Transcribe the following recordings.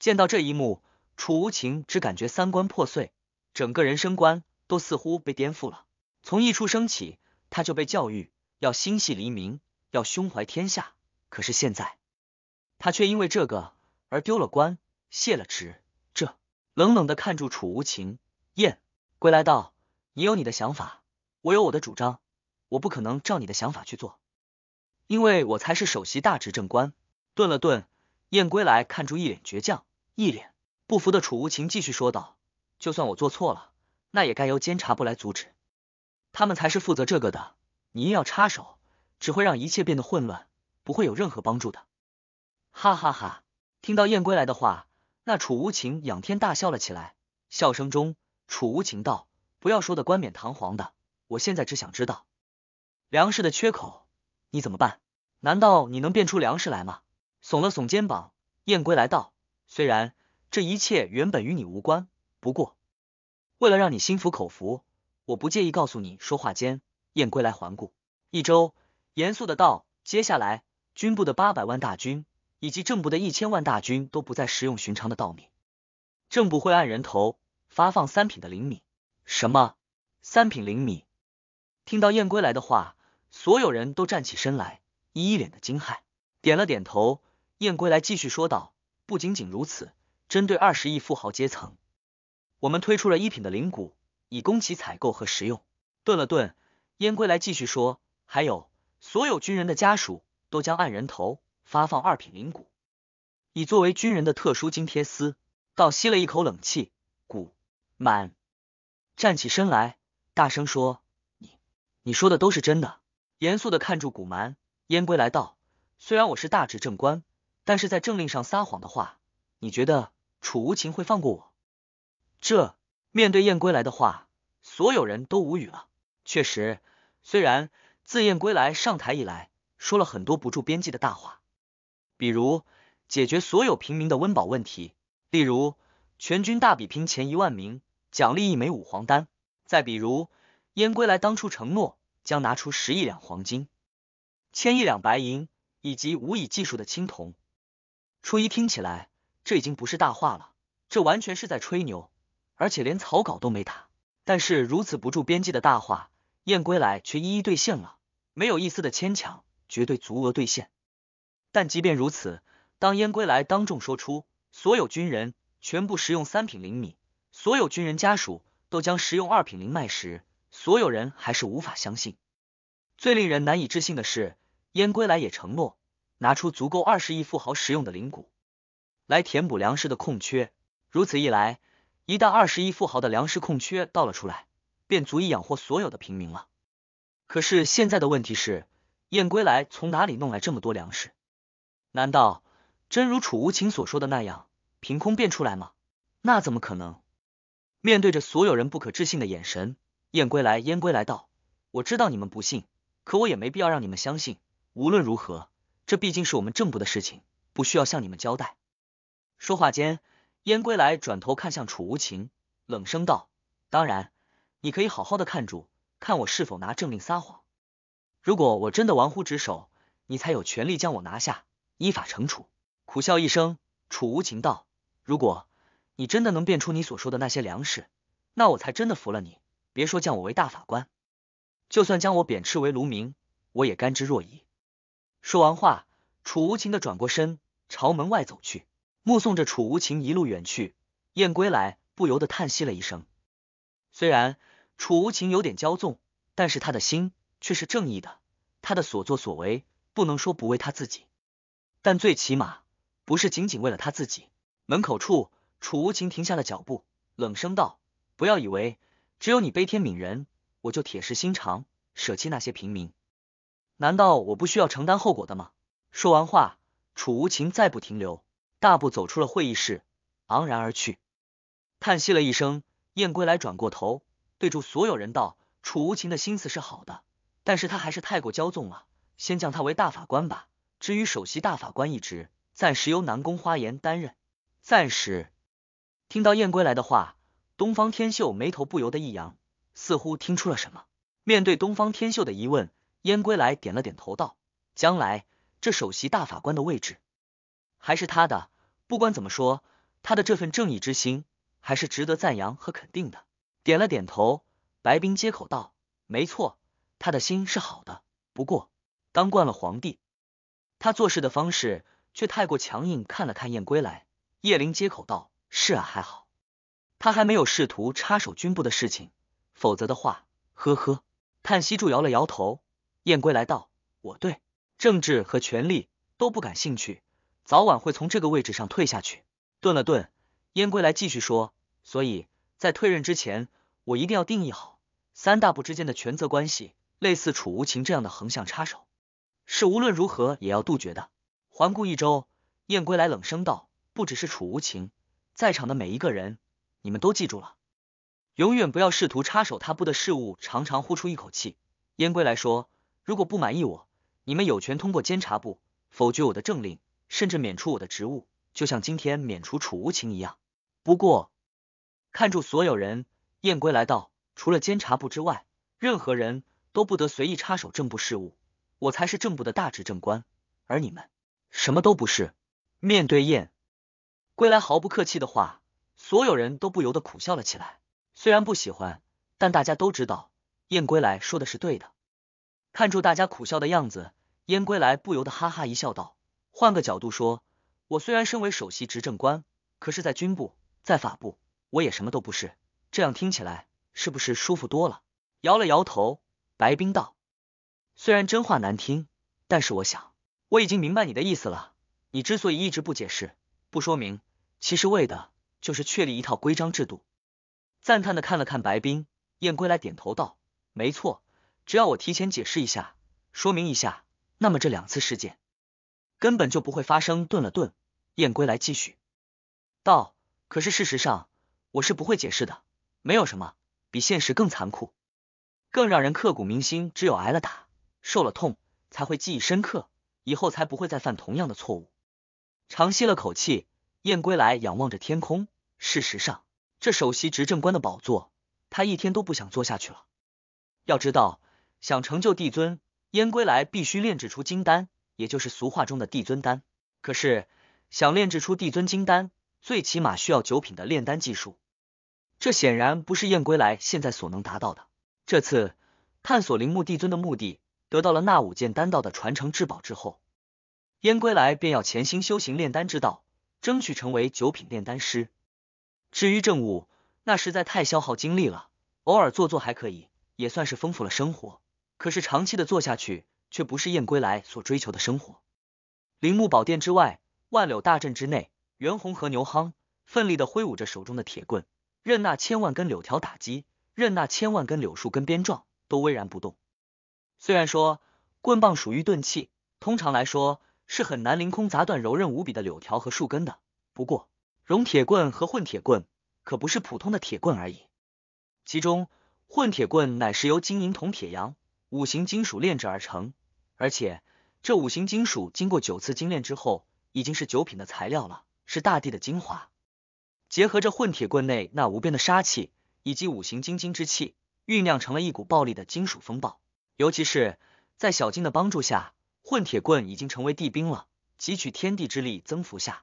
见到这一幕，楚无情只感觉三观破碎，整个人生观都似乎被颠覆了。从一出生起，他就被教育要心系黎民，要胸怀天下。可是现在，他却因为这个而丢了官，卸了职。这冷冷的看住楚无情，燕归来道：“你有你的想法，我有我的主张，我不可能照你的想法去做，因为我才是首席大执政官。”顿了顿，燕归来看住一脸倔强。一脸不服的楚无情继续说道：“就算我做错了，那也该由监察部来阻止，他们才是负责这个的。你硬要插手，只会让一切变得混乱，不会有任何帮助的。”哈哈哈！听到燕归来的话，那楚无情仰天大笑了起来，笑声中，楚无情道：“不要说的冠冕堂皇的，我现在只想知道粮食的缺口，你怎么办？难道你能变出粮食来吗？”耸了耸肩膀，燕归来道。虽然这一切原本与你无关，不过为了让你心服口服，我不介意告诉你。说话间，燕归来环顾一周，严肃的道：“接下来，军部的八百万大军以及政部的一千万大军都不再食用寻常的稻米，政部会按人头发放三品的灵米。什么三品灵米？”听到燕归来的话，所有人都站起身来，一一脸的惊骇，点了点头。燕归来继续说道。不仅仅如此，针对二十亿富豪阶层，我们推出了一品的灵骨，以供其采购和食用。顿了顿，燕归来继续说：“还有，所有军人的家属都将按人头发放二品灵骨。以作为军人的特殊津贴。”司倒吸了一口冷气，古蛮站起身来，大声说：“你，你说的都是真的？”严肃的看住古蛮，燕归来道：“虽然我是大执政官。”但是在政令上撒谎的话，你觉得楚无情会放过我？这面对燕归来的话，所有人都无语了。确实，虽然自燕归来上台以来，说了很多不住边际的大话，比如解决所有平民的温饱问题，例如全军大比拼前一万名奖励一枚五黄丹，再比如燕归来当初承诺将拿出十亿两黄金、千亿两白银以及无以计数的青铜。初一听起来，这已经不是大话了，这完全是在吹牛，而且连草稿都没打。但是如此不住边际的大话，燕归来却一一兑现了，没有一丝的牵强，绝对足额兑现。但即便如此，当燕归来当众说出所有军人全部食用三品灵米，所有军人家属都将食用二品灵麦时，所有人还是无法相信。最令人难以置信的是，燕归来也承诺。拿出足够二十亿富豪使用的灵谷，来填补粮食的空缺。如此一来，一旦二十亿富豪的粮食空缺倒了出来，便足以养活所有的平民了。可是现在的问题是，燕归来从哪里弄来这么多粮食？难道真如楚无情所说的那样，凭空变出来吗？那怎么可能？面对着所有人不可置信的眼神，燕归来，燕归来道：“我知道你们不信，可我也没必要让你们相信。无论如何。这毕竟是我们正部的事情，不需要向你们交代。说话间，燕归来转头看向楚无情，冷声道：“当然，你可以好好的看住，看我是否拿政令撒谎。如果我真的玩忽职守，你才有权利将我拿下，依法惩处。”苦笑一声，楚无情道：“如果你真的能变出你所说的那些粮食，那我才真的服了你。别说降我为大法官，就算将我贬斥为奴明，我也甘之若饴。”说完话，楚无情的转过身，朝门外走去，目送着楚无情一路远去。燕归来不由得叹息了一声。虽然楚无情有点骄纵，但是他的心却是正义的。他的所作所为，不能说不为他自己，但最起码不是仅仅为了他自己。门口处，楚无情停下了脚步，冷声道：“不要以为只有你悲天悯人，我就铁石心肠，舍弃那些平民。”难道我不需要承担后果的吗？说完话，楚无情再不停留，大步走出了会议室，昂然而去。叹息了一声，燕归来转过头，对住所有人道：“楚无情的心思是好的，但是他还是太过骄纵了。先将他为大法官吧，至于首席大法官一职，暂时由南宫花颜担任。暂时。”听到燕归来的话，东方天秀眉头不由得一扬，似乎听出了什么。面对东方天秀的疑问。燕归来点了点头，道：“将来这首席大法官的位置还是他的。不管怎么说，他的这份正义之心还是值得赞扬和肯定的。”点了点头，白冰接口道：“没错，他的心是好的。不过，当惯了皇帝，他做事的方式却太过强硬。”看了看燕归来，叶灵接口道：“是啊，还好，他还没有试图插手军部的事情。否则的话，呵呵。”叹息柱摇了摇头。燕归来道：“我对政治和权力都不感兴趣，早晚会从这个位置上退下去。”顿了顿，燕归来继续说：“所以在退任之前，我一定要定义好三大部之间的权责关系。类似楚无情这样的横向插手，是无论如何也要杜绝的。”环顾一周，燕归来冷声道：“不只是楚无情，在场的每一个人，你们都记住了，永远不要试图插手他部的事物。”长长呼出一口气，燕归来说。如果不满意我，你们有权通过监察部否决我的政令，甚至免除我的职务，就像今天免除楚无情一样。不过，看住所有人。燕归来道，除了监察部之外，任何人都不得随意插手政部事务。我才是政部的大执政官，而你们什么都不是。面对燕归来毫不客气的话，所有人都不由得苦笑了起来。虽然不喜欢，但大家都知道燕归来说的是对的。看住大家苦笑的样子，燕归来不由得哈哈一笑，道：“换个角度说，我虽然身为首席执政官，可是，在军部、在法部，我也什么都不是。这样听起来，是不是舒服多了？”摇了摇头，白冰道：“虽然真话难听，但是我想，我已经明白你的意思了。你之所以一直不解释、不说明，其实为的就是确立一套规章制度。”赞叹的看了看白冰，燕归来点头道：“没错。”只要我提前解释一下，说明一下，那么这两次事件根本就不会发生。顿了顿，燕归来继续道：“可是事实上，我是不会解释的。没有什么比现实更残酷，更让人刻骨铭心。只有挨了打，受了痛，才会记忆深刻，以后才不会再犯同样的错误。”长吸了口气，燕归来仰望着天空。事实上，这首席执政官的宝座，他一天都不想坐下去了。要知道。想成就帝尊，燕归来必须炼制出金丹，也就是俗话中的帝尊丹。可是想炼制出帝尊金丹，最起码需要九品的炼丹技术，这显然不是燕归来现在所能达到的。这次探索铃木帝尊的目的，得到了那五件丹道的传承至宝之后，燕归来便要潜心修行炼丹之道，争取成为九品炼丹师。至于正悟，那实在太消耗精力了，偶尔做做还可以，也算是丰富了生活。可是长期的做下去，却不是燕归来所追求的生活。铃木宝殿之外，万柳大阵之内，袁弘和牛夯奋力的挥舞着手中的铁棍，任那千万根柳条打击，任那千万根柳树根鞭撞，都巍然不动。虽然说棍棒属于钝器，通常来说是很难凌空砸断柔韧无比的柳条和树根的。不过熔铁棍和混铁棍可不是普通的铁棍而已，其中混铁棍乃是由金银铜铁羊。五行金属炼制而成，而且这五行金属经过九次精炼之后，已经是九品的材料了，是大地的精华。结合着混铁棍内那无边的杀气，以及五行金晶之气，酝酿成了一股暴力的金属风暴。尤其是在小金的帮助下，混铁棍已经成为地兵了，汲取天地之力增幅下，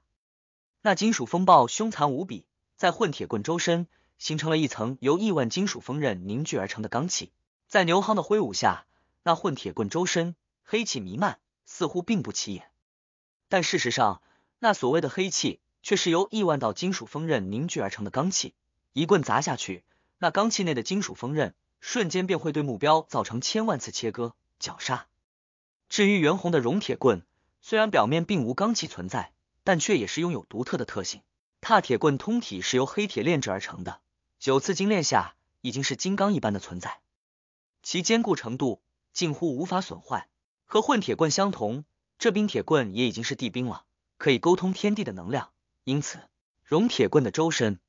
那金属风暴凶残无比，在混铁棍周身形成了一层由亿万金属锋刃凝聚而成的罡气。在牛夯的挥舞下，那混铁棍周身黑气弥漫，似乎并不起眼，但事实上，那所谓的黑气却是由亿万道金属锋刃凝聚而成的钢气。一棍砸下去，那钢气内的金属锋刃瞬间便会对目标造成千万次切割绞杀。至于袁弘的熔铁棍，虽然表面并无钢气存在，但却也是拥有独特的特性。踏铁棍通体是由黑铁炼制而成的，九次精炼下已经是金刚一般的存在。其坚固程度近乎无法损坏，和混铁棍相同，这冰铁棍也已经是地冰了，可以沟通天地的能量。因此，熔铁棍的周身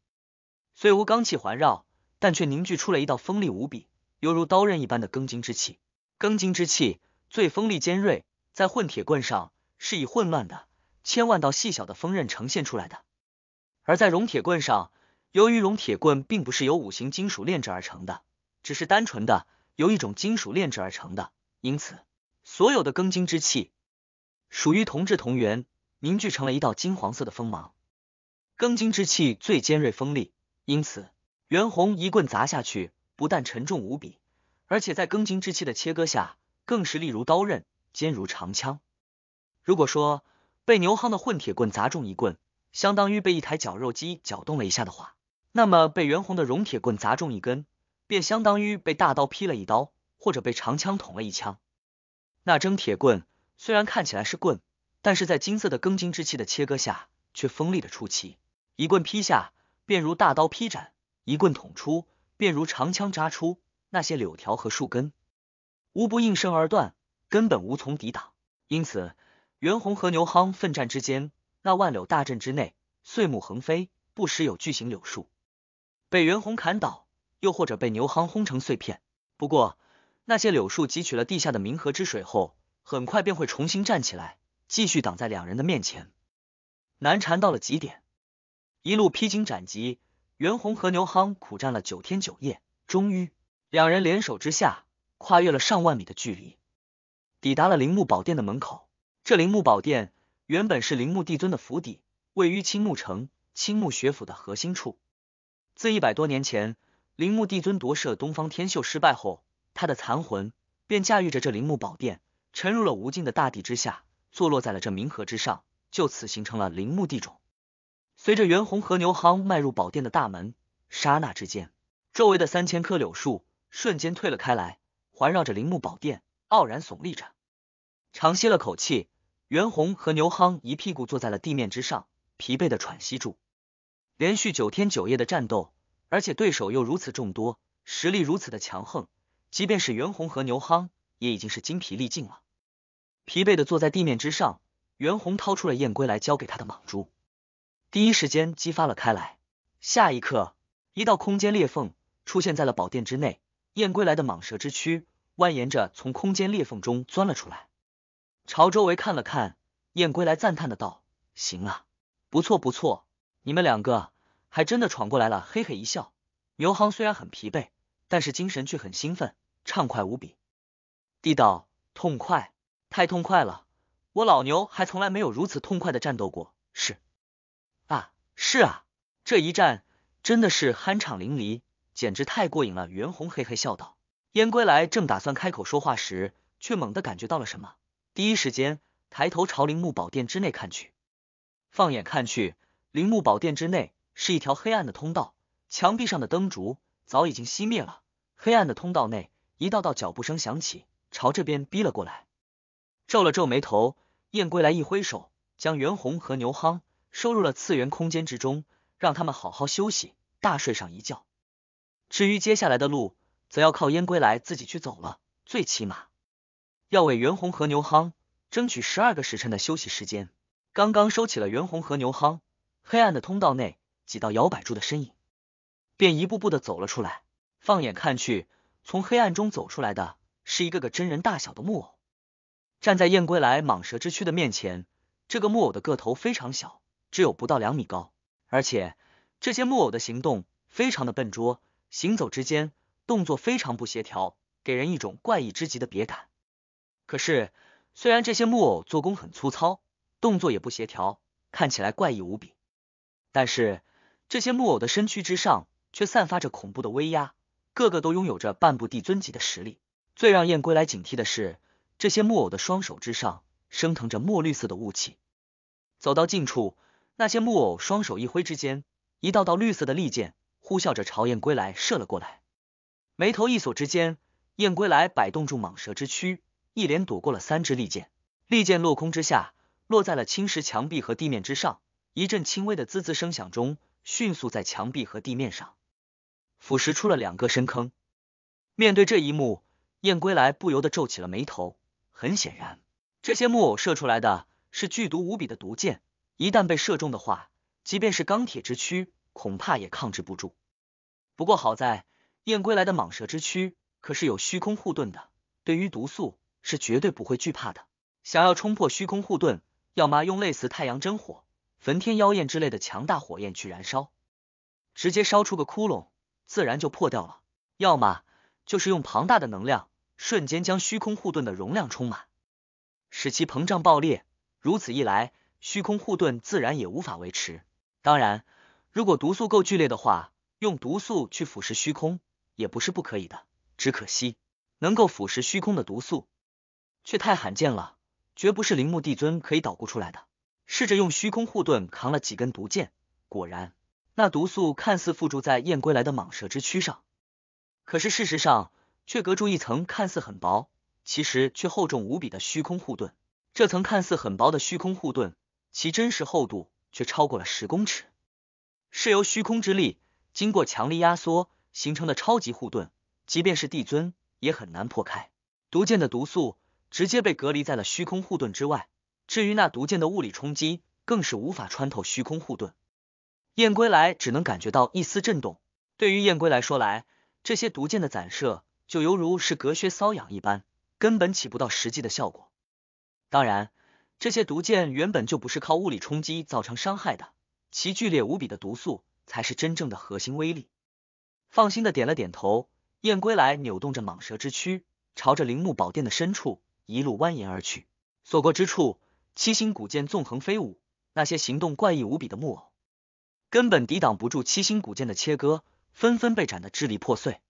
虽无罡气环绕，但却凝聚出了一道锋利无比、犹如刀刃一般的庚金之气。庚金之气最锋利尖锐，在混铁棍上是以混乱的千万道细小的锋刃呈现出来的，而在熔铁棍上，由于熔铁棍并不是由五行金属炼制而成的，只是单纯的。由一种金属炼制而成的，因此所有的庚金之气属于同质同源，凝聚成了一道金黄色的锋芒。庚金之气最尖锐锋利，因此袁弘一棍砸下去，不但沉重无比，而且在庚金之气的切割下，更是利如刀刃，坚如长枪。如果说被牛夯的混铁棍砸中一棍，相当于被一台绞肉机搅动了一下的话，那么被袁弘的熔铁棍砸中一根。便相当于被大刀劈了一刀，或者被长枪捅了一枪。那蒸铁棍虽然看起来是棍，但是在金色的庚金之气的切割下，却锋利的出奇。一棍劈下，便如大刀劈斩；一棍捅出，便如长枪扎出。那些柳条和树根，无不应声而断，根本无从抵挡。因此，袁弘和牛夯奋战之间，那万柳大阵之内，碎木横飞，不时有巨型柳树被袁弘砍倒。又或者被牛夯轰成碎片。不过，那些柳树汲取了地下的冥河之水后，很快便会重新站起来，继续挡在两人的面前，难缠到了极点。一路披荆斩棘，袁弘和牛夯苦战了九天九夜，终于两人联手之下，跨越了上万米的距离，抵达了陵墓宝殿的门口。这陵墓宝殿原本是陵墓帝尊的府邸，位于青木城青木学府的核心处，自一百多年前。铃木帝尊夺舍东方天秀失败后，他的残魂便驾驭着这铃木宝殿沉入了无尽的大地之下，坐落在了这冥河之上，就此形成了铃木地种。随着袁弘和牛夯迈入宝殿的大门，刹那之间，周围的三千棵柳树瞬间退了开来，环绕着铃木宝殿傲然耸立着。长吸了口气，袁弘和牛夯一屁股坐在了地面之上，疲惫的喘息住。连续九天九夜的战斗。而且对手又如此众多，实力如此的强横，即便是袁弘和牛夯也已经是筋疲力尽了，疲惫的坐在地面之上。袁弘掏出了燕归来交给他的蟒珠，第一时间激发了开来。下一刻，一道空间裂缝出现在了宝殿之内，燕归来的蟒蛇之躯蜿蜒着从空间裂缝中钻了出来，朝周围看了看，燕归来赞叹的道：“行啊，不错不错，你们两个。”还真的闯过来了，嘿嘿一笑。牛行虽然很疲惫，但是精神却很兴奋，畅快无比。地道痛快，太痛快了！我老牛还从来没有如此痛快的战斗过。是啊，是啊，这一战真的是酣畅淋漓，简直太过瘾了。袁弘嘿嘿笑道。燕归来正打算开口说话时，却猛地感觉到了什么，第一时间抬头朝铃木宝殿之内看去。放眼看去，铃木宝殿之内。是一条黑暗的通道，墙壁上的灯烛早已经熄灭了。黑暗的通道内，一道道脚步声响起，朝这边逼了过来。皱了皱眉头，燕归来一挥手，将袁弘和牛夯收入了次元空间之中，让他们好好休息，大睡上一觉。至于接下来的路，则要靠燕归来自己去走了。最起码，要为袁弘和牛夯争取十二个时辰的休息时间。刚刚收起了袁弘和牛夯，黑暗的通道内。几道摇摆住的身影，便一步步的走了出来。放眼看去，从黑暗中走出来的是一个个真人大小的木偶，站在燕归来蟒蛇之躯的面前。这个木偶的个头非常小，只有不到两米高，而且这些木偶的行动非常的笨拙，行走之间动作非常不协调，给人一种怪异之极的别感。可是，虽然这些木偶做工很粗糙，动作也不协调，看起来怪异无比，但是。这些木偶的身躯之上却散发着恐怖的威压，个个都拥有着半部帝尊级的实力。最让燕归来警惕的是，这些木偶的双手之上升腾着墨绿色的雾气。走到近处，那些木偶双手一挥之间，一道道绿色的利剑呼啸着朝燕归来射了过来。眉头一锁之间，燕归来摆动住蟒蛇之躯，一连躲过了三支利剑。利剑落空之下，落在了青石墙壁和地面之上，一阵轻微的滋滋声响中。迅速在墙壁和地面上腐蚀出了两个深坑。面对这一幕，燕归来不由得皱起了眉头。很显然，这些木偶射出来的是剧毒无比的毒箭，一旦被射中的话，即便是钢铁之躯，恐怕也抗不住。不过好在燕归来的蟒蛇之躯可是有虚空护盾的，对于毒素是绝对不会惧怕的。想要冲破虚空护盾，要么用类似太阳真火。焚天妖焰之类的强大火焰去燃烧，直接烧出个窟窿，自然就破掉了；要么就是用庞大的能量瞬间将虚空护盾的容量充满，使其膨胀爆裂。如此一来，虚空护盾自然也无法维持。当然，如果毒素够剧烈的话，用毒素去腐蚀虚空也不是不可以的。只可惜，能够腐蚀虚空的毒素却太罕见了，绝不是铃木帝尊可以捣鼓出来的。试着用虚空护盾扛了几根毒箭，果然，那毒素看似附着在燕归来的蟒蛇之躯上，可是事实上却隔住一层看似很薄，其实却厚重无比的虚空护盾。这层看似很薄的虚空护盾，其真实厚度却超过了十公尺，是由虚空之力经过强力压缩形成的超级护盾，即便是帝尊也很难破开。毒箭的毒素直接被隔离在了虚空护盾之外。至于那毒箭的物理冲击，更是无法穿透虚空护盾。燕归来只能感觉到一丝震动。对于燕归来说，来这些毒箭的散射，就犹如是隔靴搔痒一般，根本起不到实际的效果。当然，这些毒箭原本就不是靠物理冲击造成伤害的，其剧烈无比的毒素才是真正的核心威力。放心的点了点头，燕归来扭动着蟒蛇之躯，朝着铃木宝殿的深处一路蜿蜒而去，所过之处。七星古剑纵横飞舞，那些行动怪异无比的木偶根本抵挡不住七星古剑的切割，纷纷被斩得支离破碎。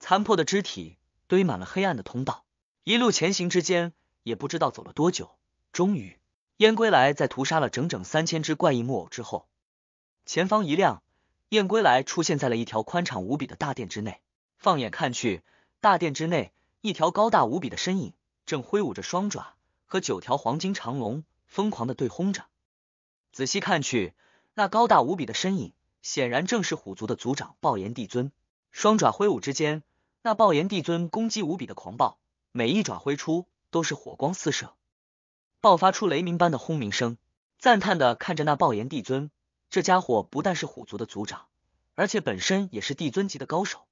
残破的肢体堆满了黑暗的通道，一路前行之间也不知道走了多久。终于，燕归来在屠杀了整整三千只怪异木偶之后，前方一亮，燕归来出现在了一条宽敞无比的大殿之内。放眼看去，大殿之内一条高大无比的身影正挥舞着双爪。和九条黄金长龙疯狂的对轰着，仔细看去，那高大无比的身影，显然正是虎族的族长暴炎帝尊。双爪挥舞之间，那暴炎帝尊攻击无比的狂暴，每一爪挥出都是火光四射，爆发出雷鸣般的轰鸣声。赞叹的看着那暴炎帝尊，这家伙不但是虎族的族长，而且本身也是帝尊级的高手，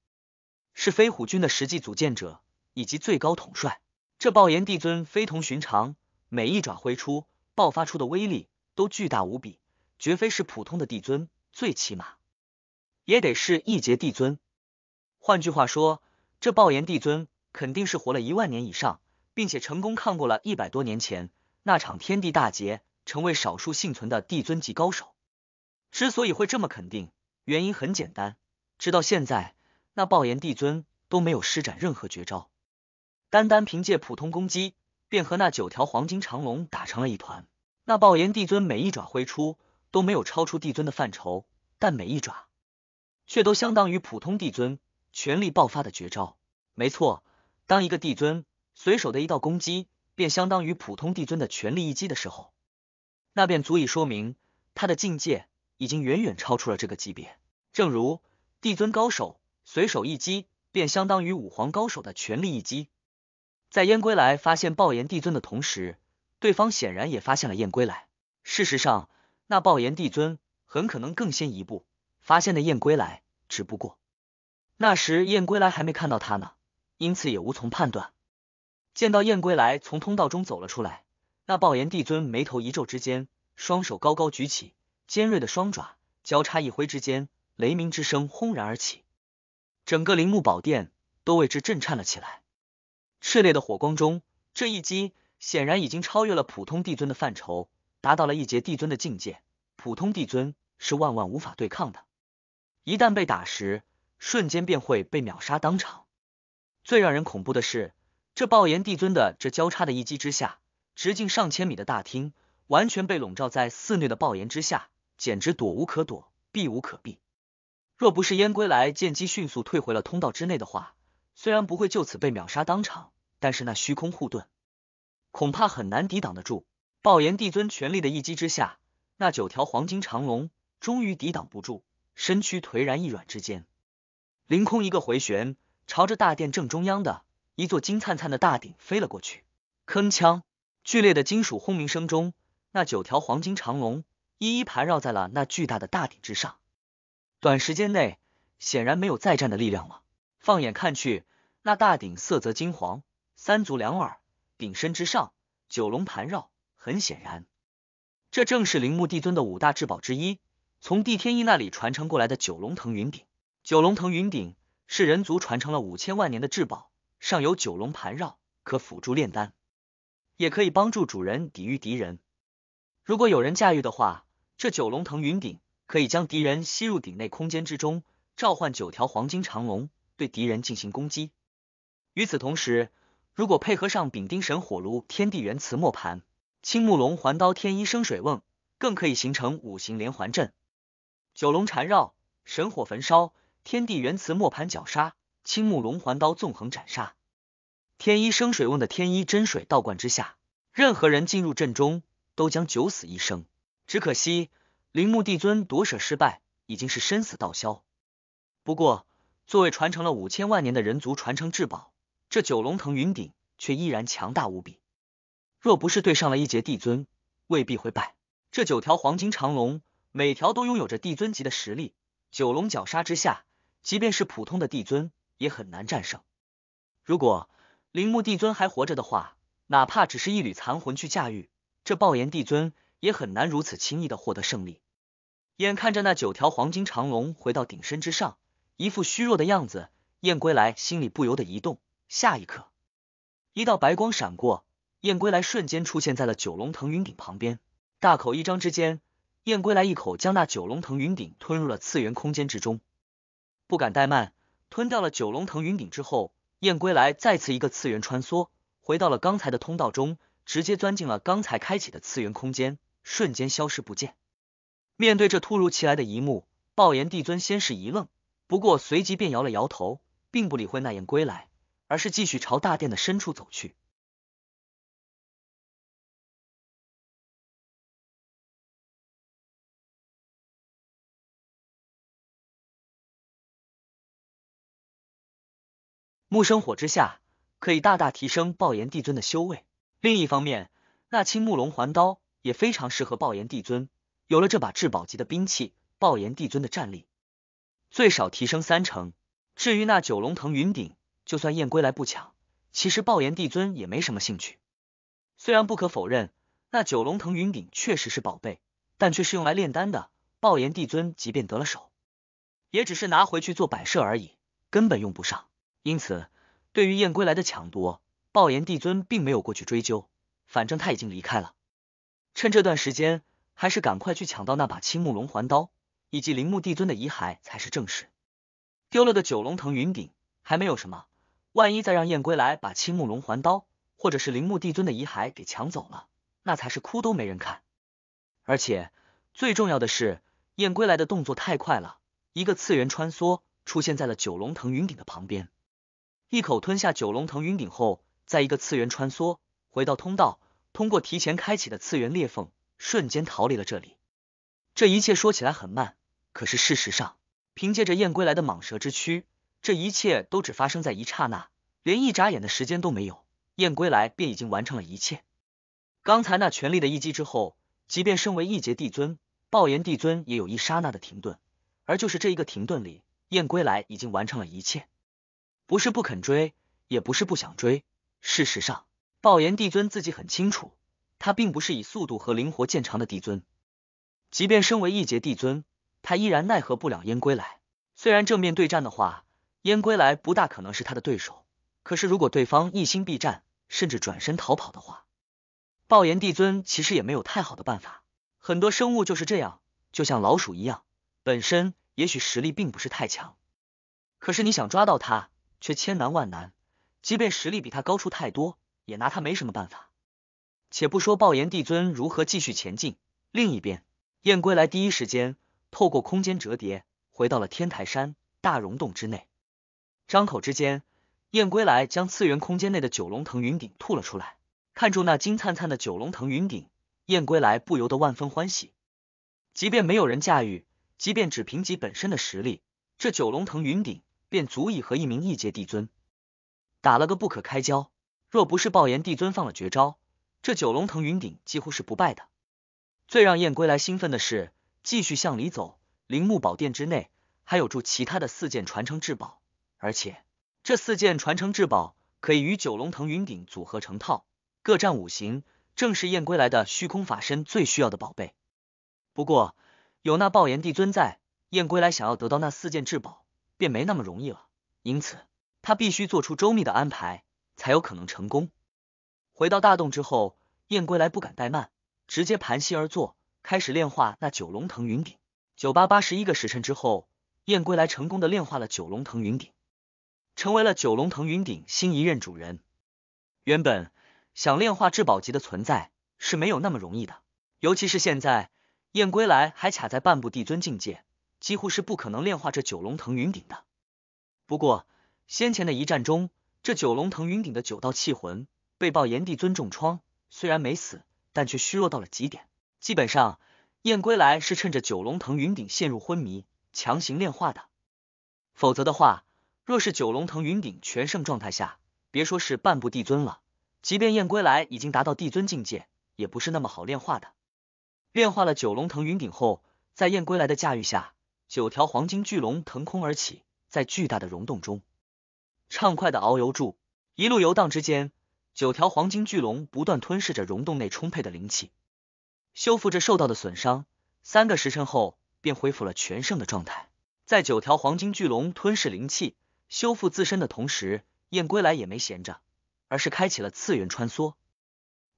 是飞虎军的实际组建者以及最高统帅。这暴炎帝尊非同寻常，每一爪挥出爆发出的威力都巨大无比，绝非是普通的帝尊，最起码也得是一劫帝尊。换句话说，这暴炎帝尊肯定是活了一万年以上，并且成功抗过了一百多年前那场天地大劫，成为少数幸存的帝尊级高手。之所以会这么肯定，原因很简单，直到现在，那暴炎帝尊都没有施展任何绝招。单单凭借普通攻击，便和那九条黄金长龙打成了一团。那暴炎帝尊每一爪挥出，都没有超出帝尊的范畴，但每一爪却都相当于普通帝尊全力爆发的绝招。没错，当一个帝尊随手的一道攻击，便相当于普通帝尊的全力一击的时候，那便足以说明他的境界已经远远超出了这个级别。正如帝尊高手随手一击，便相当于武皇高手的全力一击。在燕归来发现暴炎帝尊的同时，对方显然也发现了燕归来。事实上，那暴炎帝尊很可能更先一步发现的燕归来，只不过那时燕归来还没看到他呢，因此也无从判断。见到燕归来从通道中走了出来，那暴炎帝尊眉头一皱之间，双手高高举起，尖锐的双爪交叉一挥之间，雷鸣之声轰然而起，整个铃木宝殿都为之震颤了起来。炽烈的火光中，这一击显然已经超越了普通帝尊的范畴，达到了一劫帝尊的境界。普通帝尊是万万无法对抗的，一旦被打时，瞬间便会被秒杀当场。最让人恐怖的是，这爆炎帝尊的这交叉的一击之下，直径上千米的大厅完全被笼罩在肆虐的爆炎之下，简直躲无可躲，避无可避。若不是燕归来见机迅速退回了通道之内的话。虽然不会就此被秒杀当场，但是那虚空护盾恐怕很难抵挡得住。暴炎帝尊全力的一击之下，那九条黄金长龙终于抵挡不住，身躯颓然一软之间，凌空一个回旋，朝着大殿正中央的一座金灿灿的大鼎飞了过去。铿锵，剧烈的金属轰鸣声中，那九条黄金长龙一一盘绕在了那巨大的大鼎之上。短时间内，显然没有再战的力量了。放眼看去，那大鼎色泽金黄，三足两耳，鼎身之上九龙盘绕。很显然，这正是铃木帝尊的五大至宝之一，从帝天一那里传承过来的九龙腾云鼎。九龙腾云鼎是人族传承了五千万年的至宝，上有九龙盘绕，可辅助炼丹，也可以帮助主人抵御敌人。如果有人驾驭的话，这九龙腾云鼎可以将敌人吸入鼎内空间之中，召唤九条黄金长龙。对敌人进行攻击。与此同时，如果配合上丙丁神火炉、天地元磁磨盘、青木龙环刀、天一生水瓮，更可以形成五行连环阵。九龙缠绕，神火焚烧，天地元磁磨盘绞杀，青木龙环刀纵横斩杀，天一生水瓮的天一真水倒灌之下，任何人进入阵中都将九死一生。只可惜，铃木帝尊夺舍失败，已经是生死道消。不过。作为传承了五千万年的人族传承至宝，这九龙腾云顶却依然强大无比。若不是对上了一劫帝尊，未必会败。这九条黄金长龙，每条都拥有着帝尊级的实力。九龙绞杀之下，即便是普通的帝尊，也很难战胜。如果铃木帝尊还活着的话，哪怕只是一缕残魂去驾驭这暴炎帝尊，也很难如此轻易的获得胜利。眼看着那九条黄金长龙回到鼎身之上。一副虚弱的样子，燕归来心里不由得一动。下一刻，一道白光闪过，燕归来瞬间出现在了九龙腾云顶旁边。大口一张之间，燕归来一口将那九龙腾云顶吞入了次元空间之中。不敢怠慢，吞掉了九龙腾云顶之后，燕归来再次一个次元穿梭，回到了刚才的通道中，直接钻进了刚才开启的次元空间，瞬间消失不见。面对这突如其来的一幕，暴炎帝尊先是一愣。不过，随即便摇了摇头，并不理会那雁归来，而是继续朝大殿的深处走去。木生火之下，可以大大提升暴炎帝尊的修为。另一方面，那青木龙环刀也非常适合暴炎帝尊。有了这把至宝级的兵器，暴炎帝尊的战力。最少提升三成。至于那九龙腾云鼎，就算燕归来不抢，其实暴炎帝尊也没什么兴趣。虽然不可否认，那九龙腾云鼎确实是宝贝，但却是用来炼丹的。暴炎帝尊即便得了手，也只是拿回去做摆设而已，根本用不上。因此，对于燕归来的抢夺，暴炎帝尊并没有过去追究。反正他已经离开了，趁这段时间，还是赶快去抢到那把青木龙环刀。以及铃木帝尊的遗骸才是正事，丢了的九龙腾云鼎还没有什么，万一再让燕归来把青木龙环刀或者是铃木帝尊的遗骸给抢走了，那才是哭都没人看。而且最重要的是，燕归来的动作太快了，一个次元穿梭出现在了九龙腾云顶的旁边，一口吞下九龙腾云顶后，在一个次元穿梭回到通道，通过提前开启的次元裂缝，瞬间逃离了这里。这一切说起来很慢。可是事实上，凭借着燕归来的蟒蛇之躯，这一切都只发生在一刹那，连一眨眼的时间都没有，燕归来便已经完成了一切。刚才那全力的一击之后，即便身为一劫帝尊，暴炎帝尊也有一刹那的停顿，而就是这一个停顿里，燕归来已经完成了一切。不是不肯追，也不是不想追，事实上，暴炎帝尊自己很清楚，他并不是以速度和灵活见长的帝尊，即便身为一劫帝尊。他依然奈何不了燕归来。虽然正面对战的话，燕归来不大可能是他的对手。可是如果对方一心避战，甚至转身逃跑的话，暴炎帝尊其实也没有太好的办法。很多生物就是这样，就像老鼠一样，本身也许实力并不是太强，可是你想抓到他，却千难万难。即便实力比他高出太多，也拿他没什么办法。且不说暴炎帝尊如何继续前进，另一边燕归来第一时间。透过空间折叠，回到了天台山大溶洞之内。张口之间，燕归来将次元空间内的九龙腾云顶吐了出来。看住那金灿灿的九龙腾云顶，燕归来不由得万分欢喜。即便没有人驾驭，即便只凭己本身的实力，这九龙腾云顶便足以和一名异界帝尊打了个不可开交。若不是暴炎帝尊放了绝招，这九龙腾云顶几乎是不败的。最让燕归来兴奋的是。继续向里走，陵木宝殿之内还有住其他的四件传承至宝，而且这四件传承至宝可以与九龙腾云顶组合成套，各占五行，正是燕归来的虚空法身最需要的宝贝。不过有那暴炎帝尊在，燕归来想要得到那四件至宝便没那么容易了，因此他必须做出周密的安排，才有可能成功。回到大洞之后，燕归来不敢怠慢，直接盘膝而坐。开始炼化那九龙腾云鼎，九八八十一个时辰之后，燕归来成功的炼化了九龙腾云鼎，成为了九龙腾云鼎新一任主人。原本想炼化至宝级的存在是没有那么容易的，尤其是现在燕归来还卡在半步帝尊境界，几乎是不可能炼化这九龙腾云鼎的。不过先前的一战中，这九龙腾云鼎的九道气魂被爆炎帝尊重创，虽然没死，但却虚弱到了极点。基本上，燕归来是趁着九龙腾云顶陷入昏迷，强行炼化的。否则的话，若是九龙腾云顶全盛状态下，别说是半步帝尊了，即便燕归来已经达到帝尊境界，也不是那么好炼化的。炼化了九龙腾云顶后，在燕归来的驾驭下，九条黄金巨龙腾空而起，在巨大的溶洞中畅快的遨游住。一路游荡之间，九条黄金巨龙不断吞噬着溶洞内充沛的灵气。修复着受到的损伤，三个时辰后便恢复了全盛的状态。在九条黄金巨龙吞噬灵气、修复自身的同时，燕归来也没闲着，而是开启了次元穿梭，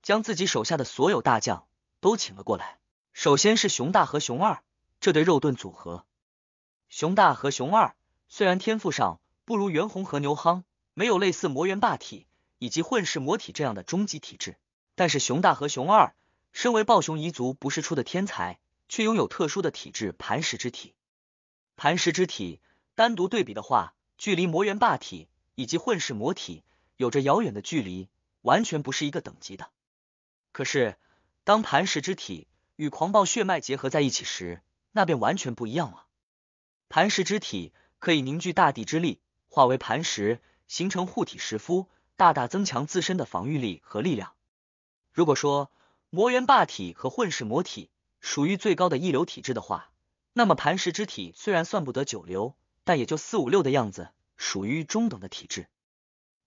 将自己手下的所有大将都请了过来。首先是熊大和熊二这对肉盾组合，熊大和熊二虽然天赋上不如袁弘和牛夯，没有类似魔猿霸体以及混世魔体这样的终极体质，但是熊大和熊二。身为暴熊一族，不是出的天才，却拥有特殊的体质——磐石之体。磐石之体单独对比的话，距离魔猿霸体以及混世魔体有着遥远的距离，完全不是一个等级的。可是，当磐石之体与狂暴血脉结合在一起时，那便完全不一样了。磐石之体可以凝聚大地之力，化为磐石，形成护体石肤，大大增强自身的防御力和力量。如果说……魔猿霸体和混世魔体属于最高的一流体质的话，那么磐石之体虽然算不得九流，但也就四五六的样子，属于中等的体质。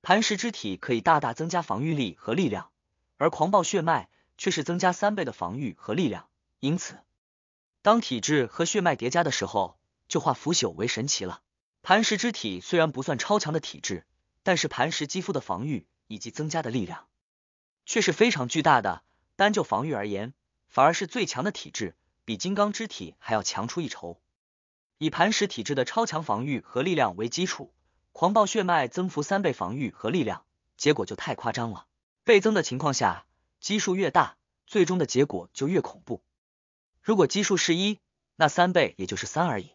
磐石之体可以大大增加防御力和力量，而狂暴血脉却是增加三倍的防御和力量。因此，当体质和血脉叠加的时候，就化腐朽为神奇了。磐石之体虽然不算超强的体质，但是磐石肌肤的防御以及增加的力量却是非常巨大的。单就防御而言，反而是最强的体质，比金刚之体还要强出一筹。以磐石体质的超强防御和力量为基础，狂暴血脉增幅三倍防御和力量，结果就太夸张了。倍增的情况下，基数越大，最终的结果就越恐怖。如果基数是一，那三倍也就是三而已。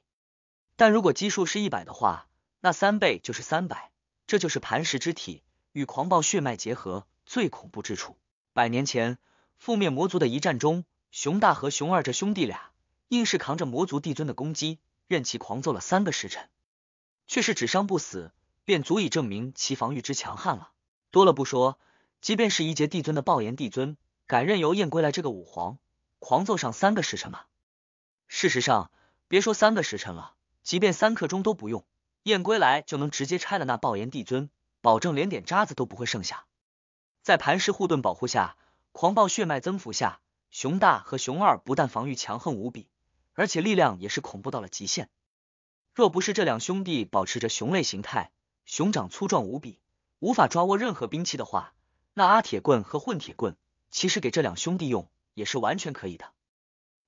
但如果基数是一百的话，那三倍就是三百。这就是磐石之体与狂暴血脉结合最恐怖之处。百年前。覆灭魔族的一战中，熊大和熊二这兄弟俩硬是扛着魔族帝尊的攻击，任其狂揍了三个时辰，却是只伤不死，便足以证明其防御之强悍了。多了不说，即便是一劫帝尊的暴炎帝尊，敢任由燕归来这个武皇狂揍上三个时辰吗？事实上，别说三个时辰了，即便三刻钟都不用，燕归来就能直接拆了那暴炎帝尊，保证连点渣子都不会剩下。在磐石护盾保护下。狂暴血脉增幅下，熊大和熊二不但防御强横无比，而且力量也是恐怖到了极限。若不是这两兄弟保持着熊类形态，熊掌粗壮无比，无法抓握任何兵器的话，那阿铁棍和混铁棍其实给这两兄弟用也是完全可以的。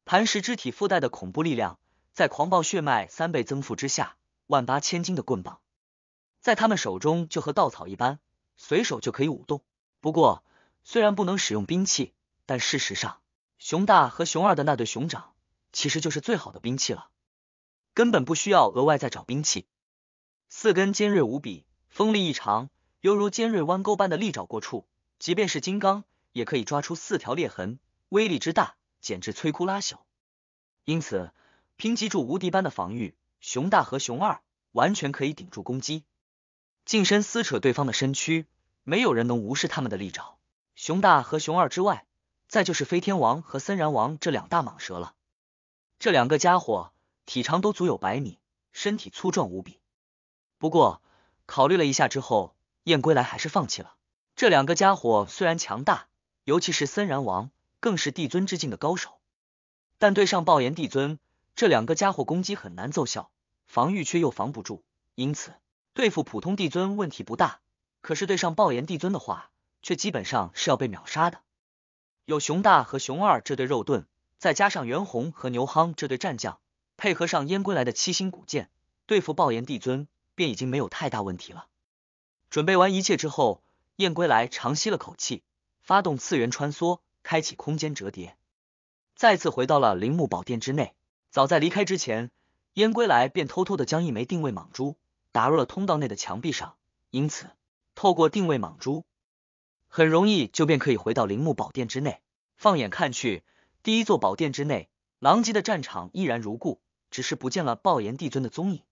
磐石肢体附带的恐怖力量，在狂暴血脉三倍增幅之下，万八千斤的棍棒，在他们手中就和稻草一般，随手就可以舞动。不过，虽然不能使用兵器，但事实上，熊大和熊二的那对熊掌其实就是最好的兵器了，根本不需要额外再找兵器。四根尖锐无比、锋利异常，犹如尖锐弯钩般的利爪过处，即便是金刚也可以抓出四条裂痕，威力之大，简直摧枯拉朽。因此，拼击住无敌般的防御，熊大和熊二完全可以顶住攻击，近身撕扯对方的身躯，没有人能无视他们的利爪。熊大和熊二之外，再就是飞天王和森然王这两大蟒蛇了。这两个家伙体长都足有百米，身体粗壮无比。不过考虑了一下之后，燕归来还是放弃了。这两个家伙虽然强大，尤其是森然王更是帝尊之境的高手，但对上暴炎帝尊，这两个家伙攻击很难奏效，防御却又防不住。因此，对付普通帝尊问题不大，可是对上暴炎帝尊的话。却基本上是要被秒杀的。有熊大和熊二这对肉盾，再加上袁弘和牛夯这对战将，配合上燕归来的七星古剑，对付暴炎帝尊便已经没有太大问题了。准备完一切之后，燕归来长吸了口气，发动次元穿梭，开启空间折叠，再次回到了铃木宝殿之内。早在离开之前，燕归来便偷偷的将一枚定位蟒珠打入了通道内的墙壁上，因此透过定位蟒珠。很容易就便可以回到陵墓宝殿之内，放眼看去，第一座宝殿之内，狼藉的战场依然如故，只是不见了暴炎帝尊的踪影。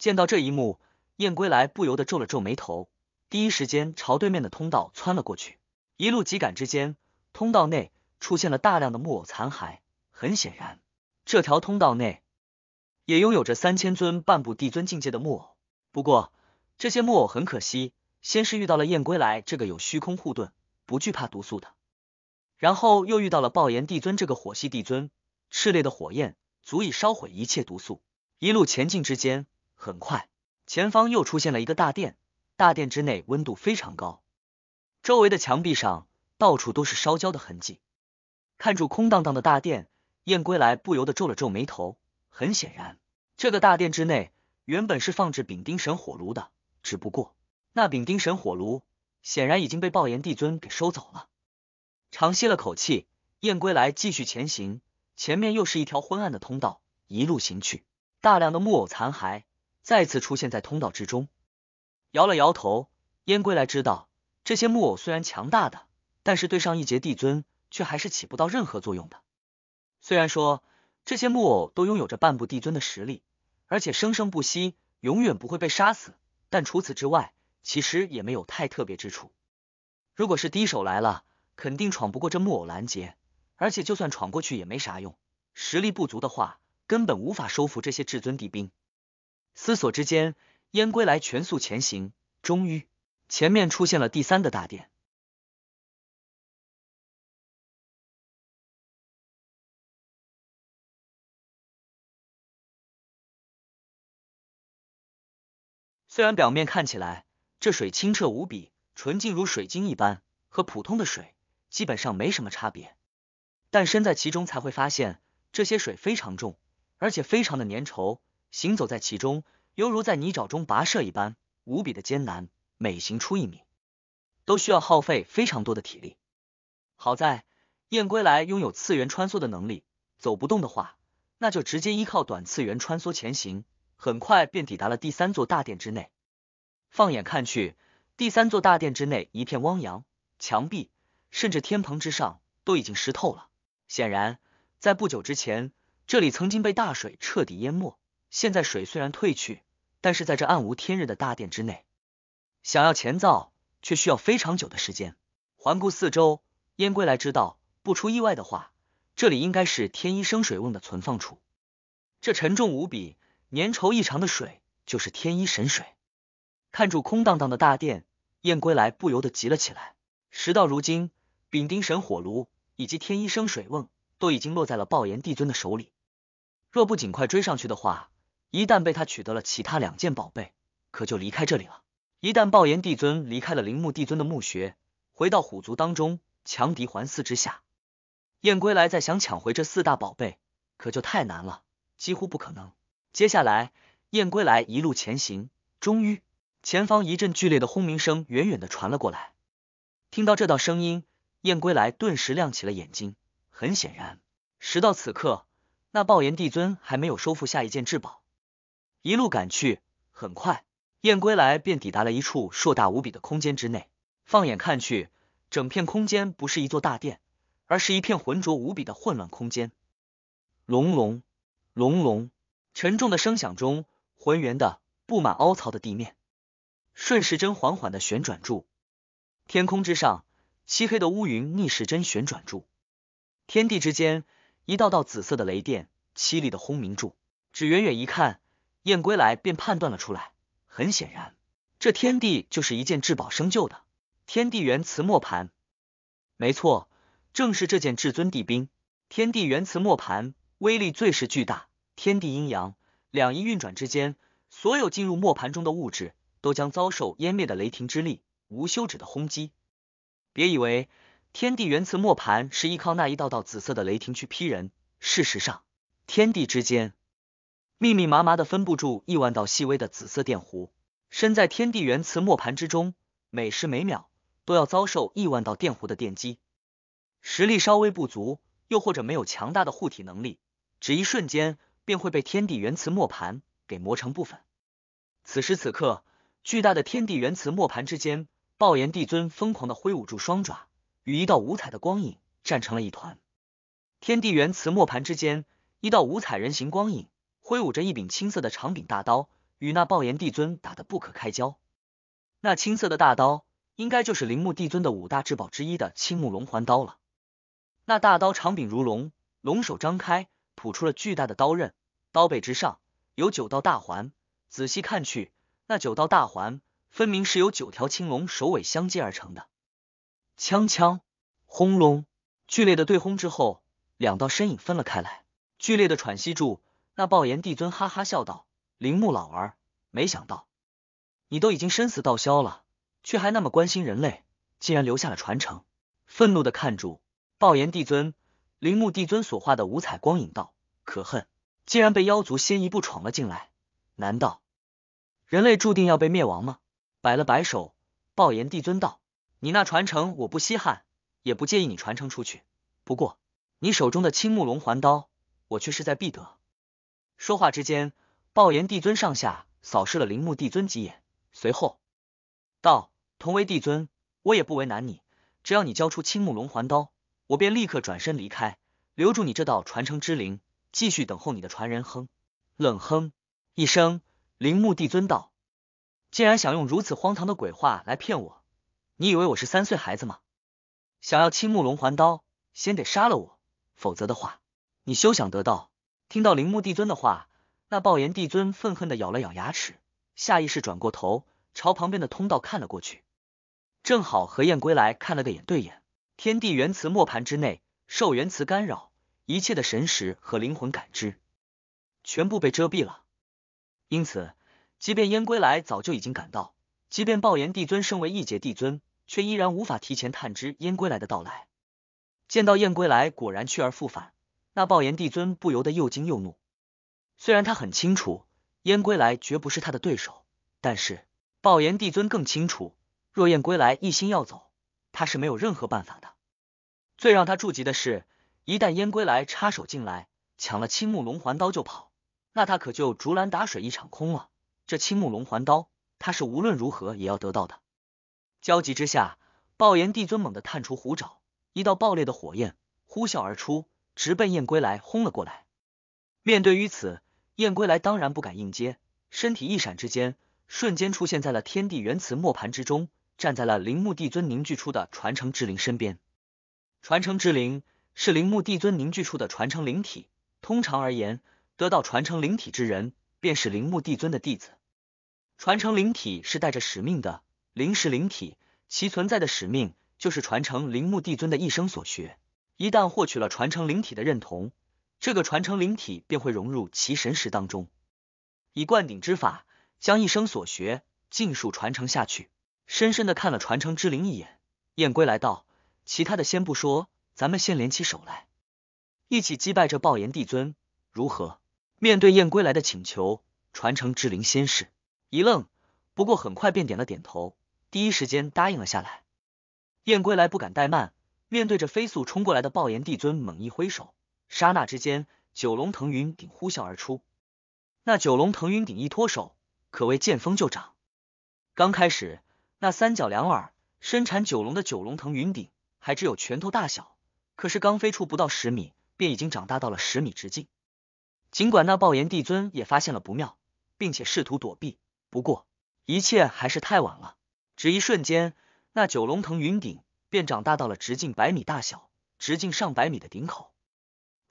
见到这一幕，燕归来不由得皱了皱眉头，第一时间朝对面的通道窜了过去。一路急赶之间，通道内出现了大量的木偶残骸。很显然，这条通道内也拥有着三千尊半步帝尊境界的木偶。不过，这些木偶很可惜。先是遇到了燕归来这个有虚空护盾、不惧怕毒素的，然后又遇到了暴炎帝尊这个火系帝尊，炽烈的火焰足以烧毁一切毒素。一路前进之间，很快前方又出现了一个大殿，大殿之内温度非常高，周围的墙壁上到处都是烧焦的痕迹。看住空荡荡的大殿，燕归来不由得皱了皱眉头。很显然，这个大殿之内原本是放置丙丁神火炉的，只不过。那丙丁神火炉显然已经被暴炎帝尊给收走了。长吸了口气，燕归来继续前行。前面又是一条昏暗的通道，一路行去，大量的木偶残骸再次出现在通道之中。摇了摇头，燕归来知道，这些木偶虽然强大，的但是对上一节帝尊却还是起不到任何作用的。虽然说这些木偶都拥有着半步帝尊的实力，而且生生不息，永远不会被杀死，但除此之外。其实也没有太特别之处。如果是低手来了，肯定闯不过这木偶拦截，而且就算闯过去也没啥用，实力不足的话，根本无法收服这些至尊帝兵。思索之间，燕归来全速前行，终于，前面出现了第三个大殿。虽然表面看起来，这水清澈无比，纯净如水晶一般，和普通的水基本上没什么差别。但身在其中才会发现，这些水非常重，而且非常的粘稠，行走在其中，犹如在泥沼中跋涉一般，无比的艰难。每行出一米，都需要耗费非常多的体力。好在燕归来拥有次元穿梭的能力，走不动的话，那就直接依靠短次元穿梭前行。很快便抵达了第三座大殿之内。放眼看去，第三座大殿之内一片汪洋，墙壁甚至天棚之上都已经湿透了。显然，在不久之前，这里曾经被大水彻底淹没。现在水虽然退去，但是在这暗无天日的大殿之内，想要前造却需要非常久的时间。环顾四周，燕归来知道，不出意外的话，这里应该是天一生水瓮的存放处。这沉重无比、粘稠异常的水，就是天一神水。看住空荡荡的大殿，燕归来不由得急了起来。时到如今，丙丁神火炉以及天一生水瓮都已经落在了暴炎帝尊的手里。若不尽快追上去的话，一旦被他取得了其他两件宝贝，可就离开这里了。一旦暴炎帝尊离开了铃木帝尊的墓穴，回到虎族当中，强敌环伺之下，燕归来再想抢回这四大宝贝，可就太难了，几乎不可能。接下来，燕归来一路前行，终于。前方一阵剧烈的轰鸣声远远的传了过来，听到这道声音，燕归来顿时亮起了眼睛。很显然，时到此刻，那暴炎帝尊还没有收复下一件至宝。一路赶去，很快，燕归来便抵达了一处硕大无比的空间之内。放眼看去，整片空间不是一座大殿，而是一片浑浊无比的混乱空间。隆隆隆隆，沉重的声响中，浑圆的布满凹槽的地面。顺时针缓缓的旋转住，天空之上漆黑的乌云逆时针旋转住，天地之间一道道紫色的雷电凄厉的轰鸣住。只远远一看，燕归来便判断了出来。很显然，这天地就是一件至宝生就的天地元磁磨盘。没错，正是这件至尊地兵天地元磁磨盘，威力最是巨大。天地阴阳两仪运转之间，所有进入磨盘中的物质。都将遭受湮灭的雷霆之力无休止的轰击。别以为天地原磁磨盘是依靠那一道道紫色的雷霆去劈人，事实上，天地之间密密麻麻的分布住亿万道细微的紫色电弧。身在天地原磁磨盘之中，每时每秒都要遭受亿万道电弧的电击。实力稍微不足，又或者没有强大的护体能力，只一瞬间便会被天地原磁磨盘给磨成不粉。此时此刻。巨大的天地元磁磨盘之间，暴炎帝尊疯狂的挥舞住双爪，与一道五彩的光影战成了一团。天地元磁磨盘之间，一道五彩人形光影挥舞着一柄青色的长柄大刀，与那暴炎帝尊打得不可开交。那青色的大刀，应该就是铃木帝尊的五大至宝之一的青木龙环刀了。那大刀长柄如龙，龙首张开，吐出了巨大的刀刃，刀背之上有九道大环。仔细看去。那九道大环分明是由九条青龙首尾相接而成的。锵锵，轰隆！剧烈的对轰之后，两道身影分了开来，剧烈的喘息住。那暴炎帝尊哈哈笑道：“铃木老儿，没想到你都已经生死道消了，却还那么关心人类，竟然留下了传承。”愤怒的看住暴炎帝尊、铃木帝尊所化的五彩光影道：“可恨，竟然被妖族先一步闯了进来，难道？”人类注定要被灭亡吗？摆了摆手，暴炎帝尊道：“你那传承我不稀罕，也不介意你传承出去。不过，你手中的青木龙环刀，我却势在必得。”说话之间，暴炎帝尊上下扫视了铃木帝尊几眼，随后道：“同为帝尊，我也不为难你。只要你交出青木龙环刀，我便立刻转身离开，留住你这道传承之灵，继续等候你的传人。”哼，冷哼一声。铃木帝尊道：“竟然想用如此荒唐的鬼话来骗我？你以为我是三岁孩子吗？想要青木龙环刀，先得杀了我，否则的话，你休想得到。”听到铃木帝尊的话，那暴炎帝尊愤恨的咬了咬牙齿，下意识转过头，朝旁边的通道看了过去，正好和燕归来看了个眼对眼。天地原磁磨盘之内，受原磁干扰，一切的神识和灵魂感知，全部被遮蔽了。因此，即便燕归来早就已经赶到，即便暴炎帝尊身为一界帝尊，却依然无法提前探知燕归来的到来。见到燕归来果然去而复返，那暴炎帝尊不由得又惊又怒。虽然他很清楚燕归来绝不是他的对手，但是暴炎帝尊更清楚，若燕归来一心要走，他是没有任何办法的。最让他触急的是，一旦燕归来插手进来，抢了青木龙环刀就跑。那他可就竹篮打水一场空了。这青木龙环刀，他是无论如何也要得到的。焦急之下，暴炎帝尊猛地探出虎爪，一道爆裂的火焰呼啸而出，直奔燕归来轰了过来。面对于此，燕归来当然不敢应接，身体一闪之间，瞬间出现在了天地元磁磨盘之中，站在了铃木帝尊凝聚出的传承之灵身边。传承之灵是铃木帝尊凝聚出的传承灵体，通常而言。得到传承灵体之人，便是铃木帝尊的弟子。传承灵体是带着使命的，灵石灵体其存在的使命就是传承铃木帝尊的一生所学。一旦获取了传承灵体的认同，这个传承灵体便会融入其神识当中，以灌顶之法将一生所学尽数传承下去。深深的看了传承之灵一眼，燕归来道：“其他的先不说，咱们先联起手来，一起击败这暴炎帝尊，如何？面对燕归来的请求，传承之灵先是一愣，不过很快便点了点头，第一时间答应了下来。燕归来不敢怠慢，面对着飞速冲过来的暴炎帝尊，猛一挥手，刹那之间，九龙腾云顶呼啸而出。那九龙腾云顶一脱手，可谓见风就长。刚开始，那三角两耳、身缠九龙的九龙腾云顶还只有拳头大小，可是刚飞出不到十米，便已经长大到了十米直径。尽管那暴炎帝尊也发现了不妙，并且试图躲避，不过一切还是太晚了。只一瞬间，那九龙腾云顶便长大到了直径百米大小，直径上百米的顶口，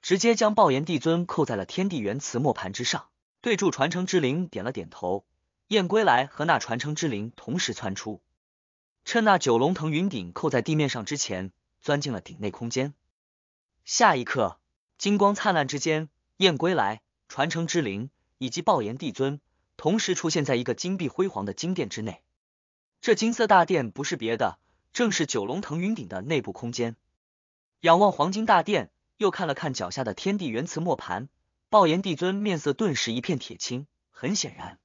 直接将暴炎帝尊扣在了天地元磁磨盘之上。对住传承之灵点了点头，燕归来和那传承之灵同时窜出，趁那九龙腾云顶扣在地面上之前，钻进了顶内空间。下一刻，金光灿烂之间。燕归来、传承之灵以及暴炎帝尊同时出现在一个金碧辉煌的金殿之内。这金色大殿不是别的，正是九龙腾云顶的内部空间。仰望黄金大殿，又看了看脚下的天地元磁磨盘，暴炎帝尊面色顿时一片铁青。很显然，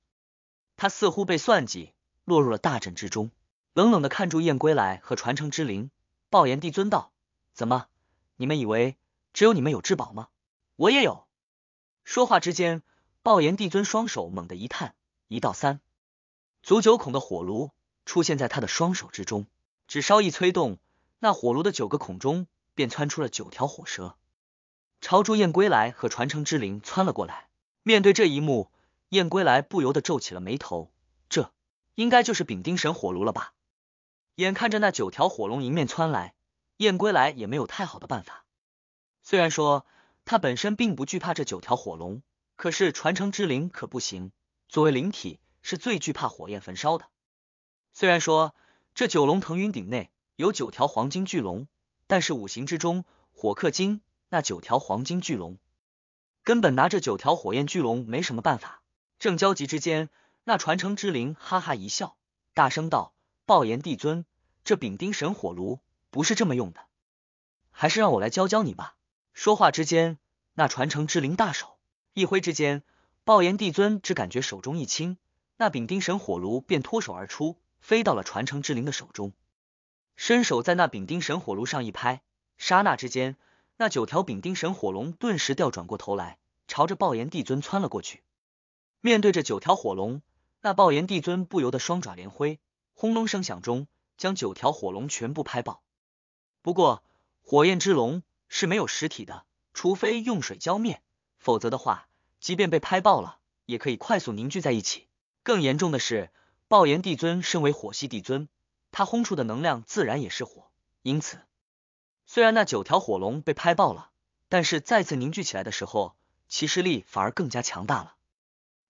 他似乎被算计，落入了大阵之中。冷冷的看住燕归来和传承之灵，暴炎帝尊道：“怎么，你们以为只有你们有至宝吗？我也有。”说话之间，暴炎帝尊双手猛地一探，一道三足九孔的火炉出现在他的双手之中。只稍一催动，那火炉的九个孔中便窜出了九条火蛇，朝住燕归来和传承之灵窜了过来。面对这一幕，燕归来不由得皱起了眉头。这应该就是丙丁神火炉了吧？眼看着那九条火龙迎面窜来，燕归来也没有太好的办法。虽然说……他本身并不惧怕这九条火龙，可是传承之灵可不行。作为灵体，是最惧怕火焰焚烧的。虽然说这九龙腾云顶内有九条黄金巨龙，但是五行之中火克金，那九条黄金巨龙根本拿这九条火焰巨龙没什么办法。正焦急之间，那传承之灵哈哈一笑，大声道：“暴炎帝尊，这丙丁神火炉不是这么用的，还是让我来教教你吧。”说话之间，那传承之灵大手一挥之间，暴炎帝尊只感觉手中一轻，那丙丁神火炉便脱手而出，飞到了传承之灵的手中。伸手在那丙丁神火炉上一拍，刹那之间，那九条丙丁神火龙顿时调转过头来，朝着暴炎帝尊窜了过去。面对着九条火龙，那暴炎帝尊不由得双爪连挥，轰隆声响中，将九条火龙全部拍爆。不过，火焰之龙。是没有实体的，除非用水浇灭，否则的话，即便被拍爆了，也可以快速凝聚在一起。更严重的是，爆炎帝尊身为火系帝尊，他轰出的能量自然也是火，因此，虽然那九条火龙被拍爆了，但是再次凝聚起来的时候，其实力反而更加强大了。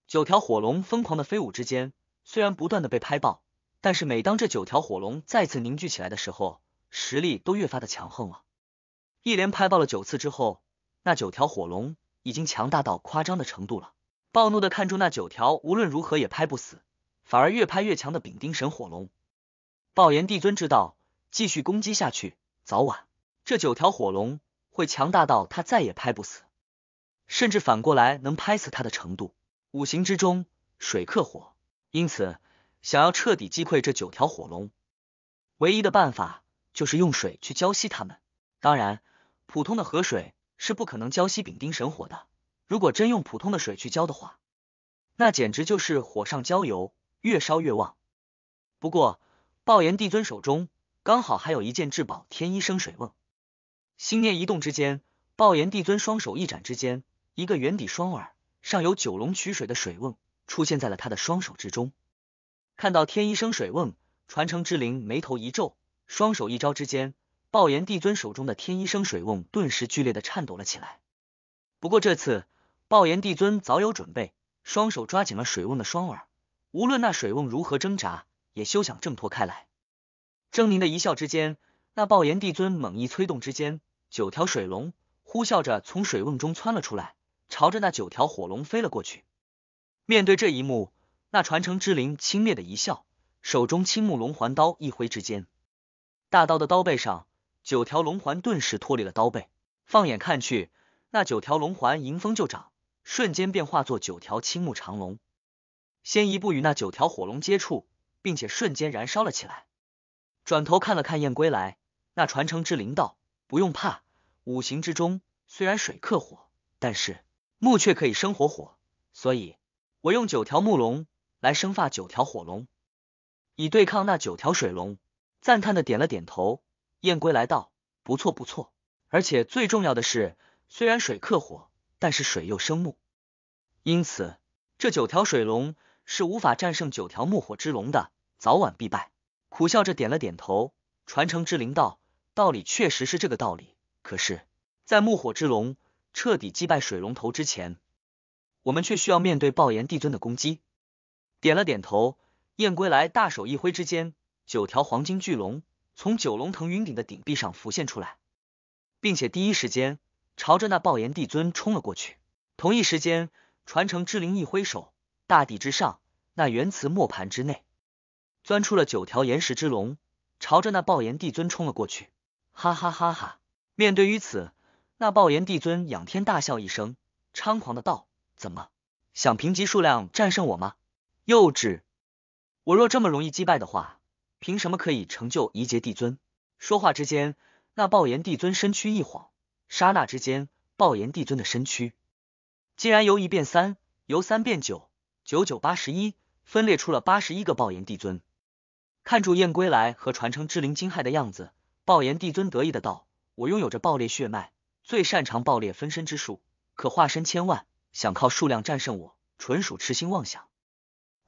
九条火龙疯狂的飞舞之间，虽然不断的被拍爆，但是每当这九条火龙再次凝聚起来的时候，实力都越发的强横了。一连拍爆了九次之后，那九条火龙已经强大到夸张的程度了。暴怒的看住那九条无论如何也拍不死，反而越拍越强的丙丁神火龙。暴炎帝尊知道，继续攻击下去，早晚这九条火龙会强大到他再也拍不死，甚至反过来能拍死他的程度。五行之中，水克火，因此想要彻底击溃这九条火龙，唯一的办法就是用水去浇熄它们。当然。普通的河水是不可能浇熄丙丁神火的。如果真用普通的水去浇的话，那简直就是火上浇油，越烧越旺。不过，暴炎帝尊手中刚好还有一件至宝——天一生水瓮。心念一动之间，暴炎帝尊双手一展之间，一个圆底双耳、上有九龙取水的水瓮出现在了他的双手之中。看到天一生水瓮，传承之灵眉头一皱，双手一招之间。暴炎帝尊手中的天一生水瓮顿时剧烈的颤抖了起来，不过这次暴炎帝尊早有准备，双手抓紧了水瓮的双耳，无论那水瓮如何挣扎，也休想挣脱开来。狰狞的一笑之间，那暴炎帝尊猛一催动之间，九条水龙呼啸着从水瓮中窜了出来，朝着那九条火龙飞了过去。面对这一幕，那传承之灵轻蔑的一笑，手中青木龙环刀一挥之间，大刀的刀背上。九条龙环顿时脱离了刀背，放眼看去，那九条龙环迎风就长，瞬间便化作九条青木长龙，先一步与那九条火龙接触，并且瞬间燃烧了起来。转头看了看燕归来，那传承之灵道：“不用怕，五行之中虽然水克火，但是木却可以生火火，所以我用九条木龙来生发九条火龙，以对抗那九条水龙。”赞叹的点了点头。燕归来道：“不错，不错，而且最重要的是，虽然水克火，但是水又生木，因此这九条水龙是无法战胜九条木火之龙的，早晚必败。”苦笑着点了点头。传承之灵道：“道理确实是这个道理，可是，在木火之龙彻底击败水龙头之前，我们却需要面对暴炎帝尊的攻击。”点了点头，燕归来大手一挥之间，九条黄金巨龙。从九龙腾云顶的顶壁上浮现出来，并且第一时间朝着那暴炎帝尊冲了过去。同一时间，传承之灵一挥手，大地之上那原磁磨盘之内钻出了九条岩石之龙，朝着那暴炎帝尊冲了过去。哈哈哈哈！面对于此，那暴炎帝尊仰天大笑一声，猖狂的道：“怎么想凭级数量战胜我吗？幼稚！我若这么容易击败的话。”凭什么可以成就一阶帝尊？说话之间，那暴炎帝尊身躯一晃，刹那之间，暴炎帝尊的身躯竟然由一变三，由三变九，九九八十一，分裂出了八十一个暴炎帝尊。看住燕归来和传承之灵惊骇的样子，暴炎帝尊得意的道：“我拥有着爆裂血脉，最擅长爆裂分身之术，可化身千万，想靠数量战胜我，纯属痴心妄想。”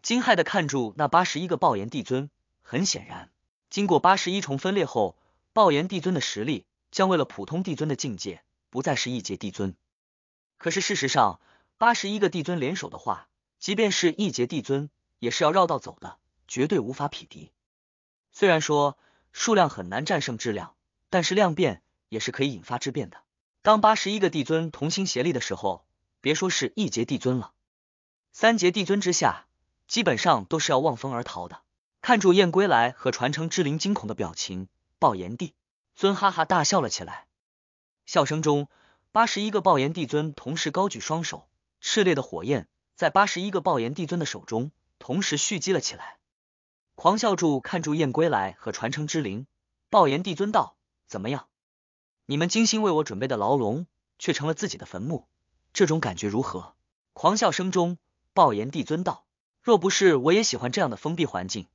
惊骇的看住那八十一个暴炎帝尊。很显然，经过八十一重分裂后，暴炎帝尊的实力将为了普通帝尊的境界，不再是异界帝尊。可是事实上，八十一个帝尊联手的话，即便是异界帝尊，也是要绕道走的，绝对无法匹敌。虽然说数量很难战胜质量，但是量变也是可以引发质变的。当八十一个帝尊同心协力的时候，别说是一阶帝尊了，三阶帝尊之下，基本上都是要望风而逃的。看住燕归来和传承之灵惊恐的表情，暴炎帝尊哈哈大笑了起来。笑声中，八十一个暴炎帝尊同时高举双手，炽烈的火焰在八十一个暴炎帝尊的手中同时蓄积了起来。狂笑住看住燕归来和传承之灵，暴炎帝尊道：“怎么样？你们精心为我准备的牢笼，却成了自己的坟墓，这种感觉如何？”狂笑声中，暴炎帝尊道：“若不是我也喜欢这样的封闭环境。”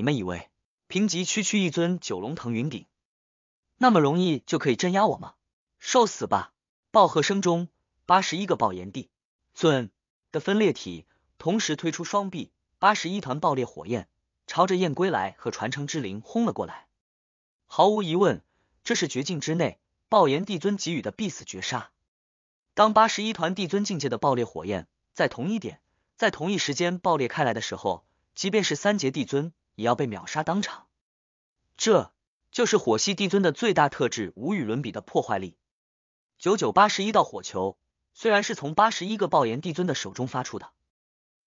你们以为平级区区一尊九龙腾云顶，那么容易就可以镇压我吗？受死吧！暴喝声中，八十一个暴炎帝尊的分裂体同时推出双臂，八十一团爆裂火焰朝着燕归来和传承之灵轰了过来。毫无疑问，这是绝境之内暴炎帝尊给予的必死绝杀。当八十一团帝尊境界的爆裂火焰在同一点在同一时间爆裂开来的时候，即便是三节帝尊。也要被秒杀当场，这就是火系帝尊的最大特质——无与伦比的破坏力。九九八十一道火球虽然是从八十一个爆炎帝尊的手中发出的，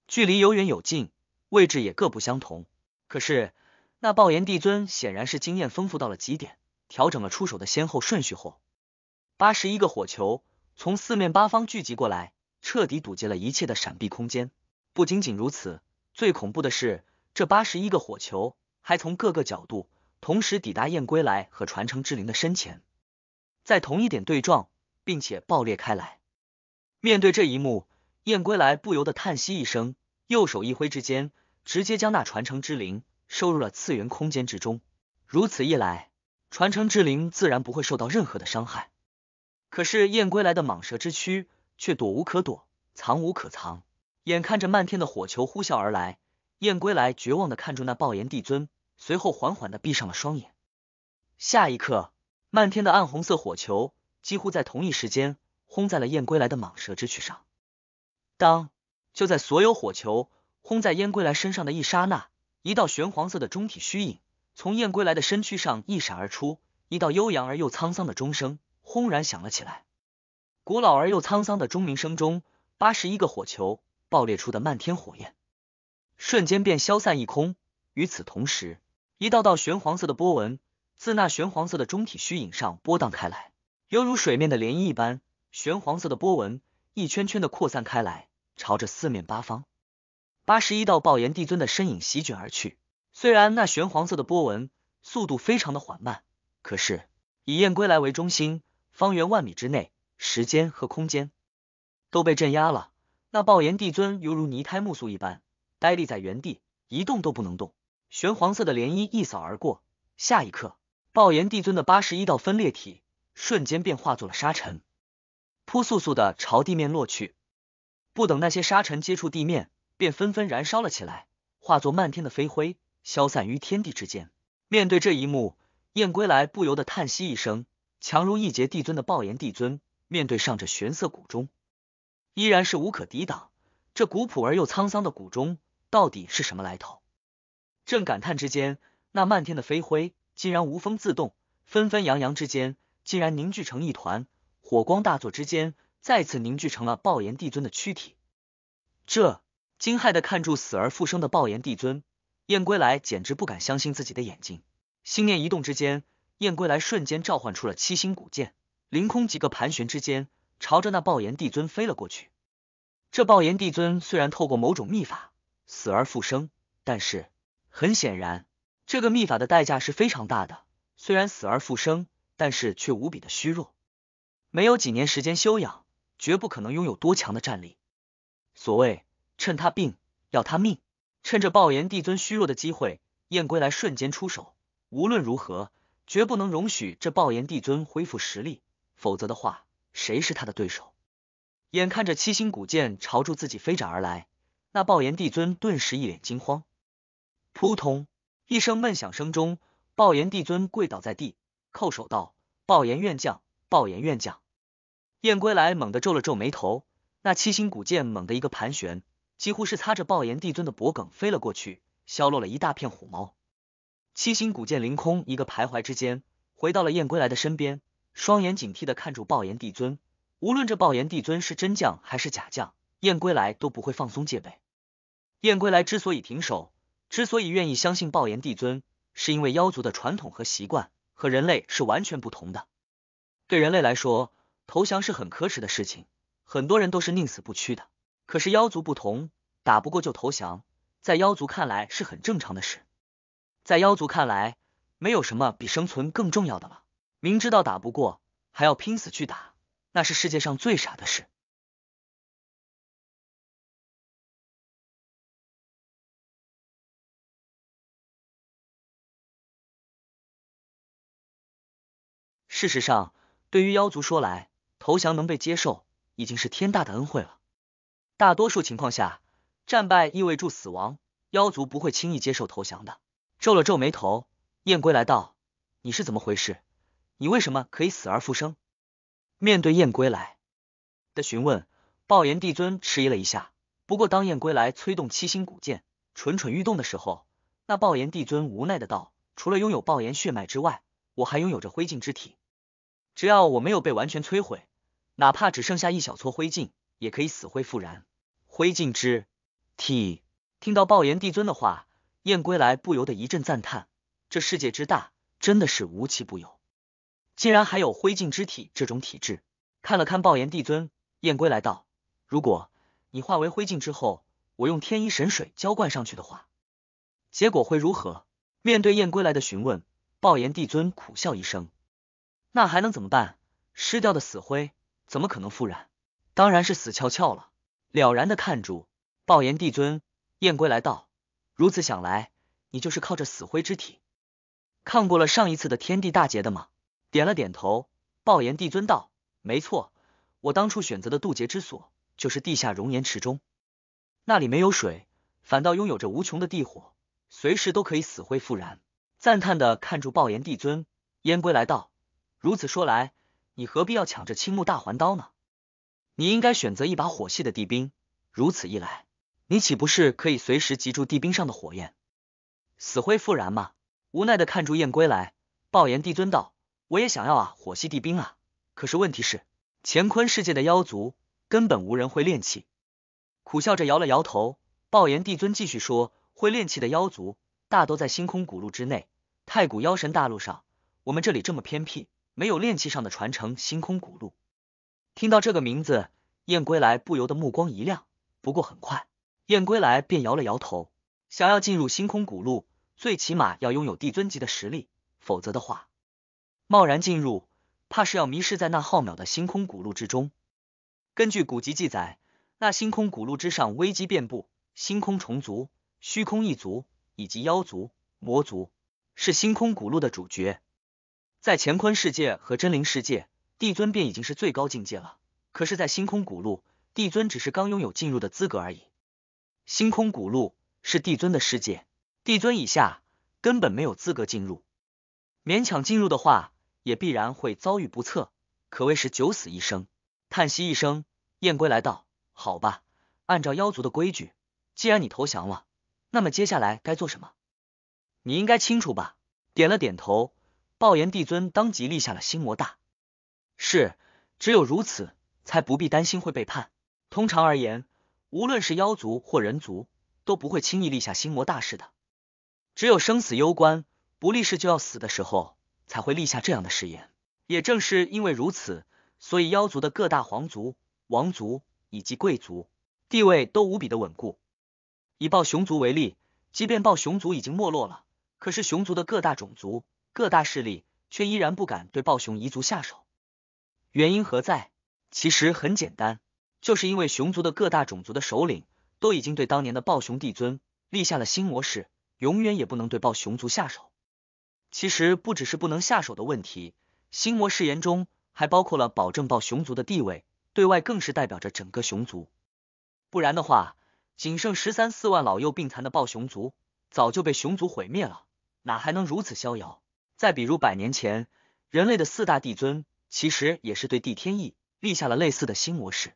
距离有远有近，位置也各不相同。可是那爆炎帝尊显然是经验丰富到了极点，调整了出手的先后顺序后，八十一个火球从四面八方聚集过来，彻底堵截了一切的闪避空间。不仅仅如此，最恐怖的是。这八十一个火球，还从各个角度同时抵达燕归来和传承之灵的身前，在同一点对撞，并且爆裂开来。面对这一幕，燕归来不由得叹息一声，右手一挥之间，直接将那传承之灵收入了次元空间之中。如此一来，传承之灵自然不会受到任何的伤害。可是燕归来的蟒蛇之躯却躲无可躲，藏无可藏，眼看着漫天的火球呼啸而来。燕归来绝望的看住那暴炎帝尊，随后缓缓的闭上了双眼。下一刻，漫天的暗红色火球几乎在同一时间轰在了燕归来的蟒蛇之躯上。当就在所有火球轰在燕归来身上的一刹那，一道玄黄色的中体虚影从燕归来的身躯上一闪而出，一道悠扬而又沧桑的钟声轰然响了起来。古老而又沧桑的钟鸣声中，八十一个火球爆裂出的漫天火焰。瞬间便消散一空。与此同时，一道道玄黄色的波纹自那玄黄色的中体虚影上波荡开来，犹如水面的涟漪一般。玄黄色的波纹一圈圈的扩散开来，朝着四面八方。八十一道暴炎帝尊的身影席卷而去。虽然那玄黄色的波纹速度非常的缓慢，可是以燕归来为中心，方圆万米之内，时间和空间都被镇压了。那暴炎帝尊犹如泥胎木塑一般。呆立在原地，一动都不能动。玄黄色的涟漪一扫而过，下一刻，暴炎帝尊的八十一道分裂体瞬间便化作了沙尘，扑簌簌的朝地面落去。不等那些沙尘接触地面，便纷纷燃烧了起来，化作漫天的飞灰，消散于天地之间。面对这一幕，燕归来不由得叹息一声：强如一劫帝尊的暴炎帝尊，面对上这玄色古钟，依然是无可抵挡。这古朴而又沧桑的古钟。到底是什么来头？正感叹之间，那漫天的飞灰竟然无风自动，纷纷扬扬之间，竟然凝聚成一团，火光大作之间，再次凝聚成了暴炎帝尊的躯体。这惊骇的看住死而复生的暴炎帝尊，燕归来简直不敢相信自己的眼睛。心念一动之间，燕归来瞬间召唤出了七星古剑，凌空几个盘旋之间，朝着那暴炎帝尊飞了过去。这暴炎帝尊虽然透过某种秘法。死而复生，但是很显然，这个秘法的代价是非常大的。虽然死而复生，但是却无比的虚弱，没有几年时间修养，绝不可能拥有多强的战力。所谓趁他病，要他命，趁着暴炎帝尊虚弱的机会，燕归来瞬间出手。无论如何，绝不能容许这暴炎帝尊恢复实力，否则的话，谁是他的对手？眼看着七星古剑朝住自己飞斩而来。那暴炎帝尊顿时一脸惊慌，扑通一声闷响声中，暴炎帝尊跪倒在地，叩首道：“暴炎愿将，暴炎愿将。”燕归来猛地皱了皱眉头，那七星古剑猛地一个盘旋，几乎是擦着暴炎帝尊的脖梗飞了过去，削落了一大片虎毛。七星古剑凌空一个徘徊之间，回到了燕归来的身边，双眼警惕的看住暴炎帝尊。无论这暴炎帝尊是真将还是假将，燕归来都不会放松戒备。燕归来之所以停手，之所以愿意相信暴炎帝尊，是因为妖族的传统和习惯和人类是完全不同的。对人类来说，投降是很可耻的事情，很多人都是宁死不屈的。可是妖族不同，打不过就投降，在妖族看来是很正常的事。在妖族看来，没有什么比生存更重要的了。明知道打不过，还要拼死去打，那是世界上最傻的事。事实上，对于妖族说来，投降能被接受已经是天大的恩惠了。大多数情况下，战败意味着死亡，妖族不会轻易接受投降的。皱了皱眉头，燕归来道：“你是怎么回事？你为什么可以死而复生？”面对燕归来的询问，暴炎帝尊迟疑了一下。不过，当燕归来催动七星古剑，蠢蠢欲动的时候，那暴炎帝尊无奈的道：“除了拥有暴炎血脉之外，我还拥有着灰烬之体。”只要我没有被完全摧毁，哪怕只剩下一小撮灰烬，也可以死灰复燃。灰烬之体，听到暴炎帝尊的话，燕归来不由得一阵赞叹。这世界之大，真的是无奇不有，竟然还有灰烬之体这种体质。看了看暴炎帝尊，燕归来道：“如果你化为灰烬之后，我用天一神水浇灌上去的话，结果会如何？”面对燕归来的询问，暴炎帝尊苦笑一声。那还能怎么办？失掉的死灰怎么可能复燃？当然是死翘翘了。了然的看住，暴炎帝尊燕归来道：“如此想来，你就是靠着死灰之体，抗过了上一次的天地大劫的吗？”点了点头，暴炎帝尊道：“没错，我当初选择的渡劫之所就是地下熔岩池中，那里没有水，反倒拥有着无穷的地火，随时都可以死灰复燃。”赞叹的看住暴炎帝尊燕归来道。如此说来，你何必要抢这青木大环刀呢？你应该选择一把火系的地兵。如此一来，你岂不是可以随时集住地兵上的火焰，死灰复燃吗？无奈的看住燕归来，暴炎帝尊道：“我也想要啊，火系地兵啊！可是问题是，乾坤世界的妖族根本无人会炼气。”苦笑着摇了摇头，暴炎帝尊继续说：“会炼气的妖族大都在星空古路之内，太古妖神大陆上，我们这里这么偏僻。”没有炼器上的传承，星空古路。听到这个名字，燕归来不由得目光一亮。不过很快，燕归来便摇了摇头。想要进入星空古路，最起码要拥有帝尊级的实力，否则的话，贸然进入，怕是要迷失在那浩渺的星空古路之中。根据古籍记载，那星空古路之上危机遍布，星空虫族、虚空一族以及妖族、魔族，是星空古路的主角。在乾坤世界和真灵世界，帝尊便已经是最高境界了。可是，在星空古路，帝尊只是刚拥有进入的资格而已。星空古路是帝尊的世界，帝尊以下根本没有资格进入。勉强进入的话，也必然会遭遇不测，可谓是九死一生。叹息一声，燕归来道：“好吧，按照妖族的规矩，既然你投降了，那么接下来该做什么？你应该清楚吧？”点了点头。暴炎帝尊当即立下了心魔大誓，只有如此，才不必担心会被叛。通常而言，无论是妖族或人族，都不会轻易立下心魔大誓的。只有生死攸关，不立誓就要死的时候，才会立下这样的誓言。也正是因为如此，所以妖族的各大皇族、王族以及贵族地位都无比的稳固。以暴熊族为例，即便暴熊族已经没落了，可是熊族的各大种族。各大势力却依然不敢对暴熊一族下手，原因何在？其实很简单，就是因为熊族的各大种族的首领都已经对当年的暴熊帝尊立下了新模式，永远也不能对暴熊族下手。其实不只是不能下手的问题，新魔誓言中还包括了保证暴熊族的地位，对外更是代表着整个熊族。不然的话，仅剩十三四万老幼病残的暴熊族早就被熊族毁灭了，哪还能如此逍遥？再比如，百年前人类的四大帝尊，其实也是对帝天意立下了类似的新模式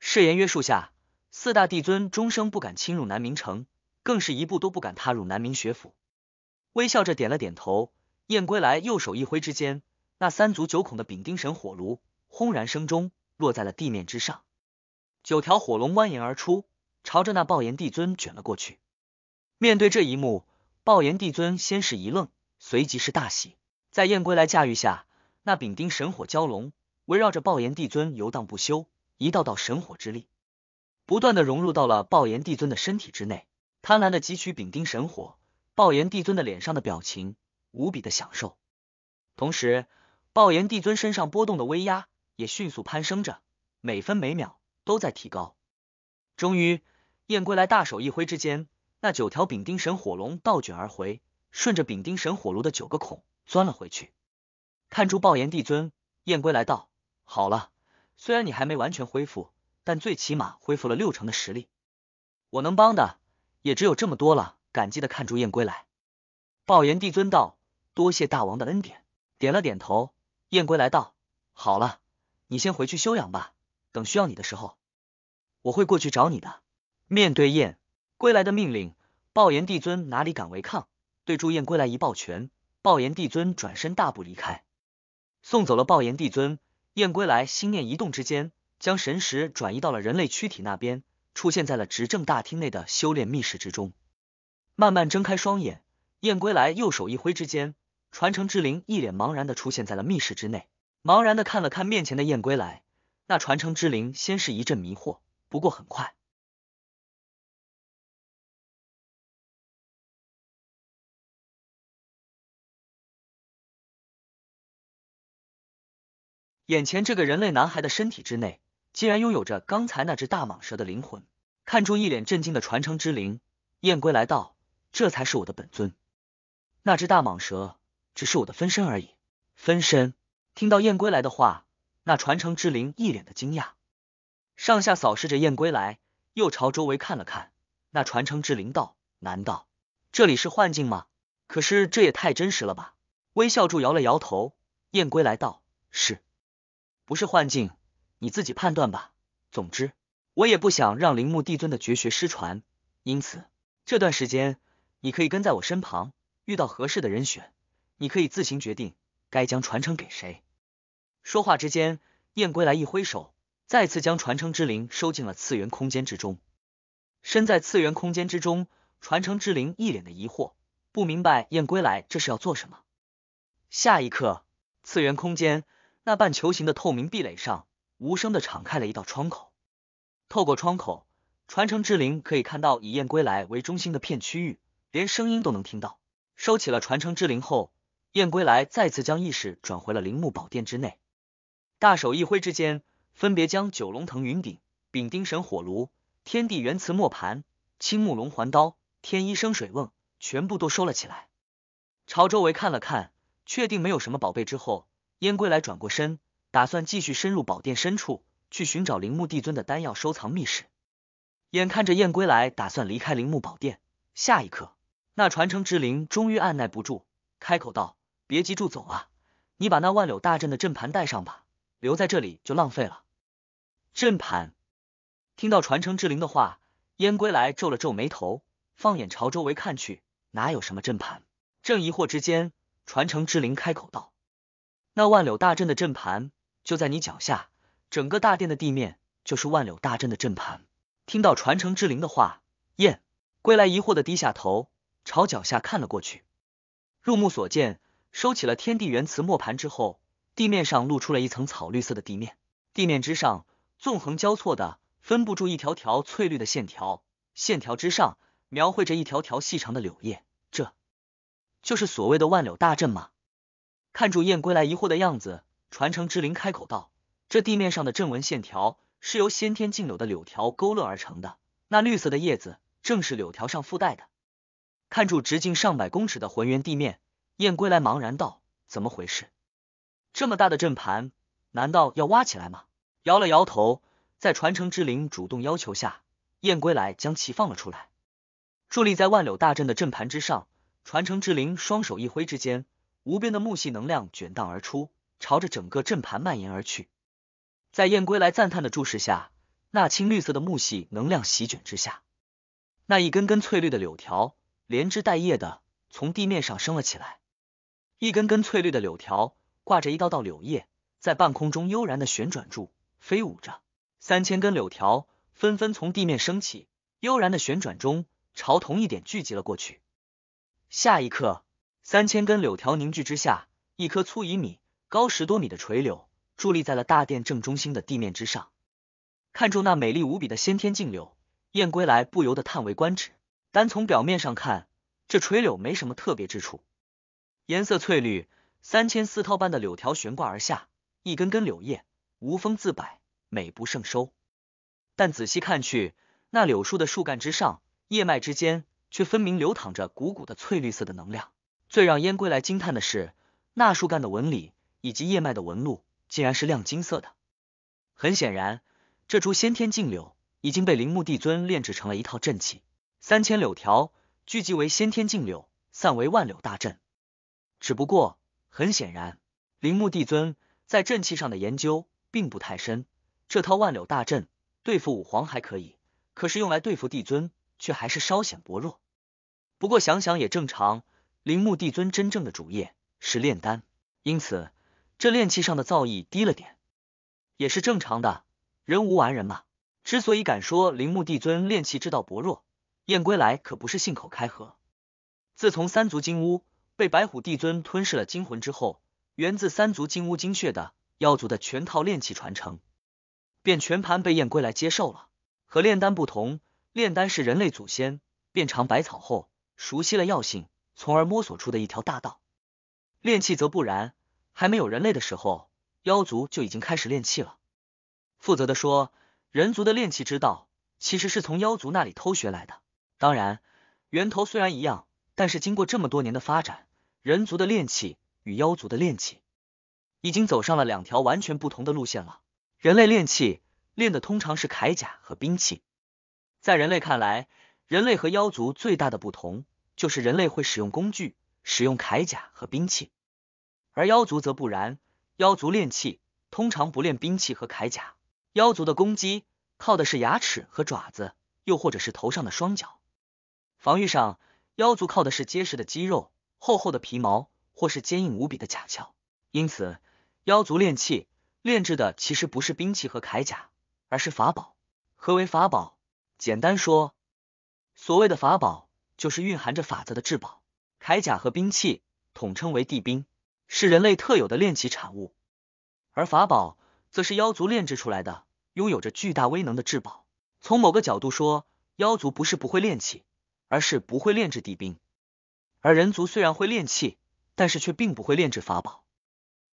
誓言约束下，四大帝尊终生不敢侵入南明城，更是一步都不敢踏入南明学府。微笑着点了点头，燕归来右手一挥之间，那三足九孔的丙丁神火炉轰然声中落在了地面之上，九条火龙蜿蜒而出，朝着那暴炎帝尊卷了过去。面对这一幕，暴炎帝尊先是一愣。随即是大喜，在燕归来驾驭下，那丙丁神火蛟龙围绕着暴炎帝尊游荡不休，一道道神火之力不断的融入到了暴炎帝尊的身体之内，贪婪的汲取丙丁神火。暴炎帝尊的脸上的表情无比的享受，同时暴炎帝尊身上波动的威压也迅速攀升着，每分每秒都在提高。终于，燕归来大手一挥之间，那九条丙丁神火龙倒卷而回。顺着丙丁神火炉的九个孔钻了回去，看住暴炎帝尊燕归来道：“好了，虽然你还没完全恢复，但最起码恢复了六成的实力。我能帮的也只有这么多了。”感激的看住燕归来，暴炎帝尊道：“多谢大王的恩典。”点了点头，燕归来道：“好了，你先回去休养吧。等需要你的时候，我会过去找你的。”面对燕归来的命令，暴炎帝尊哪里敢违抗？对祝燕归来一抱拳，鲍炎帝尊转身大步离开，送走了鲍炎帝尊，燕归来心念一动之间，将神识转移到了人类躯体那边，出现在了执政大厅内的修炼密室之中。慢慢睁开双眼，燕归来右手一挥之间，传承之灵一脸茫然的出现在了密室之内，茫然的看了看面前的燕归来，那传承之灵先是一阵迷惑，不过很快。眼前这个人类男孩的身体之内，竟然拥有着刚才那只大蟒蛇的灵魂。看住一脸震惊的传承之灵，燕归来道：“这才是我的本尊，那只大蟒蛇只是我的分身而已。”分身听到燕归来的话，那传承之灵一脸的惊讶，上下扫视着燕归来，又朝周围看了看。那传承之灵道：“难道这里是幻境吗？可是这也太真实了吧！”微笑住摇了摇头，燕归来道：“是。”不是幻境，你自己判断吧。总之，我也不想让铃木帝尊的绝学失传，因此这段时间你可以跟在我身旁，遇到合适的人选，你可以自行决定该将传承给谁。说话之间，燕归来一挥手，再次将传承之灵收进了次元空间之中。身在次元空间之中，传承之灵一脸的疑惑，不明白燕归来这是要做什么。下一刻，次元空间。那半球形的透明壁垒上，无声的敞开了一道窗口。透过窗口，传承之灵可以看到以燕归来为中心的片区域，连声音都能听到。收起了传承之灵后，燕归来再次将意识转回了铃木宝殿之内。大手一挥之间，分别将九龙腾云顶、丙丁神火炉、天地元磁磨盘、青木龙环刀、天一生水瓮全部都收了起来。朝周围看了看，确定没有什么宝贝之后。燕归来转过身，打算继续深入宝殿深处去寻找铃木帝尊的丹药收藏密室。眼看着燕归来打算离开铃木宝殿，下一刻，那传承之灵终于按耐不住，开口道：“别急着走啊，你把那万柳大阵的阵盘带上吧，留在这里就浪费了。”阵盘。听到传承之灵的话，燕归来皱了皱眉头，放眼朝周围看去，哪有什么阵盘？正疑惑之间，传承之灵开口道。那万柳大阵的阵盘就在你脚下，整个大殿的地面就是万柳大阵的阵盘。听到传承之灵的话，燕归来疑惑的低下头，朝脚下看了过去。入目所见，收起了天地元磁磨盘之后，地面上露出了一层草绿色的地面，地面之上纵横交错的分布住一条条翠绿的线条，线条之上描绘着一条条细长的柳叶。这就是所谓的万柳大阵吗？看住燕归来疑惑的样子，传承之灵开口道：“这地面上的阵纹线条是由先天净柳的柳条勾勒而成的，那绿色的叶子正是柳条上附带的。”看住直径上百公尺的浑圆地面，燕归来茫然道：“怎么回事？这么大的阵盘，难道要挖起来吗？”摇了摇头，在传承之灵主动要求下，燕归来将其放了出来。伫立在万柳大阵的阵盘之上，传承之灵双手一挥之间。无边的木系能量卷荡而出，朝着整个阵盘蔓延而去。在燕归来赞叹的注视下，那青绿色的木系能量席卷之下，那一根根翠绿的柳条连枝带叶的从地面上升了起来。一根根翠绿的柳条挂着一道道柳叶，在半空中悠然的旋转住，飞舞着。三千根柳条纷纷从地面升起，悠然的旋转中朝同一点聚集了过去。下一刻。三千根柳条凝聚之下，一棵粗一米、高十多米的垂柳伫立在了大殿正中心的地面之上。看住那美丽无比的先天净柳，燕归来不由得叹为观止。单从表面上看，这垂柳没什么特别之处，颜色翠绿，三千丝绦般的柳条悬挂而下，一根根柳叶无风自摆，美不胜收。但仔细看去，那柳树的树干之上、叶脉之间，却分明流淌着股股的翠绿色的能量。最让燕归来惊叹的是，那树干的纹理以及叶脉的纹路，竟然是亮金色的。很显然，这株先天净柳已经被铃木帝尊炼制成了一套阵器，三千柳条聚集为先天净柳，散为万柳大阵。只不过，很显然，铃木帝尊在阵器上的研究并不太深。这套万柳大阵对付武皇还可以，可是用来对付帝尊，却还是稍显薄弱。不过想想也正常。铃木帝尊真正的主业是炼丹，因此这炼器上的造诣低了点，也是正常的。人无完人嘛。之所以敢说铃木帝尊炼器之道薄弱，燕归来可不是信口开河。自从三足金乌被白虎帝尊吞噬了精魂之后，源自三足金乌精血的妖族的全套炼器传承，便全盘被燕归来接受了。和炼丹不同，炼丹是人类祖先遍尝百草后，熟悉了药性。从而摸索出的一条大道，炼器则不然。还没有人类的时候，妖族就已经开始炼器了。负责的说，人族的炼器之道其实是从妖族那里偷学来的。当然，源头虽然一样，但是经过这么多年的发展，人族的炼器与妖族的炼器已经走上了两条完全不同的路线了。人类炼器炼的通常是铠甲和兵器，在人类看来，人类和妖族最大的不同。就是人类会使用工具，使用铠甲和兵器，而妖族则不然。妖族练器通常不练兵器和铠甲，妖族的攻击靠的是牙齿和爪子，又或者是头上的双脚。防御上，妖族靠的是结实的肌肉、厚厚的皮毛，或是坚硬无比的甲壳。因此，妖族练器炼制的其实不是兵器和铠甲，而是法宝。何为法宝？简单说，所谓的法宝。就是蕴含着法则的至宝，铠甲和兵器统称为地兵，是人类特有的炼器产物；而法宝则是妖族炼制出来的，拥有着巨大威能的至宝。从某个角度说，妖族不是不会炼器，而是不会炼制地兵；而人族虽然会炼器，但是却并不会炼制法宝。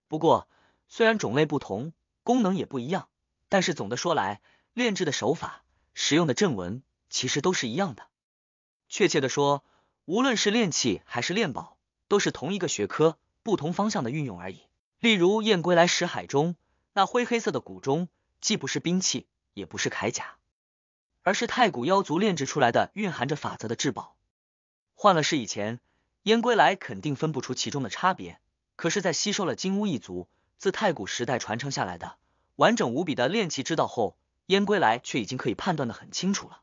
不过，虽然种类不同，功能也不一样，但是总的说来，炼制的手法、使用的阵纹其实都是一样的。确切的说，无论是炼器还是炼宝，都是同一个学科不同方向的运用而已。例如燕归来石海中那灰黑色的骨中，既不是兵器，也不是铠甲，而是太古妖族炼制出来的蕴含着法则的至宝。换了是以前，燕归来肯定分不出其中的差别。可是，在吸收了金乌一族自太古时代传承下来的完整无比的炼器之道后，燕归来却已经可以判断的很清楚了。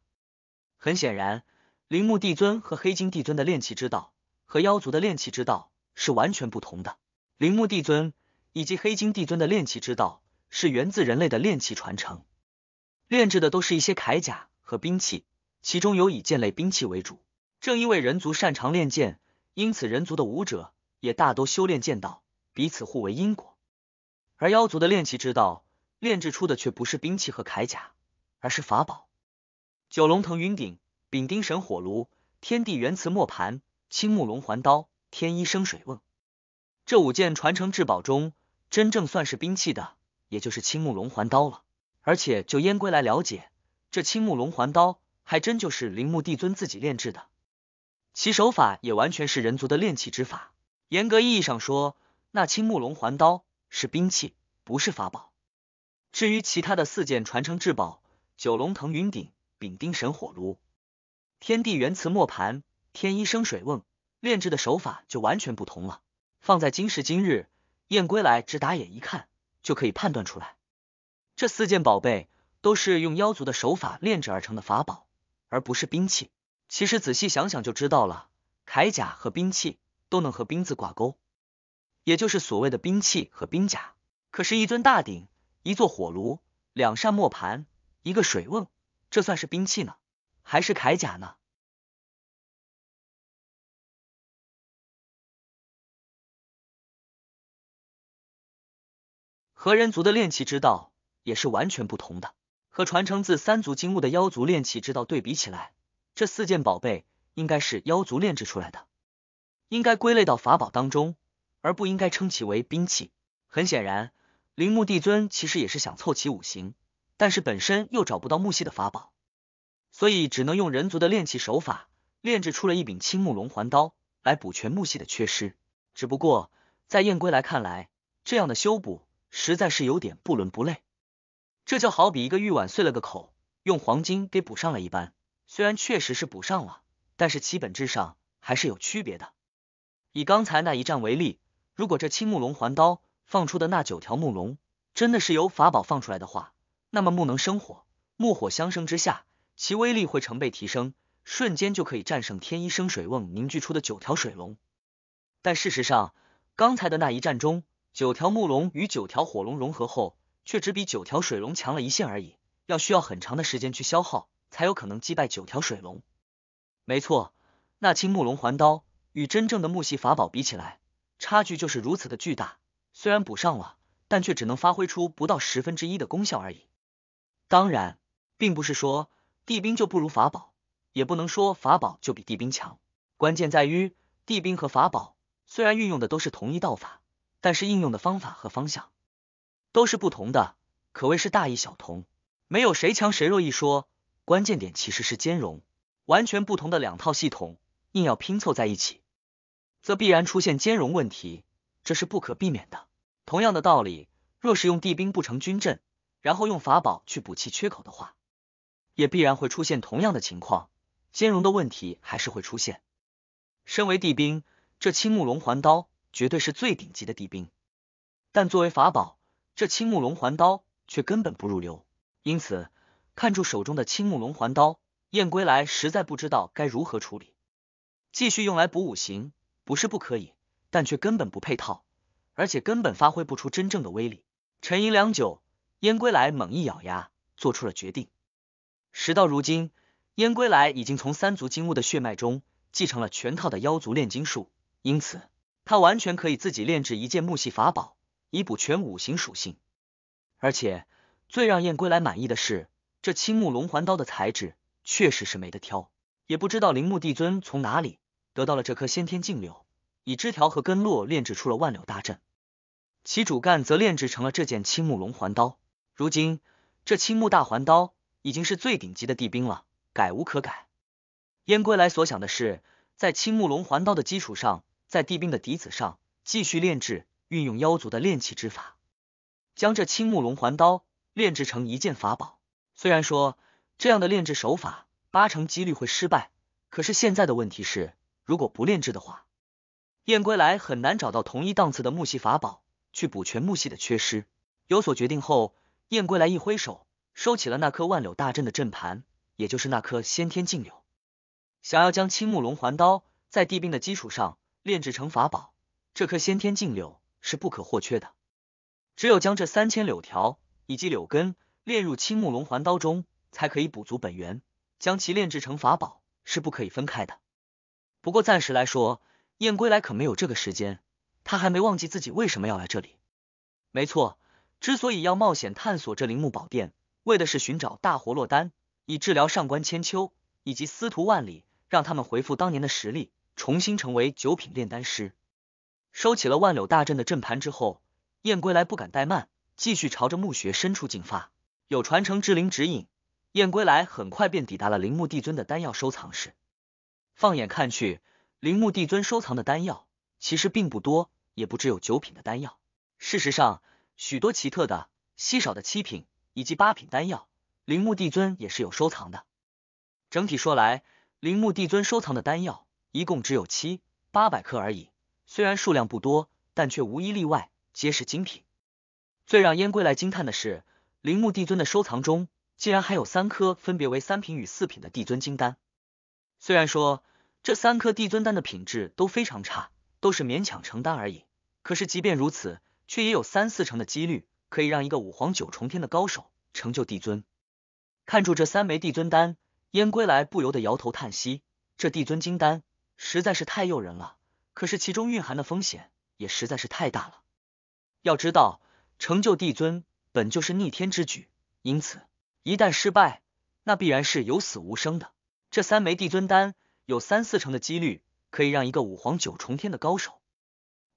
很显然。铃木帝尊和黑金帝尊的炼器之道和妖族的炼器之道是完全不同的。铃木帝尊以及黑金帝尊的炼器之道是源自人类的炼器传承，炼制的都是一些铠甲和兵器，其中有以剑类兵器为主。正因为人族擅长炼剑，因此人族的武者也大多修炼剑道，彼此互为因果。而妖族的炼器之道炼制出的却不是兵器和铠甲，而是法宝——九龙腾云顶。丙丁神火炉、天地元磁磨盘、青木龙环刀、天一生水瓮，这五件传承至宝中，真正算是兵器的，也就是青木龙环刀了。而且就燕归来了解，这青木龙环刀还真就是铃木帝尊自己炼制的，其手法也完全是人族的炼器之法。严格意义上说，那青木龙环刀是兵器，不是法宝。至于其他的四件传承至宝，九龙腾云顶、丙丁神火炉。天地元磁磨盘、天一生水瓮炼制的手法就完全不同了。放在今时今日，燕归来只打眼一看就可以判断出来，这四件宝贝都是用妖族的手法炼制而成的法宝，而不是兵器。其实仔细想想就知道了，铠甲和兵器都能和“兵”字挂钩，也就是所谓的兵器和兵甲。可是，一尊大鼎、一座火炉、两扇磨盘、一个水瓮，这算是兵器呢？还是铠甲呢？何人族的炼器之道也是完全不同的，和传承自三族金木的妖族炼器之道对比起来，这四件宝贝应该是妖族炼制出来的，应该归类到法宝当中，而不应该称其为兵器。很显然，铃木帝尊其实也是想凑齐五行，但是本身又找不到木系的法宝。所以只能用人族的炼器手法炼制出了一柄青木龙环刀来补全木系的缺失。只不过在燕归来看来，这样的修补实在是有点不伦不类。这就好比一个玉碗碎了个口，用黄金给补上了一般。虽然确实是补上了，但是其本质上还是有区别的。以刚才那一战为例，如果这青木龙环刀放出的那九条木龙真的是由法宝放出来的话，那么木能生火，木火相生之下。其威力会成倍提升，瞬间就可以战胜天一生水瓮凝聚出的九条水龙。但事实上，刚才的那一战中，九条木龙与九条火龙融合后，却只比九条水龙强了一线而已，要需要很长的时间去消耗，才有可能击败九条水龙。没错，那青木龙环刀与真正的木系法宝比起来，差距就是如此的巨大。虽然补上了，但却只能发挥出不到十分之一的功效而已。当然，并不是说。地兵就不如法宝，也不能说法宝就比地兵强。关键在于，地兵和法宝虽然运用的都是同一道法，但是应用的方法和方向都是不同的，可谓是大异小同，没有谁强谁弱一说。关键点其实是兼容，完全不同的两套系统，硬要拼凑在一起，则必然出现兼容问题，这是不可避免的。同样的道理，若是用地兵不成军阵，然后用法宝去补齐缺口的话。也必然会出现同样的情况，兼容的问题还是会出现。身为帝兵，这青木龙环刀绝对是最顶级的帝兵，但作为法宝，这青木龙环刀却根本不入流。因此，看住手中的青木龙环刀，燕归来实在不知道该如何处理。继续用来补五行不是不可以，但却根本不配套，而且根本发挥不出真正的威力。沉吟良久，燕归来猛一咬牙，做出了决定。时到如今，燕归来已经从三足金乌的血脉中继承了全套的妖族炼金术，因此他完全可以自己炼制一件木系法宝，以补全五行属性。而且最让燕归来满意的是，这青木龙环刀的材质确实是没得挑。也不知道铃木帝尊从哪里得到了这颗先天净柳，以枝条和根落炼制出了万柳大阵，其主干则炼制成了这件青木龙环刀。如今这青木大环刀。已经是最顶级的地兵了，改无可改。燕归来所想的是，在青木龙环刀的基础上，在地兵的底子上继续炼制，运用妖族的炼器之法，将这青木龙环刀炼制成一件法宝。虽然说这样的炼制手法八成几率会失败，可是现在的问题是，如果不炼制的话，燕归来很难找到同一档次的木系法宝去补全木系的缺失。有所决定后，燕归来一挥手。收起了那颗万柳大阵的阵盘，也就是那颗先天净柳，想要将青木龙环刀在地兵的基础上炼制成法宝，这颗先天净柳是不可或缺的。只有将这三千柳条以及柳根炼入青木龙环刀中，才可以补足本源，将其炼制成法宝是不可以分开的。不过暂时来说，燕归来可没有这个时间，他还没忘记自己为什么要来这里。没错，之所以要冒险探索这陵木宝殿。为的是寻找大活落丹，以治疗上官千秋以及司徒万里，让他们回复当年的实力，重新成为九品炼丹师。收起了万柳大阵的阵盘之后，燕归来不敢怠慢，继续朝着墓穴深处进发。有传承之灵指引，燕归来很快便抵达了铃木帝尊的丹药收藏室。放眼看去，铃木帝尊收藏的丹药其实并不多，也不只有九品的丹药。事实上，许多奇特的、稀少的七品。以及八品丹药，铃木帝尊也是有收藏的。整体说来，铃木帝尊收藏的丹药一共只有七八百颗而已。虽然数量不多，但却无一例外皆是精品。最让燕归来惊叹的是，铃木帝尊的收藏中竟然还有三颗，分别为三品与四品的帝尊金丹。虽然说这三颗帝尊丹的品质都非常差，都是勉强成丹而已。可是即便如此，却也有三四成的几率。可以让一个五皇九重天的高手成就帝尊，看住这三枚帝尊丹，燕归来不由得摇头叹息：这帝尊金丹实在是太诱人了，可是其中蕴含的风险也实在是太大了。要知道，成就帝尊本就是逆天之举，因此一旦失败，那必然是有死无生的。这三枚帝尊丹有三四成的几率可以让一个五皇九重天的高手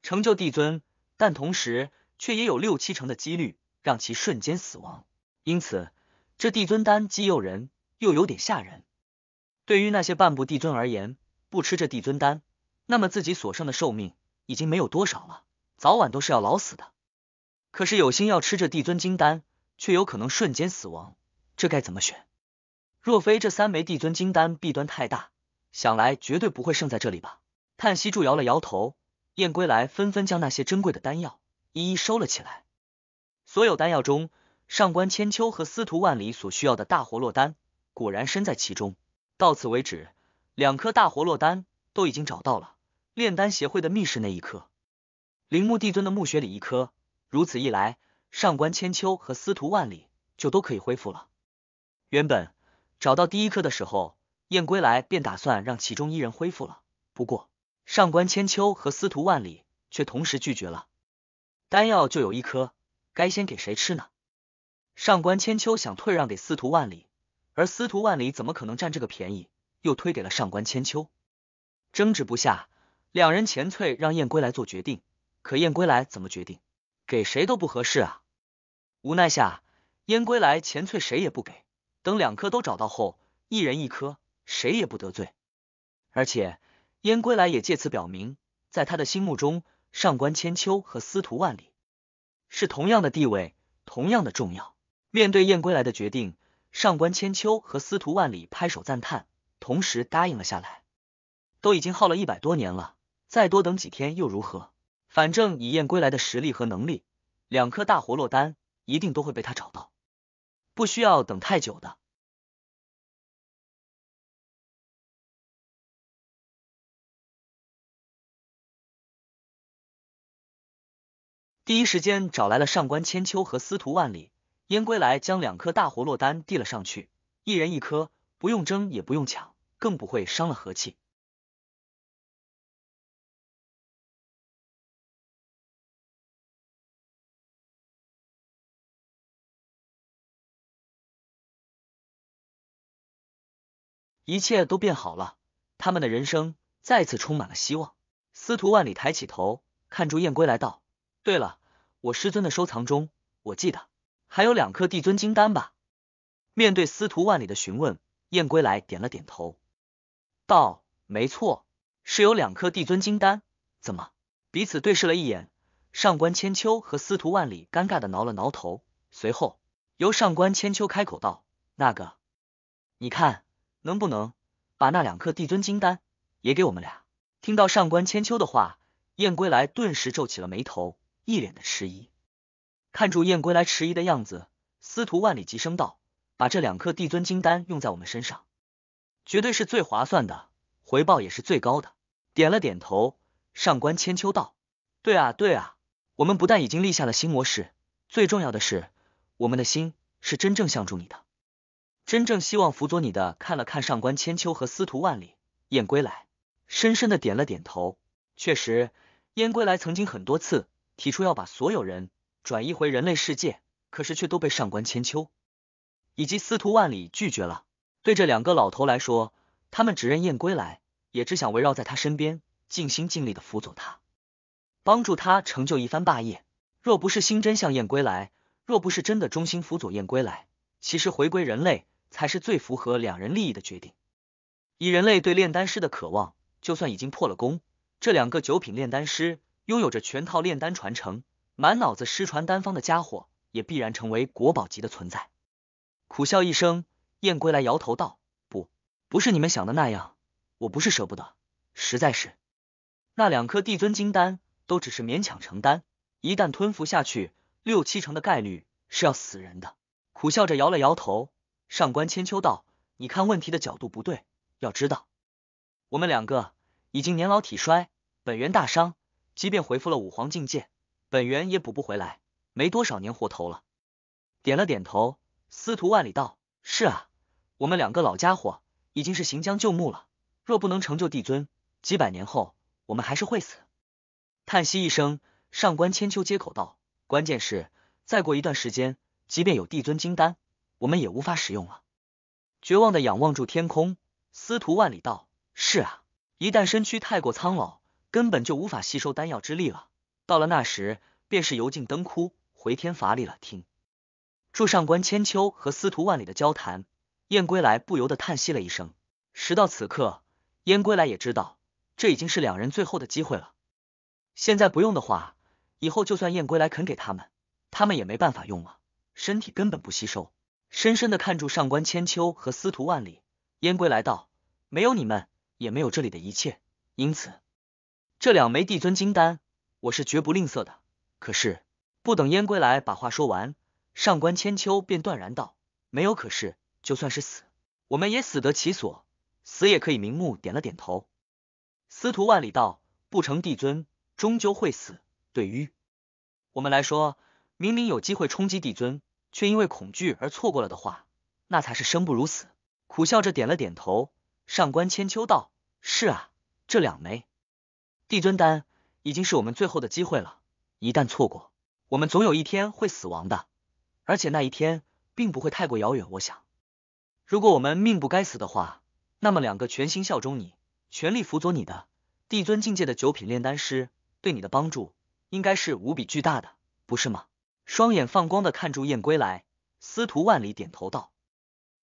成就帝尊，但同时。却也有六七成的几率让其瞬间死亡，因此这帝尊丹既诱人又有点吓人。对于那些半步帝尊而言，不吃这帝尊丹，那么自己所剩的寿命已经没有多少了，早晚都是要老死的。可是有心要吃这帝尊金丹，却有可能瞬间死亡，这该怎么选？若非这三枚帝尊金丹弊端太大，想来绝对不会剩在这里吧。叹息柱摇了摇头，燕归来纷纷将那些珍贵的丹药。一一收了起来。所有丹药中，上官千秋和司徒万里所需要的大活络丹果然身在其中。到此为止，两颗大活络丹都已经找到了。炼丹协会的密室那一颗，铃木帝尊的墓穴里一颗。如此一来，上官千秋和司徒万里就都可以恢复了。原本找到第一颗的时候，燕归来便打算让其中一人恢复了，不过上官千秋和司徒万里却同时拒绝了。丹药就有一颗，该先给谁吃呢？上官千秋想退让给司徒万里，而司徒万里怎么可能占这个便宜？又推给了上官千秋，争执不下，两人前翠让燕归来做决定。可燕归来怎么决定？给谁都不合适啊！无奈下，燕归来前翠谁也不给。等两颗都找到后，一人一颗，谁也不得罪。而且燕归来也借此表明，在他的心目中。上官千秋和司徒万里是同样的地位，同样的重要。面对燕归来的决定，上官千秋和司徒万里拍手赞叹，同时答应了下来。都已经耗了一百多年了，再多等几天又如何？反正以燕归来的实力和能力，两颗大活落单一定都会被他找到，不需要等太久的。第一时间找来了上官千秋和司徒万里，燕归来将两颗大活络丹递了上去，一人一颗，不用争也不用抢，更不会伤了和气。一切都变好了，他们的人生再次充满了希望。司徒万里抬起头，看住燕归来道。对了，我师尊的收藏中，我记得还有两颗帝尊金丹吧？面对司徒万里的询问，燕归来点了点头，道：“没错，是有两颗帝尊金丹。”怎么？彼此对视了一眼，上官千秋和司徒万里尴尬的挠了挠头，随后由上官千秋开口道：“那个，你看能不能把那两颗帝尊金丹也给我们俩？”听到上官千秋的话，燕归来顿时皱起了眉头。一脸的迟疑，看住燕归来迟疑的样子，司徒万里急声道：“把这两颗帝尊金丹用在我们身上，绝对是最划算的，回报也是最高的。”点了点头，上官千秋道：“对啊，对啊，我们不但已经立下了新模式，最重要的是，我们的心是真正向助你的，真正希望辅佐你的。”看了看上官千秋和司徒万里，燕归来深深的点了点头。确实，燕归来曾经很多次。提出要把所有人转移回人类世界，可是却都被上官千秋以及司徒万里拒绝了。对这两个老头来说，他们只认燕归来，也只想围绕在他身边，尽心尽力的辅佐他，帮助他成就一番霸业。若不是心真相燕归来，若不是真的忠心辅佐燕归来，其实回归人类才是最符合两人利益的决定。以人类对炼丹师的渴望，就算已经破了功，这两个九品炼丹师。拥有着全套炼丹传承，满脑子失传丹方的家伙，也必然成为国宝级的存在。苦笑一声，燕归来摇头道：“不，不是你们想的那样。我不是舍不得，实在是那两颗帝尊金丹都只是勉强承担，一旦吞服下去，六七成的概率是要死人的。”苦笑着摇了摇头，上官千秋道：“你看问题的角度不对。要知道，我们两个已经年老体衰，本源大伤。”即便回复了五皇境界，本源也补不回来，没多少年活头了。点了点头，司徒万里道：“是啊，我们两个老家伙已经是行将就木了。若不能成就帝尊，几百年后我们还是会死。”叹息一声，上官千秋接口道：“关键是再过一段时间，即便有帝尊金丹，我们也无法使用了。”绝望的仰望住天空，司徒万里道：“是啊，一旦身躯太过苍老。”根本就无法吸收丹药之力了，到了那时便是油尽灯枯、回天乏力了。听，祝上官千秋和司徒万里的交谈，燕归来不由得叹息了一声。时到此刻，燕归来也知道这已经是两人最后的机会了。现在不用的话，以后就算燕归来肯给他们，他们也没办法用了，身体根本不吸收。深深的看住上官千秋和司徒万里，燕归来道：“没有你们，也没有这里的一切，因此。这两枚帝尊金丹，我是绝不吝啬的。可是，不等燕归来把话说完，上官千秋便断然道：“没有。”可是，就算是死，我们也死得其所，死也可以瞑目。点了点头，司徒万里道：“不成帝尊，终究会死。对于我们来说，明明有机会冲击帝尊，却因为恐惧而错过了的话，那才是生不如死。”苦笑着点了点头，上官千秋道：“是啊，这两枚。”帝尊丹，已经是我们最后的机会了。一旦错过，我们总有一天会死亡的，而且那一天并不会太过遥远。我想，如果我们命不该死的话，那么两个全心效忠你、全力辅佐你的帝尊境界的九品炼丹师，对你的帮助应该是无比巨大的，不是吗？双眼放光的看住燕归来，司徒万里点头道。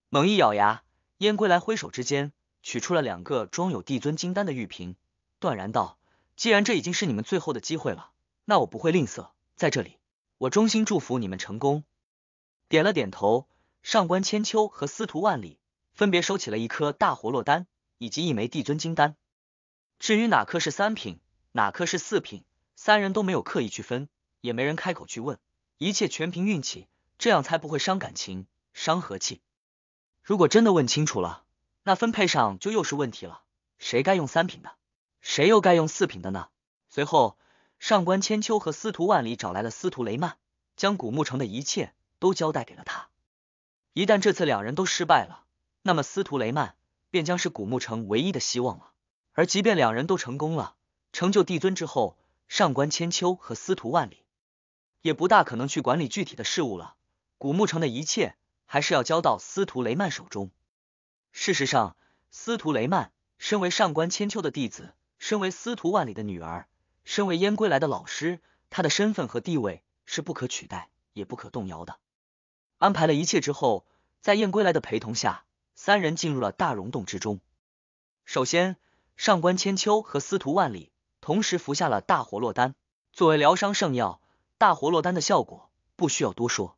猛一咬牙，燕归来挥手之间取出了两个装有帝尊金丹的玉瓶，断然道。既然这已经是你们最后的机会了，那我不会吝啬。在这里，我衷心祝福你们成功。点了点头，上官千秋和司徒万里分别收起了一颗大活络丹以及一枚帝尊金丹。至于哪颗是三品，哪颗是四品，三人都没有刻意去分，也没人开口去问，一切全凭运气，这样才不会伤感情、伤和气。如果真的问清楚了，那分配上就又是问题了，谁该用三品的？谁又该用四品的呢？随后，上官千秋和司徒万里找来了司徒雷曼，将古墓城的一切都交代给了他。一旦这次两人都失败了，那么司徒雷曼便将是古墓城唯一的希望了。而即便两人都成功了，成就帝尊之后，上官千秋和司徒万里也不大可能去管理具体的事务了。古墓城的一切还是要交到司徒雷曼手中。事实上，司徒雷曼身为上官千秋的弟子。身为司徒万里的女儿，身为燕归来的老师，她的身份和地位是不可取代、也不可动摇的。安排了一切之后，在燕归来的陪同下，三人进入了大溶洞之中。首先，上官千秋和司徒万里同时服下了大活络丹，作为疗伤圣药，大活络丹的效果不需要多说。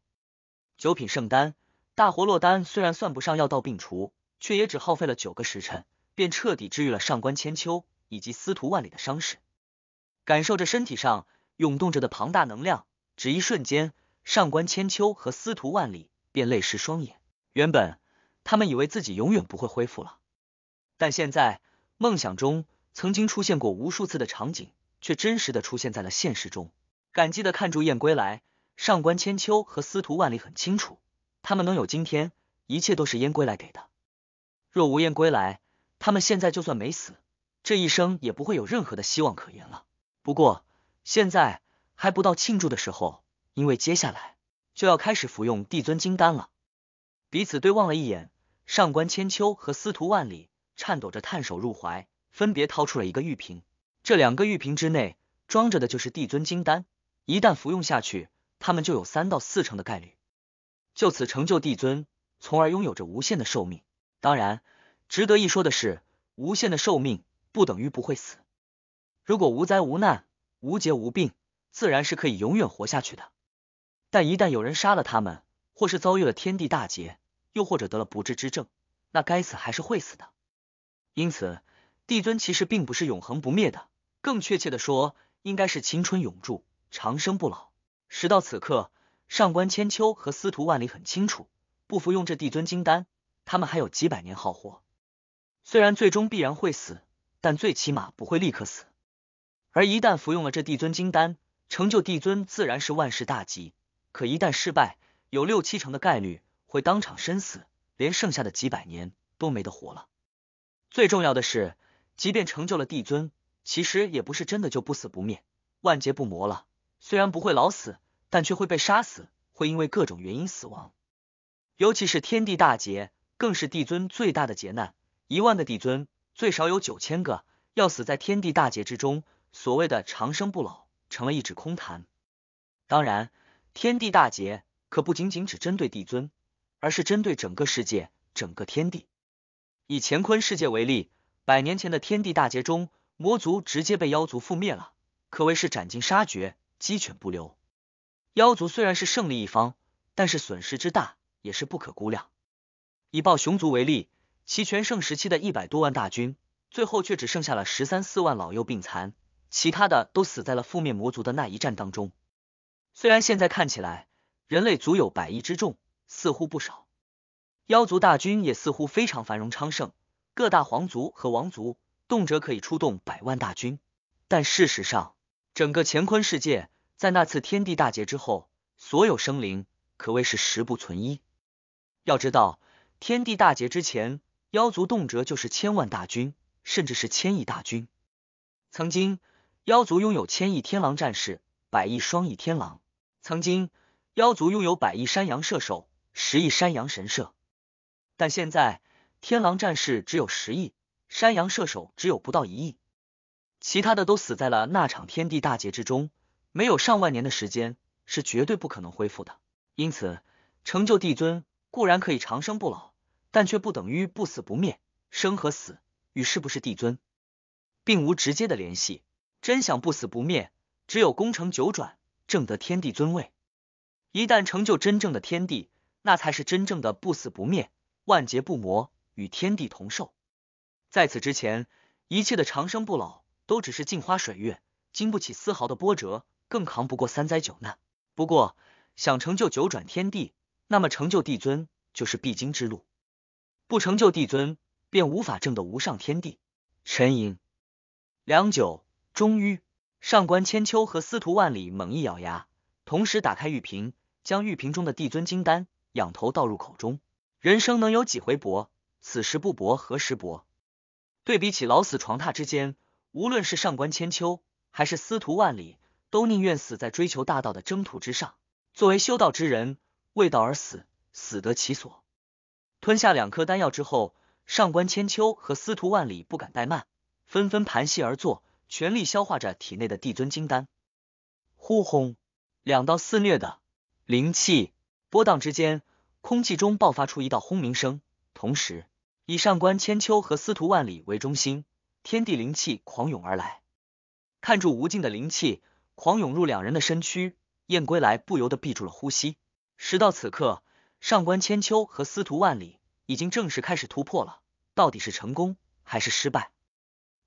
九品圣丹，大活络丹虽然算不上药到病除，却也只耗费了九个时辰，便彻底治愈了上官千秋。以及司徒万里的伤势，感受着身体上涌动着的庞大能量，只一瞬间，上官千秋和司徒万里便泪湿双眼。原本他们以为自己永远不会恢复了，但现在，梦想中曾经出现过无数次的场景，却真实的出现在了现实中。感激的看住燕归来，上官千秋和司徒万里很清楚，他们能有今天，一切都是燕归来给的。若无燕归来，他们现在就算没死。这一生也不会有任何的希望可言了。不过现在还不到庆祝的时候，因为接下来就要开始服用帝尊金丹了。彼此对望了一眼，上官千秋和司徒万里颤抖着探手入怀，分别掏出了一个玉瓶。这两个玉瓶之内装着的就是帝尊金丹，一旦服用下去，他们就有三到四成的概率就此成就帝尊，从而拥有着无限的寿命。当然，值得一说的是，无限的寿命。不等于不会死。如果无灾无难、无劫无病，自然是可以永远活下去的。但一旦有人杀了他们，或是遭遇了天地大劫，又或者得了不治之症，那该死还是会死的。因此，帝尊其实并不是永恒不灭的，更确切的说，应该是青春永驻、长生不老。时到此刻，上官千秋和司徒万里很清楚，不服用这帝尊金丹，他们还有几百年好活。虽然最终必然会死。但最起码不会立刻死，而一旦服用了这帝尊金丹，成就帝尊自然是万事大吉。可一旦失败，有六七成的概率会当场身死，连剩下的几百年都没得活了。最重要的是，即便成就了帝尊，其实也不是真的就不死不灭、万劫不磨了。虽然不会老死，但却会被杀死，会因为各种原因死亡。尤其是天地大劫，更是帝尊最大的劫难。一万的帝尊。最少有九千个要死在天地大劫之中，所谓的长生不老成了一纸空谈。当然，天地大劫可不仅仅只针对帝尊，而是针对整个世界、整个天地。以乾坤世界为例，百年前的天地大劫中，魔族直接被妖族覆灭了，可谓是斩尽杀绝，鸡犬不留。妖族虽然是胜利一方，但是损失之大也是不可估量。以暴熊族为例。其全盛时期的一百多万大军，最后却只剩下了十三四万老幼病残，其他的都死在了覆灭魔族的那一战当中。虽然现在看起来人类足有百亿之众，似乎不少，妖族大军也似乎非常繁荣昌盛，各大皇族和王族动辄可以出动百万大军，但事实上，整个乾坤世界在那次天地大劫之后，所有生灵可谓是十不存一。要知道，天地大劫之前。妖族动辄就是千万大军，甚至是千亿大军。曾经，妖族拥有千亿天狼战士，百亿双翼天狼。曾经，妖族拥有百亿山羊射手，十亿山羊神射。但现在，天狼战士只有十亿，山羊射手只有不到一亿，其他的都死在了那场天地大劫之中。没有上万年的时间，是绝对不可能恢复的。因此，成就帝尊固然可以长生不老。但却不等于不死不灭，生和死与是不是帝尊，并无直接的联系。真想不死不灭，只有功成九转，正得天地尊位。一旦成就真正的天地，那才是真正的不死不灭，万劫不磨，与天地同寿。在此之前，一切的长生不老都只是镜花水月，经不起丝毫的波折，更扛不过三灾九难。不过，想成就九转天地，那么成就帝尊就是必经之路。不成就帝尊，便无法证得无上天地。沉吟良久，终于，上官千秋和司徒万里猛一咬牙，同时打开玉瓶，将玉瓶中的帝尊金丹仰头倒入口中。人生能有几回搏？此时不搏，何时搏？对比起老死床榻之间，无论是上官千秋还是司徒万里，都宁愿死在追求大道的征途之上。作为修道之人，为道而死，死得其所。吞下两颗丹药之后，上官千秋和司徒万里不敢怠慢，纷纷盘膝而坐，全力消化着体内的帝尊金丹。呼轰！两道肆虐的灵气波荡之间，空气中爆发出一道轰鸣声，同时以上官千秋和司徒万里为中心，天地灵气狂涌而来。看住无尽的灵气狂涌入两人的身躯，燕归来不由得闭住了呼吸。时到此刻。上官千秋和司徒万里已经正式开始突破了，到底是成功还是失败，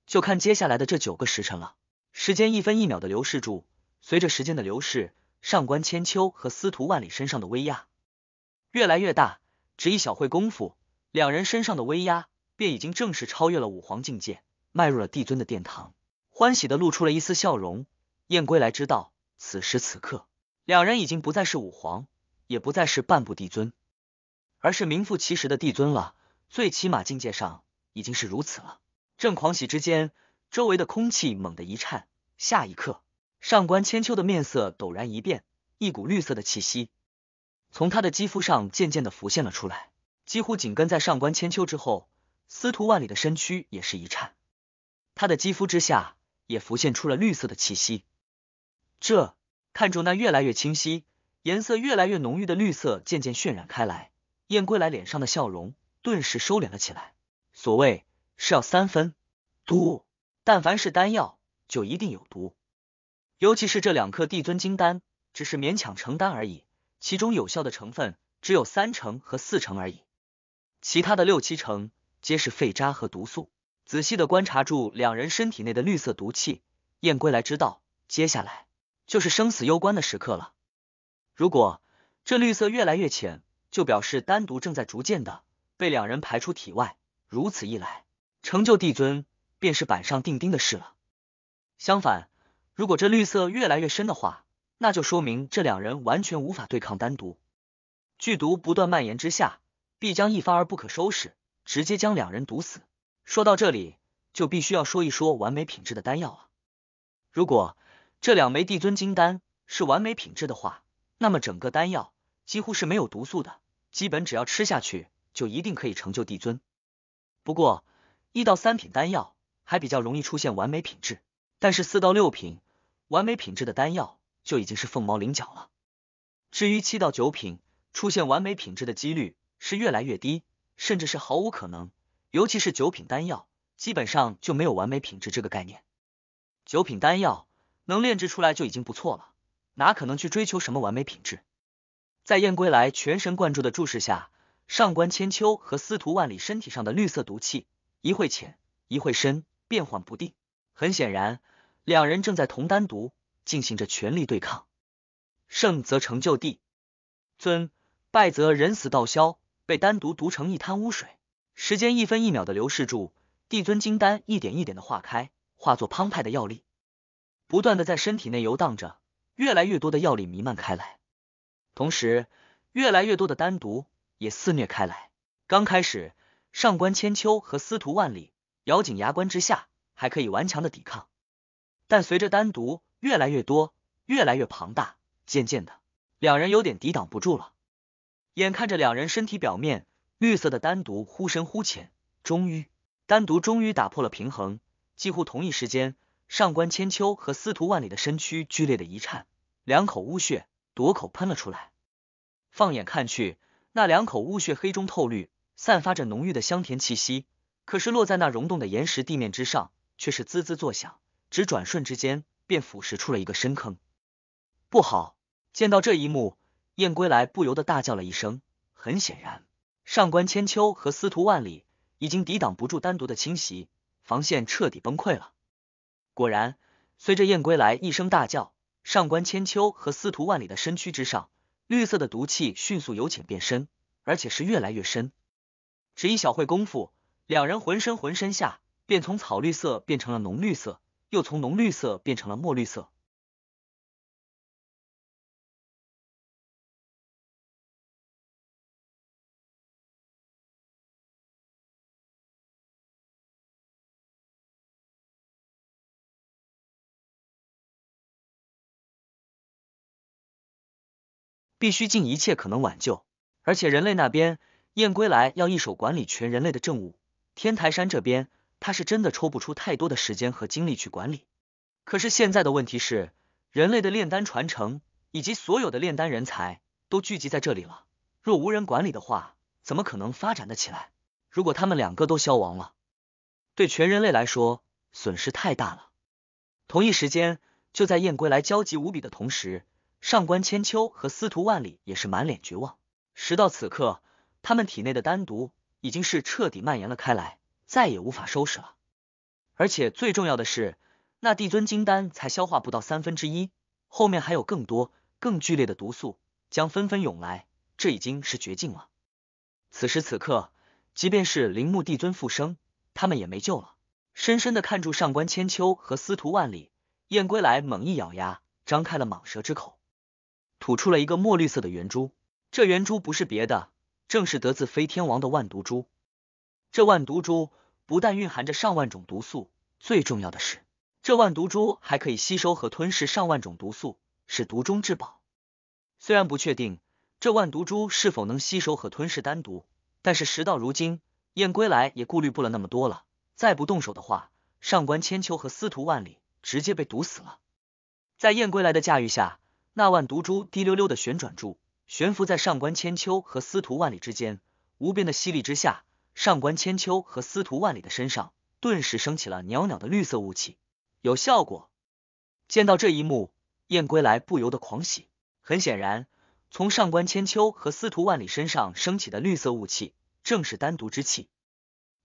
就看接下来的这九个时辰了。时间一分一秒的流逝住，随着时间的流逝，上官千秋和司徒万里身上的威压越来越大。只一小会功夫，两人身上的威压便已经正式超越了武皇境界，迈入了帝尊的殿堂，欢喜的露出了一丝笑容。燕归来知道，此时此刻，两人已经不再是武皇。也不再是半步帝尊，而是名副其实的帝尊了。最起码境界上已经是如此了。正狂喜之间，周围的空气猛地一颤。下一刻，上官千秋的面色陡然一变，一股绿色的气息从他的肌肤上渐渐的浮现了出来。几乎紧跟在上官千秋之后，司徒万里的身躯也是一颤，他的肌肤之下也浮现出了绿色的气息。这看住那越来越清晰。颜色越来越浓郁的绿色渐渐渲染开来，燕归来脸上的笑容顿时收敛了起来。所谓是要三分毒，但凡是丹药就一定有毒，尤其是这两颗帝尊金丹，只是勉强成丹而已，其中有效的成分只有三成和四成而已，其他的六七成皆是废渣和毒素。仔细的观察住两人身体内的绿色毒气，燕归来知道，接下来就是生死攸关的时刻了。如果这绿色越来越浅，就表示丹毒正在逐渐的被两人排出体外。如此一来，成就帝尊便是板上钉钉的事了。相反，如果这绿色越来越深的话，那就说明这两人完全无法对抗丹毒。剧毒不断蔓延之下，必将一发而不可收拾，直接将两人毒死。说到这里，就必须要说一说完美品质的丹药了。如果这两枚帝尊金丹是完美品质的话。那么整个丹药几乎是没有毒素的，基本只要吃下去就一定可以成就帝尊。不过一到三品丹药还比较容易出现完美品质，但是四到六品完美品质的丹药就已经是凤毛麟角了。至于七到九品，出现完美品质的几率是越来越低，甚至是毫无可能。尤其是九品丹药，基本上就没有完美品质这个概念。九品丹药能炼制出来就已经不错了。哪可能去追求什么完美品质？在燕归来全神贯注的注视下，上官千秋和司徒万里身体上的绿色毒气，一会浅，一会深，变幻不定。很显然，两人正在同丹毒进行着全力对抗。胜则成就帝尊，败则人死道消，被丹毒毒成一滩污水。时间一分一秒的流逝住，帝尊金丹一点一点的化开，化作澎湃的药力，不断的在身体内游荡着。越来越多的药力弥漫开来，同时，越来越多的丹毒也肆虐开来。刚开始，上官千秋和司徒万里咬紧牙关之下还可以顽强的抵抗，但随着丹毒越来越多、越来越庞大，渐渐的，两人有点抵挡不住了。眼看着两人身体表面绿色的丹毒忽深忽浅，终于，丹毒终于打破了平衡。几乎同一时间。上官千秋和司徒万里的身躯剧烈的一颤，两口乌血夺口喷了出来。放眼看去，那两口乌血黑中透绿，散发着浓郁的香甜气息。可是落在那溶洞的岩石地面之上，却是滋滋作响，只转瞬之间便腐蚀出了一个深坑。不好！见到这一幕，燕归来不由得大叫了一声。很显然，上官千秋和司徒万里已经抵挡不住单独的侵袭，防线彻底崩溃了。果然，随着燕归来一声大叫，上官千秋和司徒万里的身躯之上，绿色的毒气迅速由浅变深，而且是越来越深。只一小会功夫，两人浑身浑身下便从草绿色变成了浓绿色，又从浓绿色变成了墨绿色。必须尽一切可能挽救，而且人类那边，燕归来要一手管理全人类的政务。天台山这边，他是真的抽不出太多的时间和精力去管理。可是现在的问题是，人类的炼丹传承以及所有的炼丹人才都聚集在这里了，若无人管理的话，怎么可能发展得起来？如果他们两个都消亡了，对全人类来说损失太大了。同一时间，就在燕归来焦急无比的同时。上官千秋和司徒万里也是满脸绝望。时到此刻，他们体内的丹毒已经是彻底蔓延了开来，再也无法收拾了。而且最重要的是，那帝尊金丹才消化不到三分之一，后面还有更多更剧烈的毒素将纷纷涌来，这已经是绝境了。此时此刻，即便是铃木帝尊复生，他们也没救了。深深的看住上官千秋和司徒万里，燕归来猛一咬牙，张开了蟒蛇之口。吐出了一个墨绿色的圆珠，这圆珠不是别的，正是得自飞天王的万毒珠。这万毒珠不但蕴含着上万种毒素，最重要的是，这万毒珠还可以吸收和吞噬上万种毒素，是毒中至宝。虽然不确定这万毒珠是否能吸收和吞噬丹毒，但是时到如今，燕归来也顾虑不了那么多了。再不动手的话，上官千秋和司徒万里直接被毒死了。在燕归来的驾驭下。那万毒珠滴溜溜的旋转住，悬浮在上官千秋和司徒万里之间。无边的吸力之下，上官千秋和司徒万里的身上顿时升起了袅袅的绿色雾气。有效果！见到这一幕，燕归来不由得狂喜。很显然，从上官千秋和司徒万里身上升起的绿色雾气，正是丹毒之气。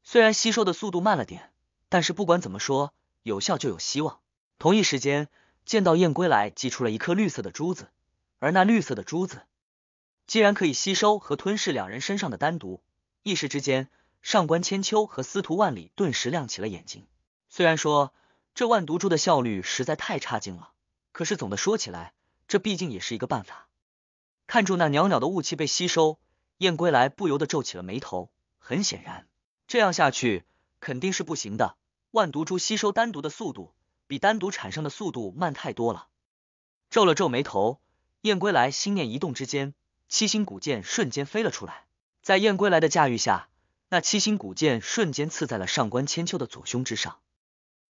虽然吸收的速度慢了点，但是不管怎么说，有效就有希望。同一时间。见到燕归来，祭出了一颗绿色的珠子，而那绿色的珠子竟然可以吸收和吞噬两人身上的丹毒，一时之间，上官千秋和司徒万里顿时亮起了眼睛。虽然说这万毒珠的效率实在太差劲了，可是总的说起来，这毕竟也是一个办法。看住那袅袅的雾气被吸收，燕归来不由得皱起了眉头。很显然，这样下去肯定是不行的。万毒珠吸收丹毒的速度。比单独产生的速度慢太多了。皱了皱眉头，燕归来心念一动之间，七星古剑瞬间飞了出来，在燕归来的驾驭下，那七星古剑瞬间刺在了上官千秋的左胸之上，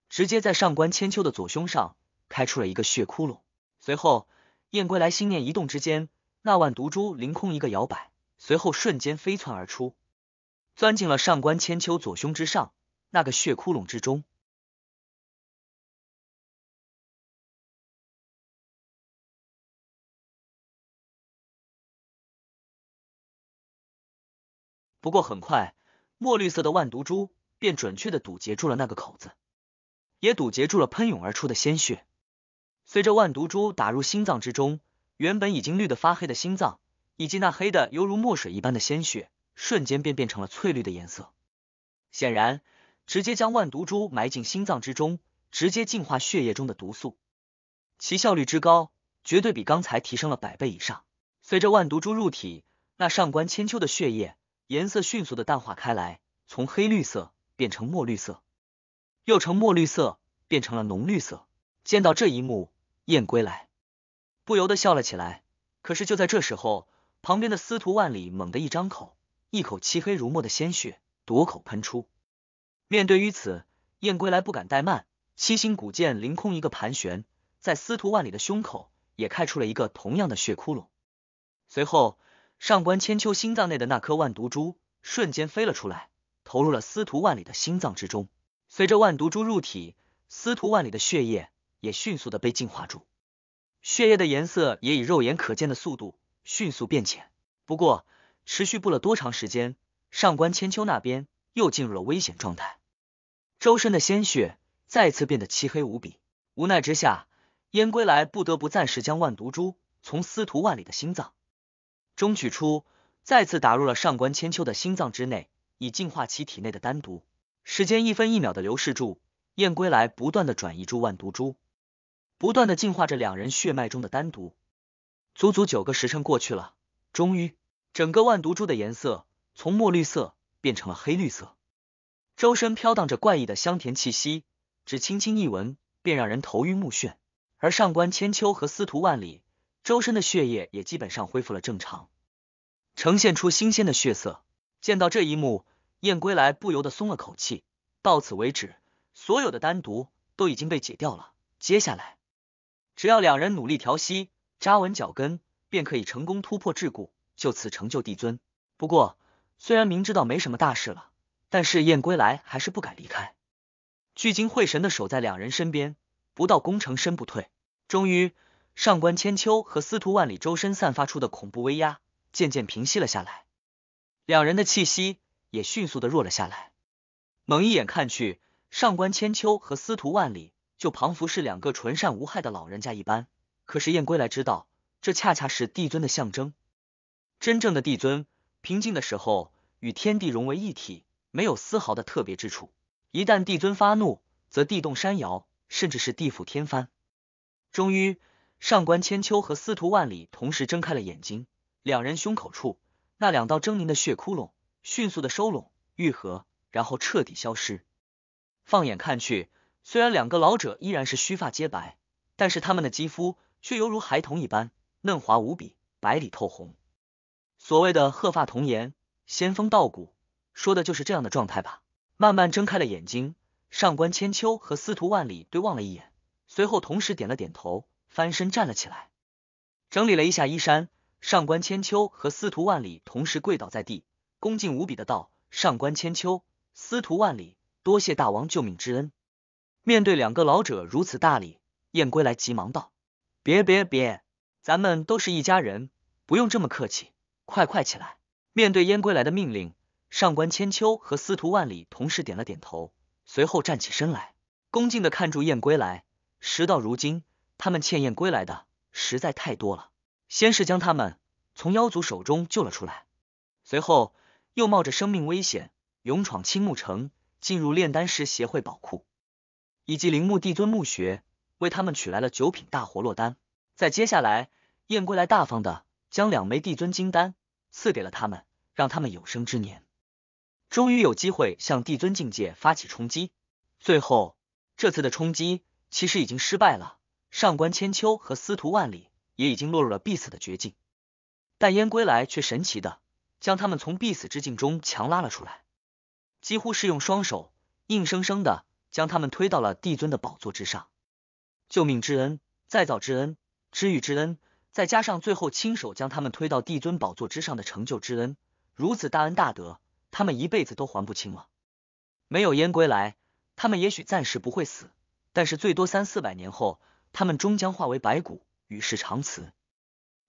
直接在上官千秋的左胸上开出了一个血窟窿。随后，燕归来心念一动之间，那万毒珠凌空一个摇摆，随后瞬间飞窜而出，钻进了上官千秋左胸之上那个血窟窿之中。不过很快，墨绿色的万毒珠便准确的堵截住了那个口子，也堵截住了喷涌而出的鲜血。随着万毒珠打入心脏之中，原本已经绿的发黑的心脏，以及那黑的犹如墨水一般的鲜血，瞬间便变成了翠绿的颜色。显然，直接将万毒珠埋进心脏之中，直接净化血液中的毒素，其效率之高，绝对比刚才提升了百倍以上。随着万毒珠入体，那上官千秋的血液。颜色迅速的淡化开来，从黑绿色变成墨绿色，又从墨绿色变成了浓绿色。见到这一幕，燕归来不由得笑了起来。可是就在这时候，旁边的司徒万里猛地一张口，一口漆黑如墨的鲜血夺口喷出。面对于此，燕归来不敢怠慢，七星古剑凌空一个盘旋，在司徒万里的胸口也开出了一个同样的血窟窿。随后。上官千秋心脏内的那颗万毒珠瞬间飞了出来，投入了司徒万里的心脏之中。随着万毒珠入体，司徒万里的血液也迅速的被净化住，血液的颜色也以肉眼可见的速度迅速变浅。不过，持续不了多长时间，上官千秋那边又进入了危险状态，周身的鲜血再次变得漆黑无比。无奈之下，燕归来不得不暂时将万毒珠从司徒万里的心脏。中取出，再次打入了上官千秋的心脏之内，以净化其体内的丹毒。时间一分一秒的流逝住，燕归来不断的转移住万毒株，不断的净化着两人血脉中的丹毒。足足九个时辰过去了，终于，整个万毒株的颜色从墨绿色变成了黑绿色，周身飘荡着怪异的香甜气息，只轻轻一闻便让人头晕目眩。而上官千秋和司徒万里。周身的血液也基本上恢复了正常，呈现出新鲜的血色。见到这一幕，燕归来不由得松了口气。到此为止，所有的丹毒都已经被解掉了。接下来，只要两人努力调息，扎稳脚跟，便可以成功突破桎梏，就此成就帝尊。不过，虽然明知道没什么大事了，但是燕归来还是不敢离开，聚精会神的守在两人身边，不到功成身不退。终于。上官千秋和司徒万里周身散发出的恐怖威压渐渐平息了下来，两人的气息也迅速的弱了下来。猛一眼看去，上官千秋和司徒万里就仿佛是两个纯善无害的老人家一般。可是燕归来知道，这恰恰是帝尊的象征。真正的帝尊，平静的时候与天地融为一体，没有丝毫的特别之处。一旦帝尊发怒，则地动山摇，甚至是地覆天翻。终于。上官千秋和司徒万里同时睁开了眼睛，两人胸口处那两道狰狞的血窟窿迅速的收拢、愈合，然后彻底消失。放眼看去，虽然两个老者依然是须发皆白，但是他们的肌肤却犹如孩童一般嫩滑无比，白里透红。所谓的鹤发童颜、仙风道骨，说的就是这样的状态吧。慢慢睁开了眼睛，上官千秋和司徒万里对望了一眼，随后同时点了点头。翻身站了起来，整理了一下衣衫。上官千秋和司徒万里同时跪倒在地，恭敬无比的道：“上官千秋，司徒万里，多谢大王救命之恩。”面对两个老者如此大礼，燕归来急忙道：“别别别，咱们都是一家人，不用这么客气，快快起来。”面对燕归来的命令，上官千秋和司徒万里同时点了点头，随后站起身来，恭敬的看住燕归来。时到如今。他们欠燕归来的实在太多了。先是将他们从妖族手中救了出来，随后又冒着生命危险勇闯青木城，进入炼丹师协会宝库，以及铃木帝尊墓穴，为他们取来了九品大活络丹。在接下来，燕归来大方的将两枚帝尊金丹赐给了他们，让他们有生之年终于有机会向帝尊境界发起冲击。最后，这次的冲击其实已经失败了。上官千秋和司徒万里也已经落入了必死的绝境，但燕归来却神奇的将他们从必死之境中强拉了出来，几乎是用双手硬生生的将他们推到了帝尊的宝座之上。救命之恩、再造之恩、知遇之恩，再加上最后亲手将他们推到帝尊宝座之上的成就之恩，如此大恩大德，他们一辈子都还不清了。没有燕归来，他们也许暂时不会死，但是最多三四百年后。他们终将化为白骨，与世长辞。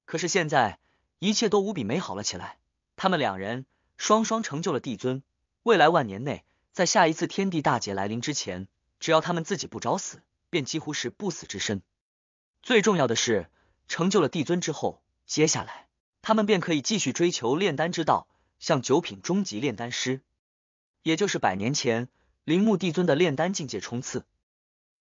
可是现在一切都无比美好了起来。他们两人双双成就了帝尊，未来万年内，在下一次天地大劫来临之前，只要他们自己不找死，便几乎是不死之身。最重要的是，成就了帝尊之后，接下来他们便可以继续追求炼丹之道，向九品终极炼丹师，也就是百年前铃木帝尊的炼丹境界冲刺。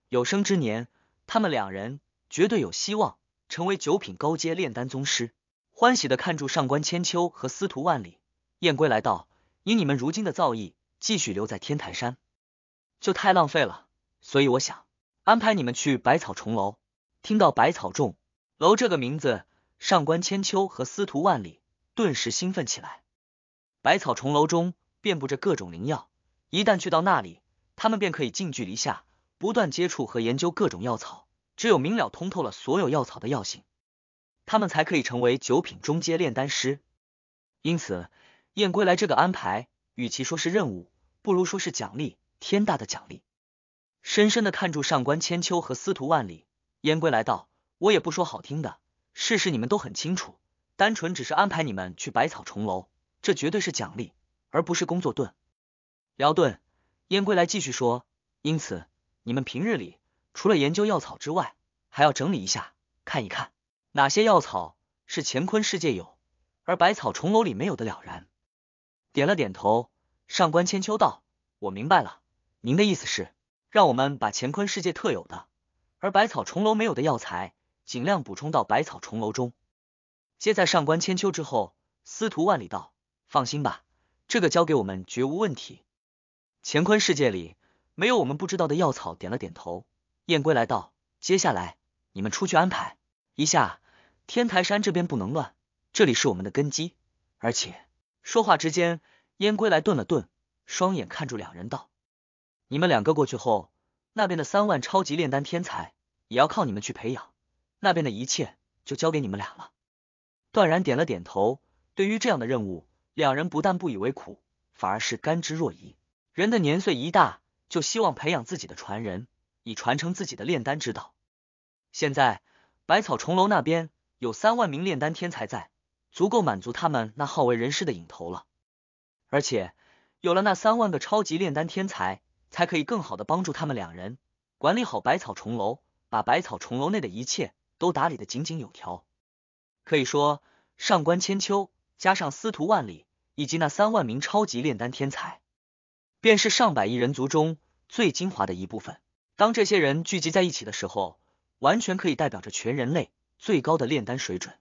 有生之年。他们两人绝对有希望成为九品高阶炼丹宗师，欢喜的看住上官千秋和司徒万里。燕归来到，以你们如今的造诣，继续留在天台山就太浪费了，所以我想安排你们去百草重楼。听到百草重楼这个名字，上官千秋和司徒万里顿时兴奋起来。百草重楼中遍布着各种灵药，一旦去到那里，他们便可以近距离下。不断接触和研究各种药草，只有明了通透了所有药草的药性，他们才可以成为九品中阶炼丹师。因此，燕归来这个安排，与其说是任务，不如说是奖励，天大的奖励。深深的看住上官千秋和司徒万里，燕归来道：“我也不说好听的，事事你们都很清楚，单纯只是安排你们去百草重楼，这绝对是奖励，而不是工作盾。辽盾，燕归来继续说，因此。你们平日里除了研究药草之外，还要整理一下，看一看哪些药草是乾坤世界有，而百草重楼里没有的。了然点了点头，上官千秋道：“我明白了，您的意思是让我们把乾坤世界特有的，而百草重楼没有的药材，尽量补充到百草重楼中。”接在上官千秋之后，司徒万里道：“放心吧，这个交给我们，绝无问题。乾坤世界里。”没有我们不知道的药草，点了点头。燕归来道：“接下来你们出去安排一下，天台山这边不能乱，这里是我们的根基。”而且说话之间，燕归来顿了顿，双眼看住两人道：“你们两个过去后，那边的三万超级炼丹天才也要靠你们去培养，那边的一切就交给你们俩了。”断然点了点头。对于这样的任务，两人不但不以为苦，反而是甘之若饴。人的年岁一大。就希望培养自己的传人，以传承自己的炼丹之道。现在百草重楼那边有三万名炼丹天才在，足够满足他们那好为人师的瘾头了。而且有了那三万个超级炼丹天才，才可以更好的帮助他们两人管理好百草重楼，把百草重楼内的一切都打理的井井有条。可以说，上官千秋加上司徒万里以及那三万名超级炼丹天才。便是上百亿人族中最精华的一部分。当这些人聚集在一起的时候，完全可以代表着全人类最高的炼丹水准，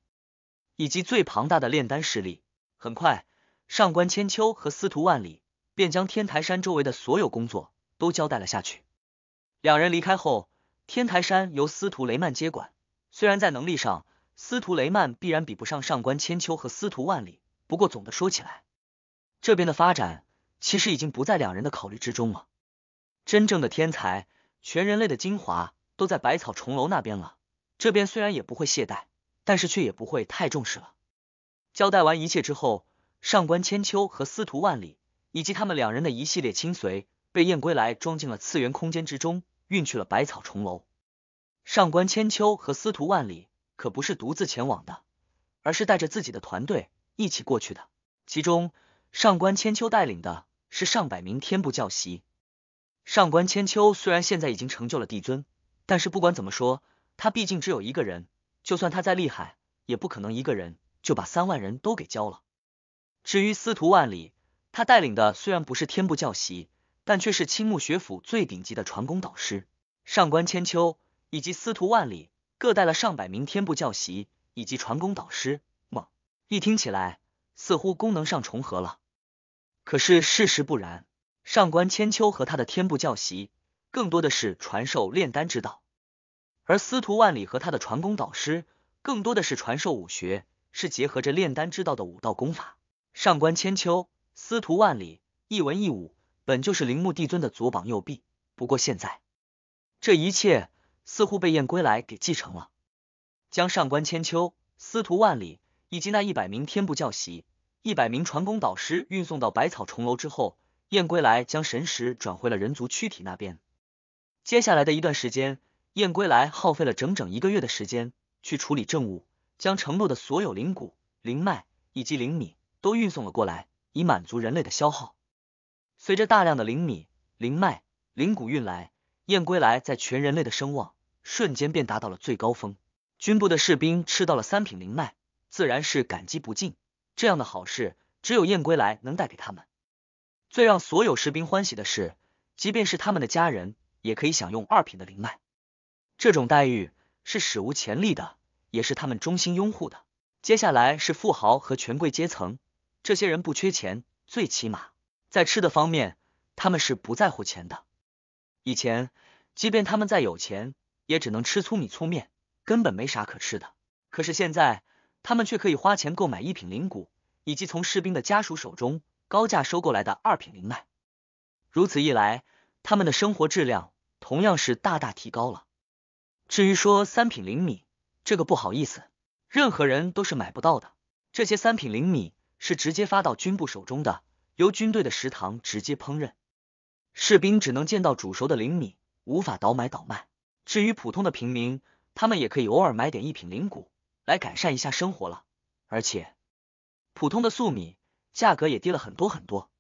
以及最庞大的炼丹势力。很快，上官千秋和司徒万里便将天台山周围的所有工作都交代了下去。两人离开后，天台山由司徒雷曼接管。虽然在能力上，司徒雷曼必然比不上上官千秋和司徒万里，不过总的说起来，这边的发展。其实已经不在两人的考虑之中了。真正的天才，全人类的精华都在百草重楼那边了。这边虽然也不会懈怠，但是却也不会太重视了。交代完一切之后，上官千秋和司徒万里以及他们两人的一系列亲随被燕归来装进了次元空间之中，运去了百草重楼。上官千秋和司徒万里可不是独自前往的，而是带着自己的团队一起过去的。其中，上官千秋带领的。是上百名天部教习。上官千秋虽然现在已经成就了帝尊，但是不管怎么说，他毕竟只有一个人，就算他再厉害，也不可能一个人就把三万人都给教了。至于司徒万里，他带领的虽然不是天部教习，但却是青木学府最顶级的传功导师。上官千秋以及司徒万里各带了上百名天部教习以及传功导师，一听起来似乎功能上重合了。可是事实不然，上官千秋和他的天部教习更多的是传授炼丹之道，而司徒万里和他的传功导师更多的是传授武学，是结合着炼丹之道的武道功法。上官千秋、司徒万里一文一武，本就是铃木帝尊的左膀右臂。不过现在，这一切似乎被燕归来给继承了，将上官千秋、司徒万里以及那一百名天部教习。一百名船工导师运送到百草重楼之后，燕归来将神识转回了人族躯体那边。接下来的一段时间，燕归来耗费了整整一个月的时间去处理政务，将承诺的所有灵骨、灵脉以及灵米都运送了过来，以满足人类的消耗。随着大量的灵米、灵脉、灵骨运来，燕归来在全人类的声望瞬间便达到了最高峰。军部的士兵吃到了三品灵脉，自然是感激不尽。这样的好事，只有燕归来能带给他们。最让所有士兵欢喜的是，即便是他们的家人，也可以享用二品的灵脉。这种待遇是史无前例的，也是他们衷心拥护的。接下来是富豪和权贵阶层，这些人不缺钱，最起码在吃的方面，他们是不在乎钱的。以前，即便他们再有钱，也只能吃粗米粗面，根本没啥可吃的。可是现在，他们却可以花钱购买一品灵骨，以及从士兵的家属手中高价收购来的二品灵脉。如此一来，他们的生活质量同样是大大提高了。至于说三品灵米，这个不好意思，任何人都是买不到的。这些三品灵米是直接发到军部手中的，由军队的食堂直接烹饪，士兵只能见到煮熟的灵米，无法倒买倒卖。至于普通的平民，他们也可以偶尔买点一品灵谷。来改善一下生活了，而且普通的素米价格也低了很多很多。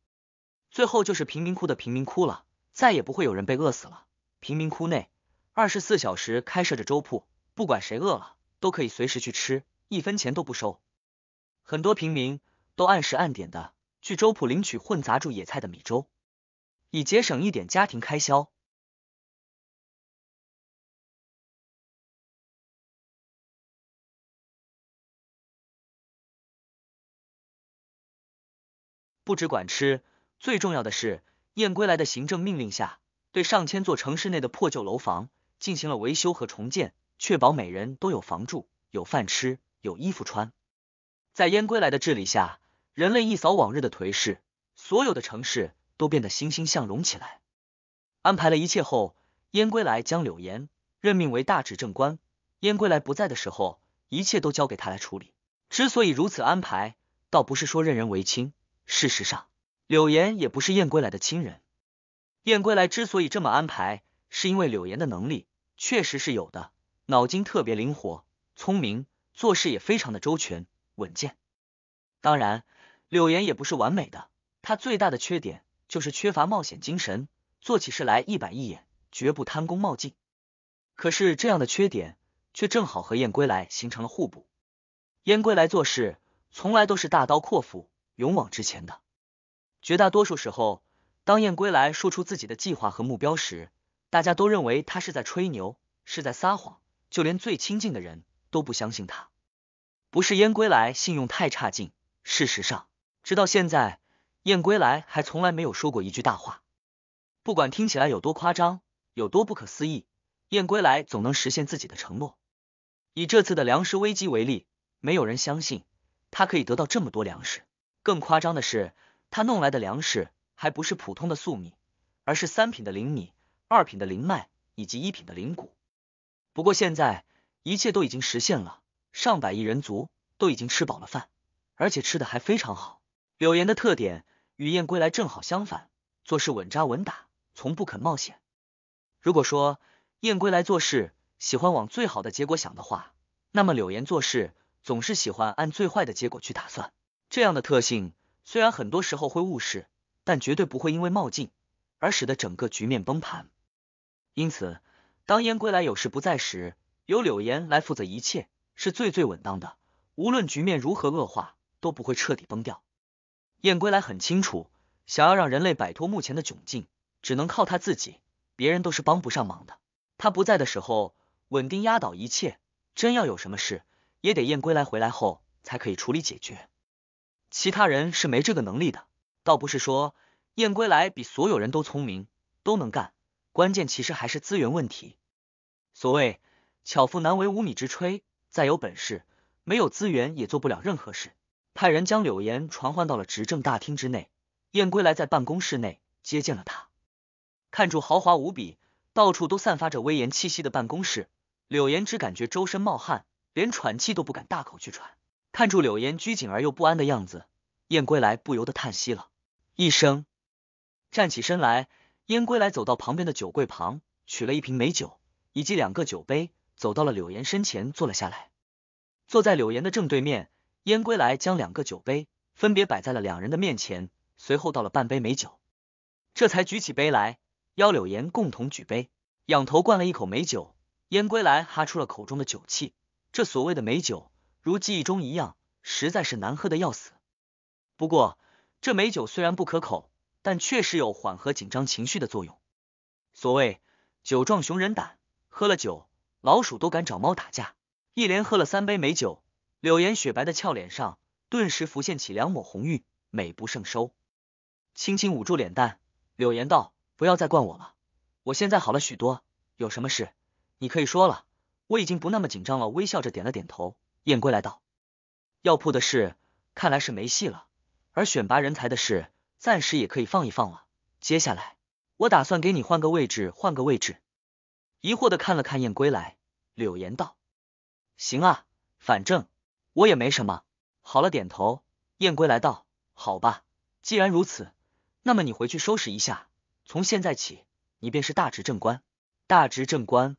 最后就是贫民窟的贫民窟了，再也不会有人被饿死了。贫民窟内二十四小时开设着粥铺，不管谁饿了，都可以随时去吃，一分钱都不收。很多平民都按时按点的去粥铺领取混杂住野菜的米粥，以节省一点家庭开销。不只管吃，最重要的是燕归来的行政命令下，对上千座城市内的破旧楼房进行了维修和重建，确保每人都有房住、有饭吃、有衣服穿。在燕归来的治理下，人类一扫往日的颓势，所有的城市都变得欣欣向荣起来。安排了一切后，燕归来将柳岩任命为大执政官。燕归来不在的时候，一切都交给他来处理。之所以如此安排，倒不是说任人唯亲。事实上，柳岩也不是燕归来的亲人。燕归来之所以这么安排，是因为柳岩的能力确实是有的，脑筋特别灵活，聪明，做事也非常的周全稳健。当然，柳岩也不是完美的，她最大的缺点就是缺乏冒险精神，做起事来一板一眼，绝不贪功冒进。可是这样的缺点却正好和燕归来形成了互补。燕归来做事从来都是大刀阔斧。勇往直前的。绝大多数时候，当燕归来说出自己的计划和目标时，大家都认为他是在吹牛，是在撒谎，就连最亲近的人都不相信他。不是燕归来信用太差劲。事实上，直到现在，燕归来还从来没有说过一句大话。不管听起来有多夸张，有多不可思议，燕归来总能实现自己的承诺。以这次的粮食危机为例，没有人相信他可以得到这么多粮食。更夸张的是，他弄来的粮食还不是普通的粟米，而是三品的灵米、二品的灵麦以及一品的灵谷。不过现在一切都已经实现了，上百亿人族都已经吃饱了饭，而且吃的还非常好。柳岩的特点与燕归来正好相反，做事稳扎稳打，从不肯冒险。如果说燕归来做事喜欢往最好的结果想的话，那么柳岩做事总是喜欢按最坏的结果去打算。这样的特性虽然很多时候会误事，但绝对不会因为冒进而使得整个局面崩盘。因此，当燕归来有事不在时，由柳岩来负责一切是最最稳当的。无论局面如何恶化，都不会彻底崩掉。燕归来很清楚，想要让人类摆脱目前的窘境，只能靠他自己，别人都是帮不上忙的。他不在的时候，稳定压倒一切。真要有什么事，也得燕归来回来后才可以处理解决。其他人是没这个能力的，倒不是说燕归来比所有人都聪明都能干，关键其实还是资源问题。所谓巧妇难为无米之炊，再有本事，没有资源也做不了任何事。派人将柳岩传唤到了执政大厅之内，燕归来在办公室内接见了他。看着豪华无比、到处都散发着威严气息的办公室，柳岩只感觉周身冒汗，连喘气都不敢大口去喘。看住柳岩拘谨而又不安的样子，燕归来不由得叹息了一声，站起身来。燕归来走到旁边的酒柜旁，取了一瓶美酒以及两个酒杯，走到了柳岩身前坐了下来。坐在柳岩的正对面，燕归来将两个酒杯分别摆在了两人的面前，随后倒了半杯美酒，这才举起杯来邀柳岩共同举杯，仰头灌了一口美酒。燕归来哈出了口中的酒气，这所谓的美酒。如记忆中一样，实在是难喝的要死。不过这美酒虽然不可口，但确实有缓和紧张情绪的作用。所谓酒壮熊人胆，喝了酒，老鼠都敢找猫打架。一连喝了三杯美酒，柳岩雪白的俏脸上顿时浮现起两抹红晕，美不胜收。轻轻捂住脸蛋，柳岩道：“不要再灌我了，我现在好了许多，有什么事你可以说了，我已经不那么紧张了。”微笑着点了点头。燕归来道：“药铺的事看来是没戏了，而选拔人才的事暂时也可以放一放了。接下来我打算给你换个位置，换个位置。”疑惑的看了看燕归来，柳岩道：“行啊，反正我也没什么。”好了，点头。燕归来道：“好吧，既然如此，那么你回去收拾一下。从现在起，你便是大执政官。”大执政官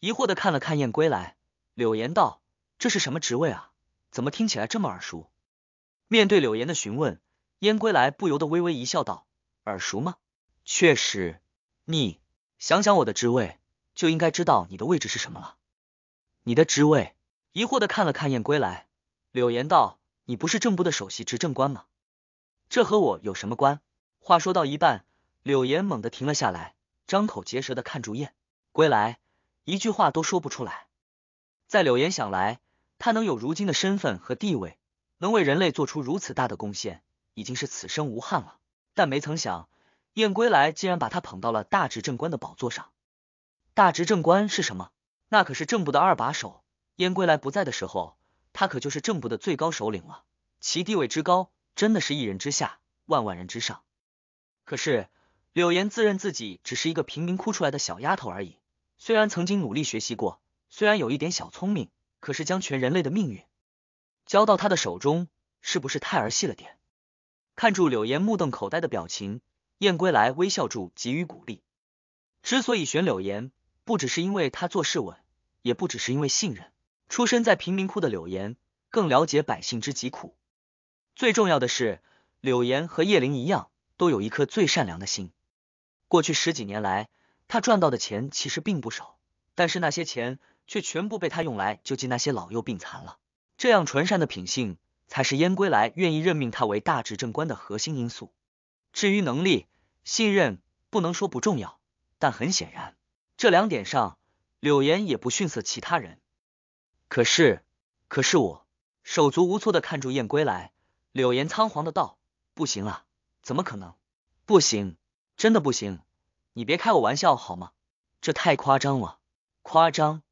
疑惑的看了看燕归来，柳岩道。这是什么职位啊？怎么听起来这么耳熟？面对柳岩的询问，燕归来不由得微微一笑，道：“耳熟吗？确实，你想想我的职位，就应该知道你的位置是什么了。”你的职位？疑惑的看了看燕归来，柳岩道：“你不是正部的首席执政官吗？这和我有什么关？”话说到一半，柳岩猛地停了下来，张口结舌的看住燕归来，一句话都说不出来。在柳岩想来，他能有如今的身份和地位，能为人类做出如此大的贡献，已经是此生无憾了。但没曾想，燕归来竟然把他捧到了大执政官的宝座上。大执政官是什么？那可是政部的二把手。燕归来不在的时候，他可就是政部的最高首领了。其地位之高，真的是一人之下，万万人之上。可是，柳岩自认自己只是一个平民窟出来的小丫头而已。虽然曾经努力学习过，虽然有一点小聪明。可是将全人类的命运交到他的手中，是不是太儿戏了点？看住柳岩目瞪口呆的表情，燕归来微笑住，给予鼓励。之所以选柳岩，不只是因为他做事稳，也不只是因为信任。出身在贫民窟的柳岩，更了解百姓之疾苦。最重要的是，柳岩和叶灵一样，都有一颗最善良的心。过去十几年来，他赚到的钱其实并不少，但是那些钱……却全部被他用来救济那些老幼病残了。这样纯善的品性，才是燕归来愿意任命他为大执政官的核心因素。至于能力、信任，不能说不重要，但很显然，这两点上，柳岩也不逊色其他人。可是，可是我手足无措的看住燕归来，柳岩仓皇的道：“不行啊，怎么可能？不行，真的不行！你别开我玩笑好吗？这太夸张了，夸张！”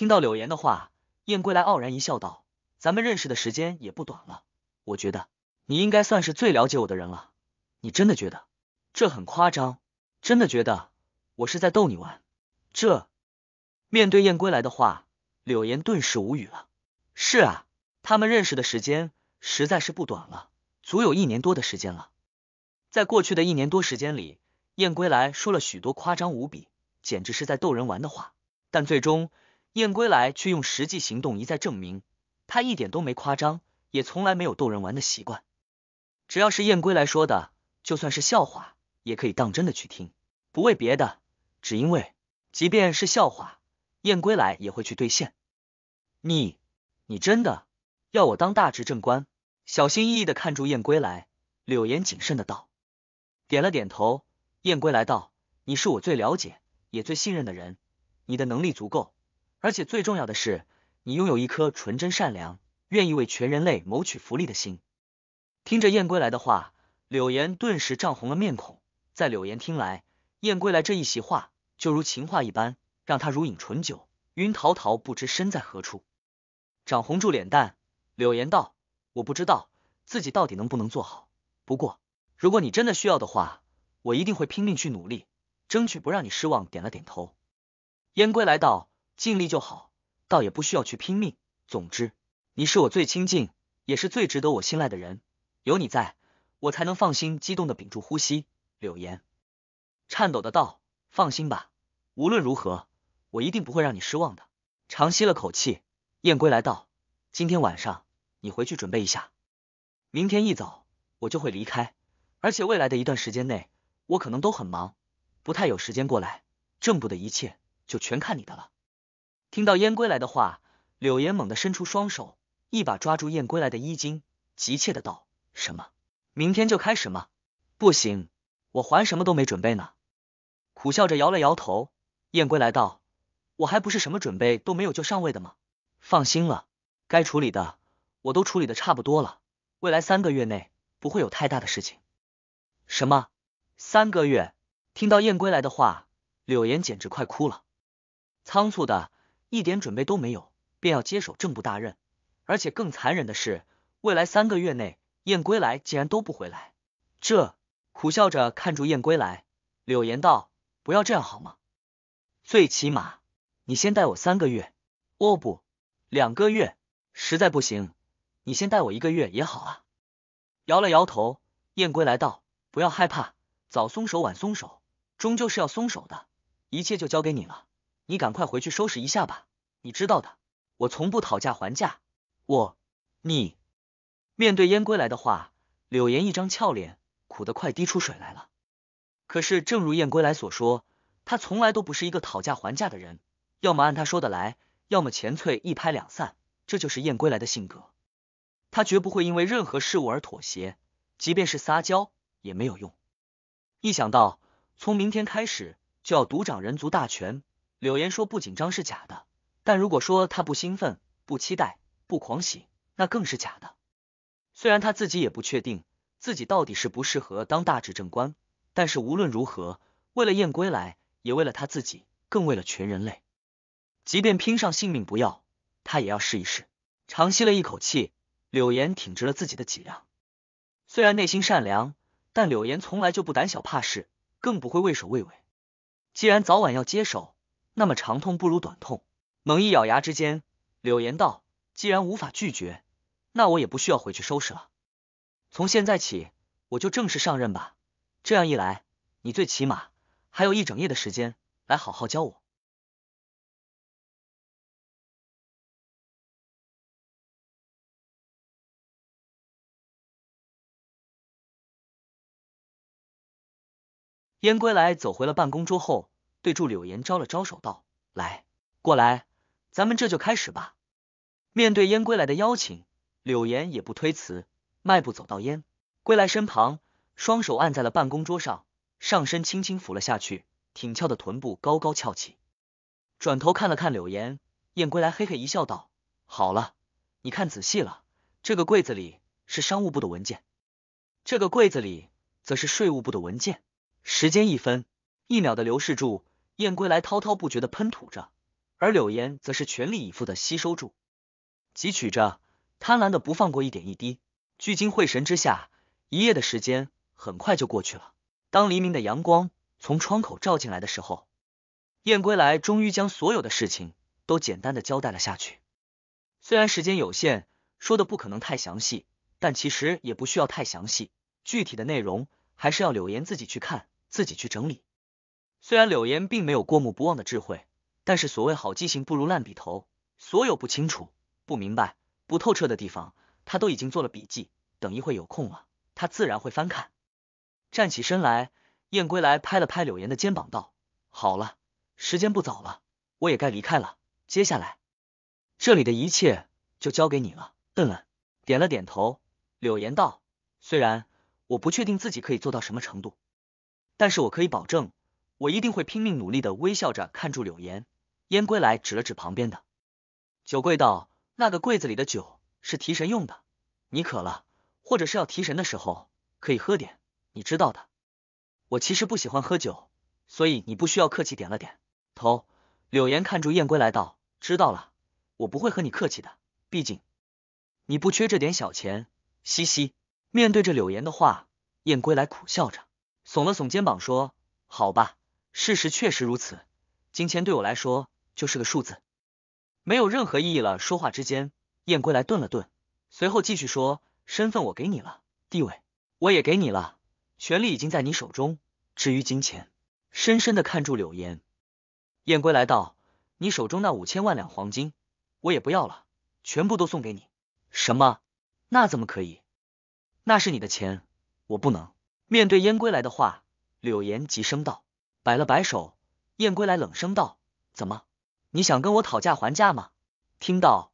听到柳岩的话，燕归来傲然一笑，道：“咱们认识的时间也不短了，我觉得你应该算是最了解我的人了。你真的觉得这很夸张？真的觉得我是在逗你玩？”这面对燕归来的话，柳岩顿时无语了。是啊，他们认识的时间实在是不短了，足有一年多的时间了。在过去的一年多时间里，燕归来说了许多夸张无比、简直是在逗人玩的话，但最终。燕归来却用实际行动一再证明，他一点都没夸张，也从来没有逗人玩的习惯。只要是燕归来说的，就算是笑话，也可以当真的去听。不为别的，只因为即便是笑话，燕归来也会去兑现。你，你真的要我当大执政官？小心翼翼的看住燕归来，柳岩谨慎的道。点了点头，燕归来道：“你是我最了解，也最信任的人，你的能力足够。而且最重要的是，你拥有一颗纯真善良、愿意为全人类谋取福利的心。听着燕归来的话，柳岩顿时涨红了面孔。在柳岩听来，燕归来这一席话就如情话一般，让他如饮醇酒，晕陶陶，不知身在何处。涨红住脸蛋，柳岩道：“我不知道自己到底能不能做好。不过，如果你真的需要的话，我一定会拼命去努力，争取不让你失望。”点了点头，燕归来道。尽力就好，倒也不需要去拼命。总之，你是我最亲近，也是最值得我信赖的人。有你在，我才能放心。激动的屏住呼吸，柳岩颤抖的道：“放心吧，无论如何，我一定不会让你失望的。”长吸了口气，燕归来道：“今天晚上你回去准备一下，明天一早我就会离开。而且未来的一段时间内，我可能都很忙，不太有时间过来。正部的一切就全看你的了。”听到燕归来的话，柳岩猛地伸出双手，一把抓住燕归来的衣襟，急切的道：“什么？明天就开始吗？不行，我还什么都没准备呢。”苦笑着摇了摇头，燕归来道：“我还不是什么准备都没有就上位的吗？放心了，该处理的我都处理的差不多了，未来三个月内不会有太大的事情。”什么？三个月？听到燕归来的话，柳岩简直快哭了，仓促的。一点准备都没有，便要接手正部大任，而且更残忍的是，未来三个月内，燕归来竟然都不回来。这，苦笑着看住燕归来，柳岩道：“不要这样好吗？最起码，你先带我三个月。哦不，两个月，实在不行，你先带我一个月也好啊。”摇了摇头，燕归来道：“不要害怕，早松手晚松手，终究是要松手的，一切就交给你了。”你赶快回去收拾一下吧，你知道的，我从不讨价还价。我，你面对燕归来的话，柳岩一张俏脸苦得快滴出水来了。可是，正如燕归来所说，他从来都不是一个讨价还价的人，要么按他说的来，要么钱翠一拍两散。这就是燕归来的性格，他绝不会因为任何事物而妥协，即便是撒娇也没有用。一想到从明天开始就要独掌人族大权，柳岩说：“不紧张是假的，但如果说他不兴奋、不期待、不狂喜，那更是假的。虽然他自己也不确定自己到底是不适合当大执政官，但是无论如何，为了燕归来，也为了他自己，更为了全人类，即便拼上性命不要，他也要试一试。”长吸了一口气，柳岩挺直了自己的脊梁。虽然内心善良，但柳岩从来就不胆小怕事，更不会畏首畏尾。既然早晚要接手，那么长痛不如短痛，猛一咬牙之间，柳岩道：“既然无法拒绝，那我也不需要回去收拾了。从现在起，我就正式上任吧。这样一来，你最起码还有一整夜的时间来好好教我。”燕归来走回了办公桌后。对住柳岩招了招手，道：“来，过来，咱们这就开始吧。”面对燕归来的邀请，柳岩也不推辞，迈步走到燕归来身旁，双手按在了办公桌上，上身轻轻俯了下去，挺翘的臀部高高翘起。转头看了看柳岩，燕归来嘿嘿一笑，道：“好了，你看仔细了，这个柜子里是商务部的文件，这个柜子里则是税务部的文件。时间一分一秒的流逝住。”燕归来滔滔不绝的喷吐着，而柳岩则是全力以赴的吸收住、汲取着，贪婪的不放过一点一滴。聚精会神之下，一夜的时间很快就过去了。当黎明的阳光从窗口照进来的时候，燕归来终于将所有的事情都简单的交代了下去。虽然时间有限，说的不可能太详细，但其实也不需要太详细。具体的内容还是要柳岩自己去看，自己去整理。虽然柳岩并没有过目不忘的智慧，但是所谓好记性不如烂笔头，所有不清楚、不明白、不透彻的地方，他都已经做了笔记。等一会有空了，他自然会翻看。站起身来，燕归来拍了拍柳岩的肩膀，道：“好了，时间不早了，我也该离开了。接下来，这里的一切就交给你了。”嗯了点了点头，柳岩道：“虽然我不确定自己可以做到什么程度，但是我可以保证。”我一定会拼命努力的，微笑着看住柳岩。燕归来指了指旁边的酒柜道：“那个柜子里的酒是提神用的，你渴了或者是要提神的时候可以喝点，你知道的。”我其实不喜欢喝酒，所以你不需要客气。点了点头，柳岩看住燕归来道：“知道了，我不会和你客气的，毕竟你不缺这点小钱。”嘻嘻。面对着柳岩的话，燕归来苦笑着耸了耸肩膀说：“好吧。”事实确实如此，金钱对我来说就是个数字，没有任何意义了。说话之间，燕归来顿了顿，随后继续说：“身份我给你了，地位我也给你了，权力已经在你手中。至于金钱，深深的看住柳岩，燕归来道：‘你手中那五千万两黄金，我也不要了，全部都送给你。’什么？那怎么可以？那是你的钱，我不能。”面对燕归来的话，柳岩急声道。摆了摆手，燕归来冷声道：“怎么，你想跟我讨价还价吗？”听到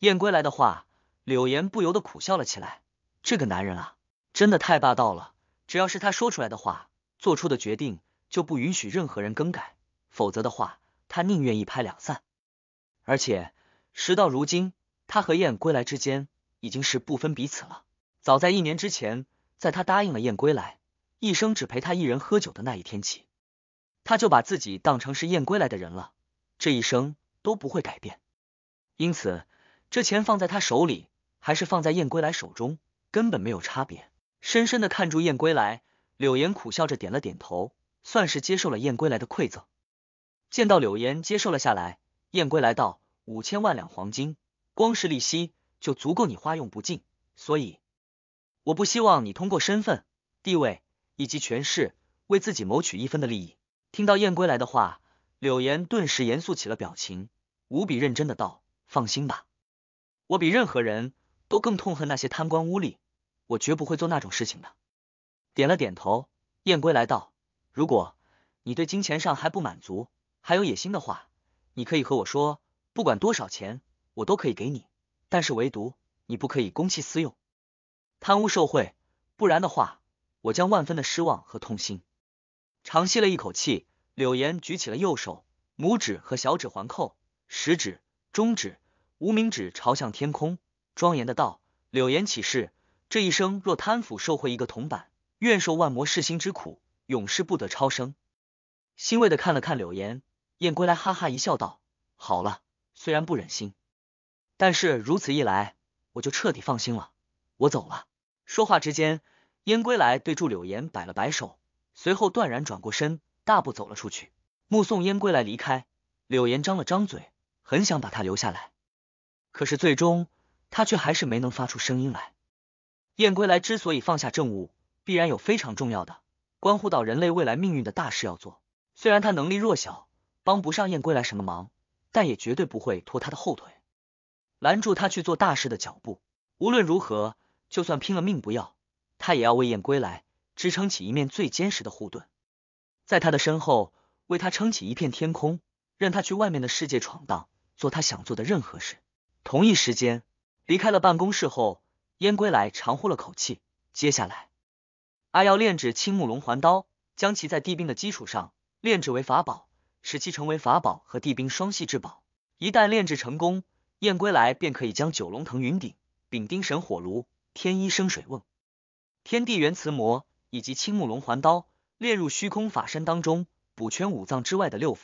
燕归来的话，柳岩不由得苦笑了起来。这个男人啊，真的太霸道了。只要是他说出来的话，做出的决定，就不允许任何人更改。否则的话，他宁愿一拍两散。而且，时到如今，他和燕归来之间已经是不分彼此了。早在一年之前，在他答应了燕归来一生只陪他一人喝酒的那一天起。他就把自己当成是燕归来的人了，这一生都不会改变。因此，这钱放在他手里，还是放在燕归来手中，根本没有差别。深深的看住燕归来，柳岩苦笑着点了点头，算是接受了燕归来的馈赠。见到柳岩接受了下来，燕归来道：“五千万两黄金，光是利息就足够你花用不尽。所以，我不希望你通过身份、地位以及权势为自己谋取一分的利益。听到燕归来的话，柳岩顿时严肃起了表情，无比认真的道：“放心吧，我比任何人都更痛恨那些贪官污吏，我绝不会做那种事情的。”点了点头，燕归来道：“如果你对金钱上还不满足，还有野心的话，你可以和我说，不管多少钱，我都可以给你，但是唯独你不可以公器私用，贪污受贿，不然的话，我将万分的失望和痛心。”长吸了一口气，柳岩举起了右手，拇指和小指环扣，食指、中指、无名指朝向天空，庄严的道：“柳岩起誓，这一生若贪腐受贿一个铜板，愿受万魔噬心之苦，永世不得超生。”欣慰的看了看柳岩，燕归来哈哈一笑，道：“好了，虽然不忍心，但是如此一来，我就彻底放心了。我走了。”说话之间，燕归来对祝柳岩摆了摆手。随后断然转过身，大步走了出去，目送燕归来离开。柳岩张了张嘴，很想把他留下来，可是最终他却还是没能发出声音来。燕归来之所以放下政务，必然有非常重要的、关乎到人类未来命运的大事要做。虽然他能力弱小，帮不上燕归来什么忙，但也绝对不会拖他的后腿，拦住他去做大事的脚步。无论如何，就算拼了命不要，他也要为燕归来。支撑起一面最坚实的护盾，在他的身后为他撑起一片天空，任他去外面的世界闯荡，做他想做的任何事。同一时间，离开了办公室后，燕归来长呼了口气。接下来，阿瑶炼制青木龙环刀，将其在地兵的基础上炼制为法宝，使其成为法宝和地兵双系至宝。一旦炼制成功，燕归来便可以将九龙腾云顶、丙丁神火炉、天一生水瓮、天地元磁魔。以及青木龙环刀列入虚空法身当中，补全五脏之外的六腑。